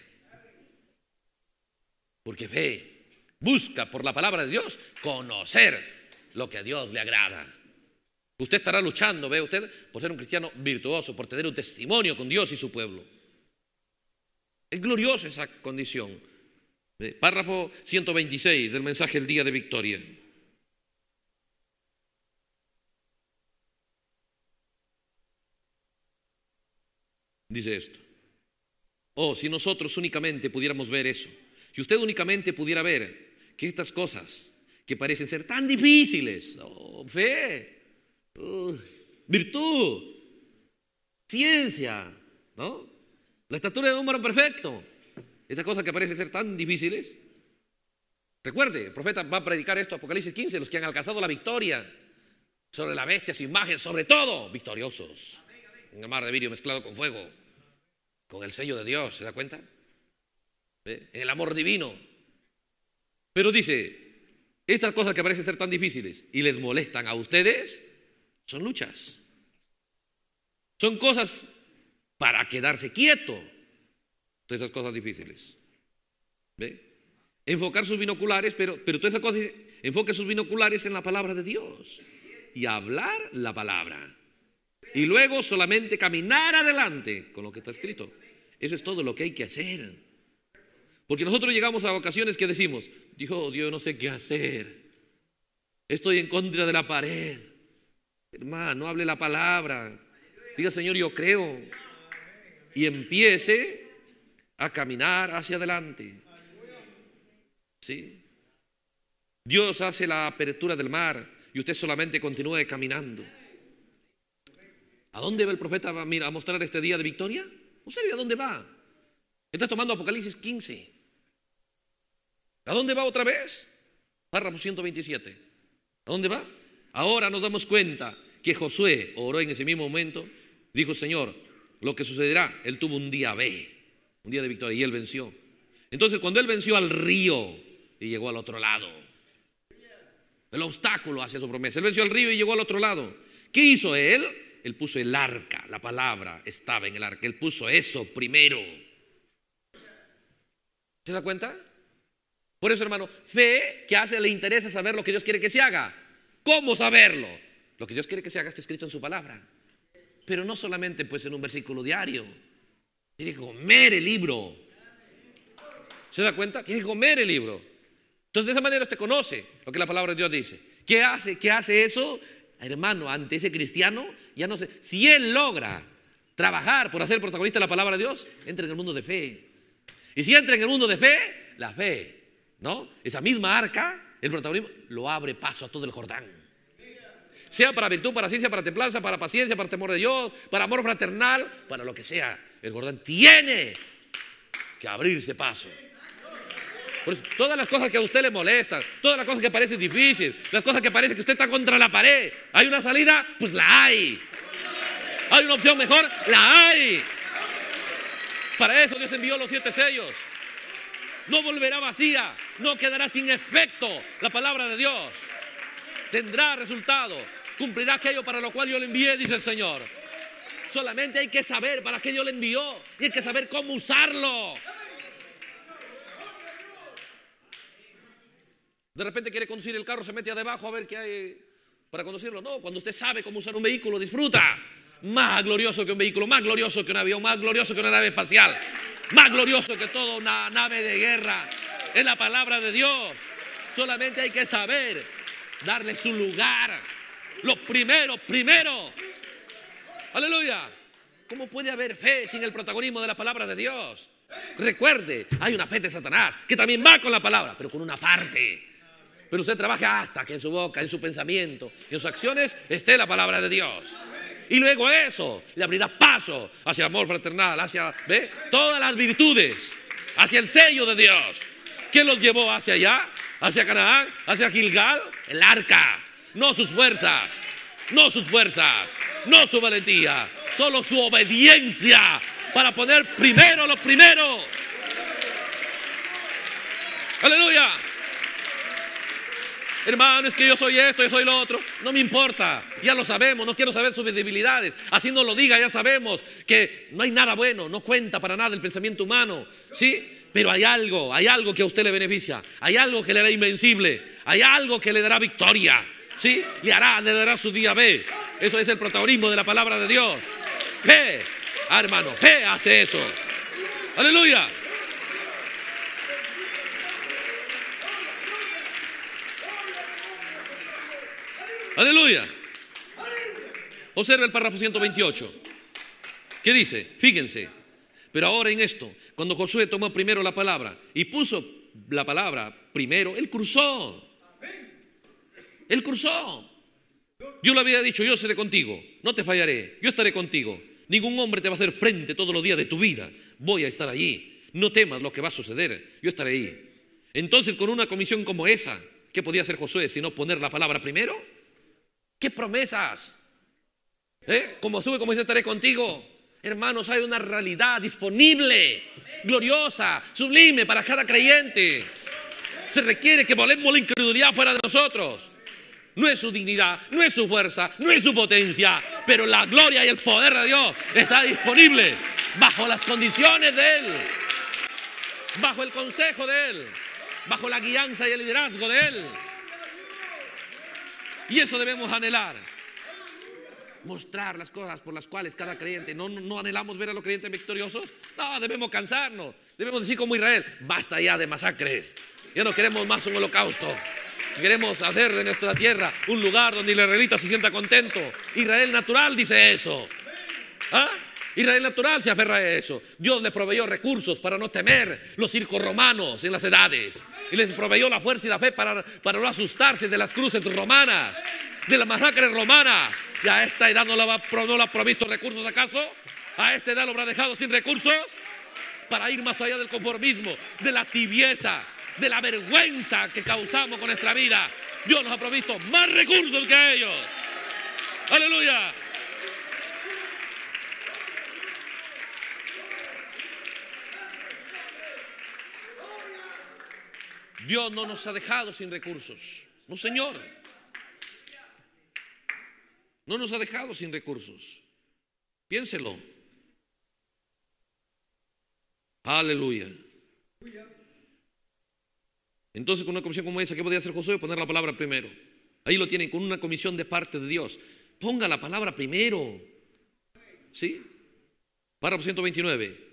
Porque ve, busca por la palabra de Dios conocer lo que a Dios le agrada. Usted estará luchando, ve usted, por ser un cristiano virtuoso, por tener un testimonio con Dios y su pueblo. Es gloriosa esa condición. Eh, párrafo 126 del mensaje El Día de Victoria. Dice esto. Oh, si nosotros únicamente pudiéramos ver eso, si usted únicamente pudiera ver que estas cosas que parecen ser tan difíciles, oh, fe, uh, virtud, ciencia, ¿no? La estatura de un perfecto. Estas cosas que parecen ser tan difíciles. Recuerde, el profeta va a predicar esto, Apocalipsis 15, los que han alcanzado la victoria sobre la bestia, su imagen, sobre todo victoriosos. En el mar de vidrio mezclado con fuego, con el sello de Dios, ¿se da cuenta? En el amor divino. Pero dice, estas cosas que parecen ser tan difíciles y les molestan a ustedes, son luchas. Son cosas para quedarse quieto. Todas esas cosas difíciles. Enfocar sus binoculares, pero, pero todas esas cosas, enfoque sus binoculares en la palabra de Dios y hablar la palabra. Y luego solamente caminar adelante con lo que está escrito. Eso es todo lo que hay que hacer. Porque nosotros llegamos a ocasiones que decimos, Dios, yo no sé qué hacer. Estoy en contra de la pared. Hermano, hable la palabra. Diga, Señor, yo creo y empiece a caminar hacia adelante. ¿Sí? Dios hace la apertura del mar y usted solamente continúe caminando. ¿A dónde va el profeta a mostrar este día de victoria? No sabe a dónde va. Está tomando Apocalipsis 15. ¿A dónde va otra vez? Párrafo 127. ¿A dónde va? Ahora nos damos cuenta que Josué oró en ese mismo momento. Dijo, Señor, lo que sucederá, él tuvo un día B, un día de victoria, y él venció. Entonces cuando él venció al río y llegó al otro lado, el obstáculo hacia su promesa, él venció al río y llegó al otro lado. ¿Qué hizo él? Él puso el arca, la palabra estaba en el arca, él puso eso primero. ¿Se da cuenta? Por eso, hermano, fe que hace le interesa saber lo que Dios quiere que se haga. ¿Cómo saberlo? Lo que Dios quiere que se haga está escrito en su palabra pero no solamente pues en un versículo diario. Tiene que comer el libro. ¿Se da cuenta? Tiene que comer el libro. Entonces de esa manera usted conoce lo que la palabra de Dios dice. ¿Qué hace? ¿Qué hace eso? Hermano, ante ese cristiano, ya no sé. Si él logra trabajar por hacer protagonista la palabra de Dios, entra en el mundo de fe. Y si entra en el mundo de fe, la fe, ¿no? Esa misma arca, el protagonismo, lo abre paso a todo el Jordán sea para virtud, para ciencia, para templanza, para paciencia, para temor de Dios, para amor fraternal, para lo que sea. El Jordán tiene que abrirse paso. Por todas las cosas que a usted le molestan, todas las cosas que parecen difíciles, las cosas que parece que usted está contra la pared, ¿hay una salida? Pues la hay. ¿Hay una opción mejor? La hay. Para eso Dios envió los siete sellos. No volverá vacía, no quedará sin efecto la palabra de Dios. Tendrá resultado cumplirá aquello para lo cual yo le envié, dice el Señor. Solamente hay que saber para qué Dios le envió y hay que saber cómo usarlo. De repente quiere conducir el carro, se mete debajo a ver qué hay para conducirlo. No, cuando usted sabe cómo usar un vehículo, disfruta. Más glorioso que un vehículo, más glorioso que un avión, más glorioso que una nave espacial, más glorioso que toda una nave de guerra. Es la palabra de Dios. Solamente hay que saber darle su lugar. Lo primero, primero. Aleluya. ¿Cómo puede haber fe sin el protagonismo de la palabra de Dios? Recuerde, hay una fe de Satanás que también va con la palabra, pero con una parte. Pero usted trabaja hasta que en su boca, en su pensamiento y en sus acciones esté la palabra de Dios. Y luego eso le abrirá paso hacia amor fraternal, hacia ¿ve? todas las virtudes, hacia el sello de Dios. ¿Quién los llevó hacia allá? ¿Hacia Canaán? ¿Hacia Gilgal? El arca no sus fuerzas, no sus fuerzas, no su valentía, solo su obediencia para poner primero lo primero. Aleluya. Hermano, es que yo soy esto, yo soy lo otro. No me importa, ya lo sabemos, no quiero saber sus debilidades. Así no lo diga, ya sabemos que no hay nada bueno, no cuenta para nada el pensamiento humano. ¿Sí? Pero hay algo, hay algo que a usted le beneficia, hay algo que le hará invencible, hay algo que le dará victoria. ¿Sí? Le hará, le dará su día B. Eso es el protagonismo de la palabra de Dios. Fe. Ah, hermano, fe hace eso. Aleluya. Aleluya. Observa el párrafo 128. ¿Qué dice? Fíjense. Pero ahora en esto, cuando Josué tomó primero la palabra y puso la palabra primero, él cruzó él cruzó. Yo le había dicho, yo seré contigo, no te fallaré, yo estaré contigo. Ningún hombre te va a hacer frente todos los días de tu vida. Voy a estar allí. No temas lo que va a suceder, yo estaré ahí. Entonces, con una comisión como esa, ¿qué podía hacer Josué sino poner la palabra primero? ¿Qué promesas? ¿Eh? Como sube, como dice, estaré contigo. Hermanos, hay una realidad disponible, gloriosa, sublime para cada creyente. Se requiere que volemos la incredulidad fuera de nosotros no es su dignidad, no es su fuerza, no es su potencia, pero la gloria y el poder de Dios está disponible bajo las condiciones de Él, bajo el consejo de Él, bajo la guianza y el liderazgo de Él. Y eso debemos anhelar. Mostrar las cosas por las cuales cada creyente, no, no anhelamos ver a los creyentes victoriosos, no, debemos cansarnos, debemos decir como Israel, basta ya de masacres, ya no queremos más un holocausto. Queremos hacer de nuestra tierra un lugar donde israelita se sienta contento. Israel natural dice eso. ¿Ah? Israel natural se aferra a eso. Dios le proveyó recursos para no temer los circos romanos en las edades. Y les proveyó la fuerza y la fe para, para no asustarse de las cruces romanas, de las masacres romanas. ¿Y a esta edad no la, va, no la ha provisto recursos acaso? ¿A esta edad lo habrá dejado sin recursos? Para ir más allá del conformismo, de la tibieza, de la vergüenza que causamos con nuestra vida. Dios nos ha provisto más recursos que ellos. Aleluya. Dios no nos ha dejado sin recursos. No, Señor. No nos ha dejado sin recursos. Piénselo. Aleluya. Entonces, con una comisión como esa, ¿qué podía hacer Josué? Poner la palabra primero. Ahí lo tienen, con una comisión de parte de Dios. Ponga la palabra primero. ¿Sí? Párrafo 129.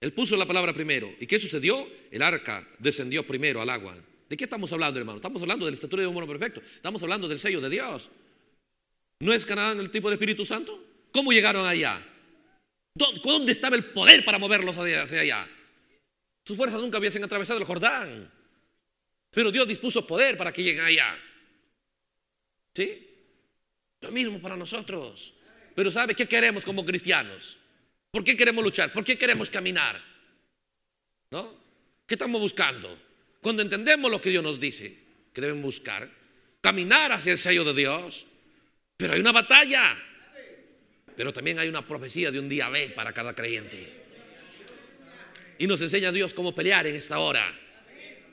Él puso la palabra primero. ¿Y qué sucedió? El arca descendió primero al agua. ¿De qué estamos hablando, hermano? Estamos hablando del estatuto de un hombre perfecto. Estamos hablando del sello de Dios. ¿No es en el tipo de Espíritu Santo? ¿Cómo llegaron allá? ¿Dónde estaba el poder para moverlos hacia allá? Sus fuerzas nunca hubiesen atravesado el Jordán. Pero Dios dispuso poder para que lleguen allá. ¿Sí? Lo mismo para nosotros. Pero ¿sabe qué queremos como cristianos? ¿Por qué queremos luchar? ¿Por qué queremos caminar? ¿No? ¿Qué estamos buscando? Cuando entendemos lo que Dios nos dice, que deben buscar, caminar hacia el sello de Dios. Pero hay una batalla. Pero también hay una profecía de un día B para cada creyente. Y nos enseña Dios cómo pelear en esta hora.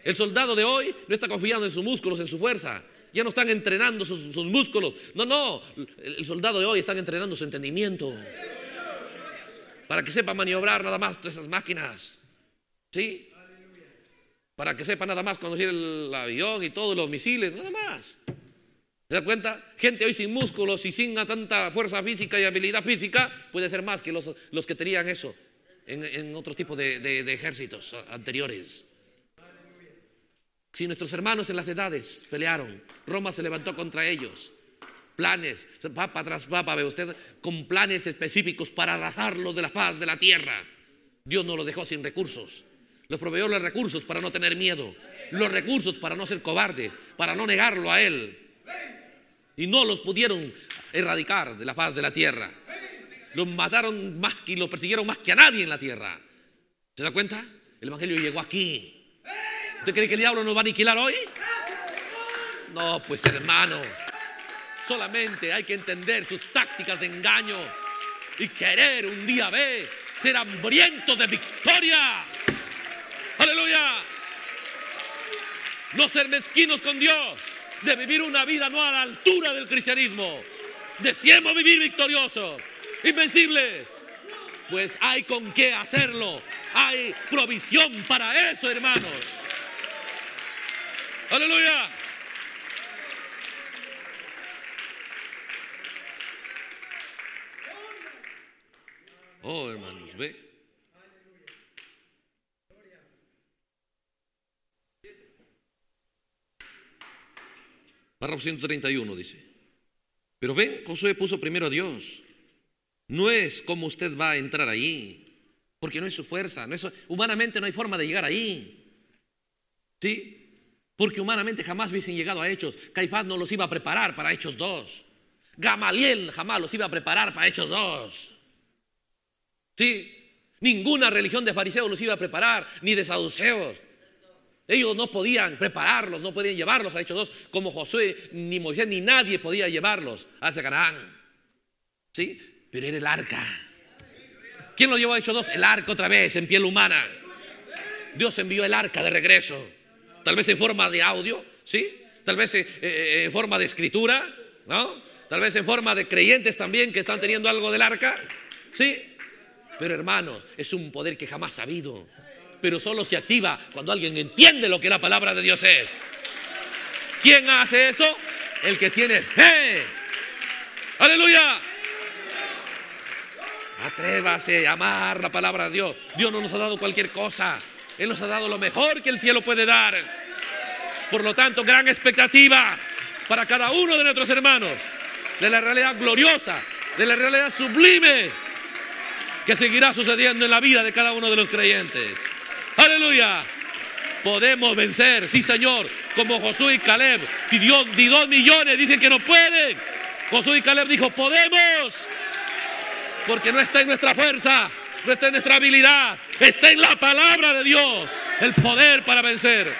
El soldado de hoy no está confiando en sus músculos, en su fuerza. Ya no están entrenando sus, músculos. No, no. El soldado de hoy están entrenando su entendimiento. Para que sepa maniobrar nada más todas esas máquinas. ¿Sí? Para que sepa nada más conocer el avión y todos los misiles. Nada más. ¿Se da cuenta? Gente hoy sin músculos y sin tanta fuerza física y habilidad física puede ser más que los, los que tenían eso en, otro tipo de ejércitos anteriores. Si nuestros hermanos en las edades pelearon, Roma se levantó contra ellos. Planes, papa tras papa, ve usted, con planes específicos para arrasarlos de la paz de la tierra. Dios no los dejó sin recursos. Los proveyó los recursos para no tener miedo. Los recursos para no ser cobardes, para no negarlo a Él. Y no los pudieron erradicar de la paz de la tierra. Los mataron más que los persiguieron más que a nadie en la tierra. ¿Se da cuenta? El Evangelio llegó aquí. ¿Usted cree que el diablo nos va a aniquilar hoy? No, pues hermano. Solamente hay que entender sus tácticas de engaño y querer un día ver, ser hambrientos de victoria. Aleluya. No ser mezquinos con Dios, de vivir una vida no a la altura del cristianismo. Deseemos vivir victoriosos, invencibles. Pues hay con qué hacerlo. Hay provisión para eso, hermanos. Aleluya. Oh, hermanos, ve. Párrafo 131 dice. Pero ven, Josué puso primero a Dios. No es como usted va a entrar ahí, porque no es su fuerza, no es, humanamente no hay forma de llegar ahí. ¿Sí? Porque humanamente jamás hubiesen llegado a Hechos. Caifás no los iba a preparar para Hechos 2. Gamaliel jamás los iba a preparar para Hechos 2. ¿Sí? Ninguna religión de fariseos los iba a preparar, ni de saduceos. Ellos no podían prepararlos, no podían llevarlos a Hechos 2, como Josué, ni Moisés, ni nadie podía llevarlos hacia Canaán. ¿Sí? Pero era el arca. ¿Quién lo llevó a Hechos 2? El arca otra vez, en piel humana. Dios envió el arca de regreso tal vez en forma de audio, ¿sí? Tal vez eh, eh, en forma de escritura, ¿no? Tal vez en forma de creyentes también que están teniendo algo del arca, ¿sí? Pero hermanos, es un poder que jamás ha habido, pero solo se activa cuando alguien entiende lo que la palabra de Dios es. ¿Quién hace eso? El que tiene fe. Aleluya. Atrévase a amar la palabra de Dios. Dios no nos ha dado cualquier cosa. Él nos ha dado lo mejor que el cielo puede dar. Por lo tanto, gran expectativa para cada uno de nuestros hermanos de la realidad gloriosa, de la realidad sublime que seguirá sucediendo en la vida de cada uno de los creyentes. Aleluya. Podemos vencer, sí Señor, como Josué y Caleb. Si Dios di dos millones dicen que no pueden, Josué y Caleb dijo, podemos, porque no está en nuestra fuerza, está en nuestra habilidad, está en la palabra de Dios, el poder para vencer.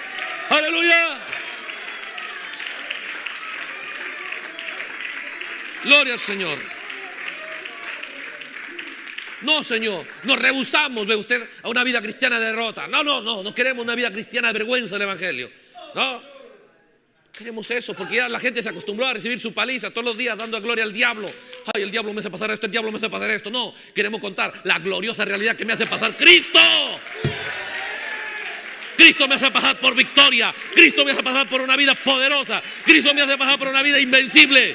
Aleluya. Gloria al Señor. No, Señor, nos rehusamos, ve usted, a una vida cristiana de derrota. No, no, no, no queremos una vida cristiana de vergüenza del Evangelio. No, Queremos eso, porque la gente se acostumbró a recibir su paliza todos los días dando gloria al diablo. Ay, el diablo me hace pasar esto, el diablo me hace pasar esto. No, queremos contar la gloriosa realidad que me hace pasar Cristo. Cristo me hace pasar por victoria. Cristo me hace pasar por una vida poderosa. Cristo me hace pasar por una vida invencible.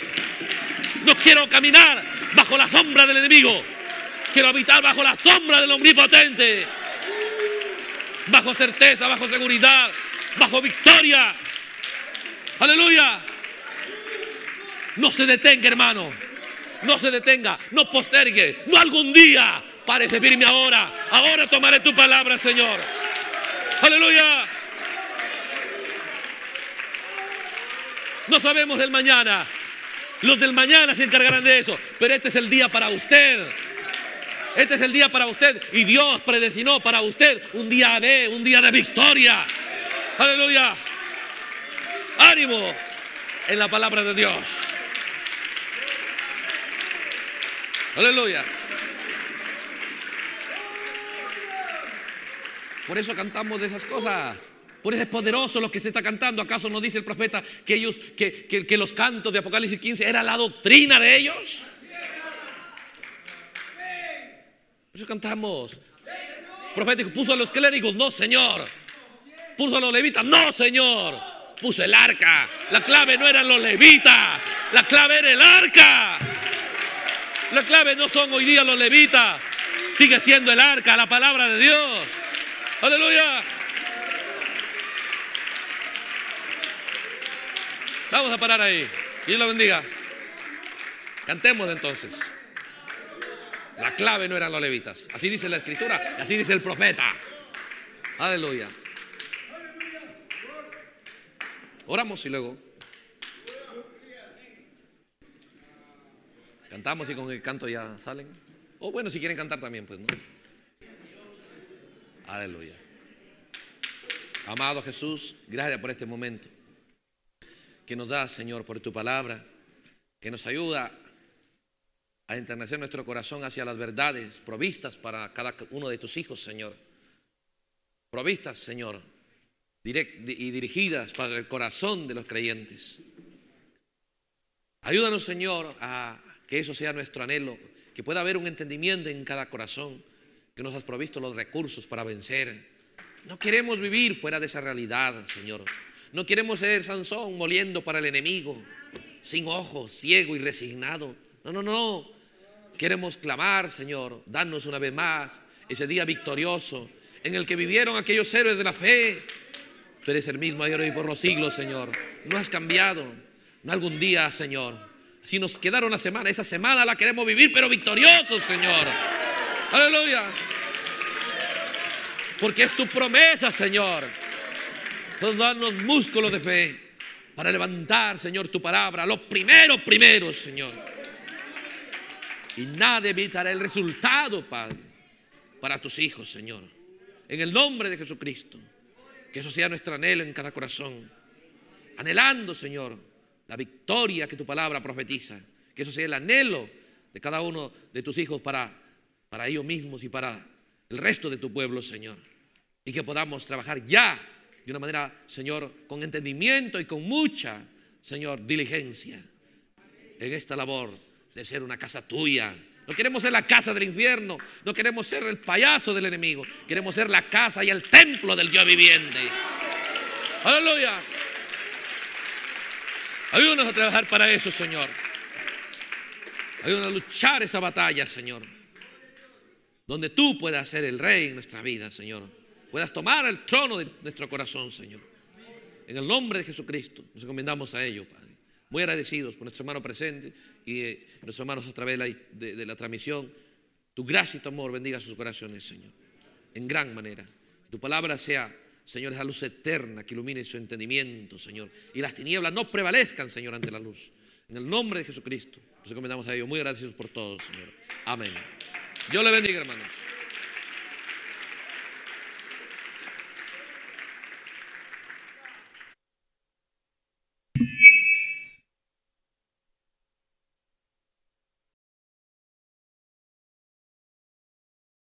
No quiero caminar bajo la sombra del enemigo. Quiero habitar bajo la sombra del omnipotente. Bajo certeza, bajo seguridad, bajo victoria. Aleluya. No se detenga, hermano. No se detenga. No postergue. No algún día. Para firme ahora. Ahora tomaré tu palabra, Señor. Aleluya. No sabemos del mañana. Los del mañana se encargarán de eso. Pero este es el día para usted. Este es el día para usted. Y Dios predestinó para usted un día de, un día de victoria. Aleluya. Ánimo en la palabra de Dios. Aleluya. Por eso cantamos de esas cosas. Por eso es poderoso lo que se está cantando. ¿Acaso no dice el profeta que ellos, que, que, los cantos de Apocalipsis 15 era la doctrina de ellos? Por eso cantamos. Profético, puso a los clérigos, no, Señor. Puso a los levitas, no, Señor puso el arca. La clave no eran los levitas, la clave era el arca. La clave no son hoy día los levitas, sigue siendo el arca, la palabra de Dios. Aleluya. Vamos a parar ahí. Dios lo bendiga. Cantemos entonces. La clave no eran los levitas. Así dice la escritura, así dice el profeta. Aleluya. Oramos y luego cantamos y con el canto ya salen. O bueno, si quieren cantar también, pues no. Aleluya. Amado Jesús, gracias por este momento que nos das, Señor, por tu palabra, que nos ayuda a enternecer nuestro corazón hacia las verdades provistas para cada uno de tus hijos, Señor. Provistas, Señor, y dirigidas para el corazón de los creyentes. Ayúdanos, Señor, a que eso sea nuestro anhelo, que pueda haber un entendimiento en cada corazón, que nos has provisto los recursos para vencer. No queremos vivir fuera de esa realidad, Señor. No queremos ser Sansón moliendo para el enemigo, sin ojos, ciego y resignado. No, no, no. Queremos clamar, Señor, danos una vez más ese día victorioso en el que vivieron aquellos héroes de la fe, Tú eres el mismo ayer y por los siglos, Señor. No has cambiado. No algún día, Señor. Si nos quedaron una semana, esa semana la queremos vivir, pero victoriosos, Señor. Aleluya. Porque es tu promesa, Señor. Entonces, danos músculos de fe para levantar, Señor, tu palabra. Lo primero, primero, Señor. Y nada evitará el resultado, Padre, para tus hijos, Señor. En el nombre de Jesucristo. Que eso sea nuestro anhelo en cada corazón. Anhelando, Señor, la victoria que tu palabra profetiza. Que eso sea el anhelo de cada uno de tus hijos para, para ellos mismos y para el resto de tu pueblo, Señor. Y que podamos trabajar ya de una manera, Señor, con entendimiento y con mucha, Señor, diligencia en esta labor de ser una casa tuya no queremos ser la casa del infierno. No queremos ser el payaso del enemigo. Queremos ser la casa y el templo del Dios viviente. Aleluya. Ayúdanos a trabajar para eso, Señor. Ayúdanos a luchar esa batalla, Señor. Donde tú puedas ser el rey en nuestra vida, Señor. Puedas tomar el trono de nuestro corazón, Señor. En el nombre de Jesucristo, nos encomendamos a ello, Padre. Muy agradecidos por nuestro hermano presente y eh, nuestros hermanos a través de la, transmisión. Tu gracia y tu amor bendiga sus corazones, Señor, en gran manera. Tu palabra sea, Señor, esa luz eterna que ilumine su entendimiento, Señor. Y las tinieblas no prevalezcan, Señor, ante la luz. En el nombre de Jesucristo, nos encomendamos a Dios. Muy agradecidos por todo, Señor. Amén. Dios le bendiga, hermanos.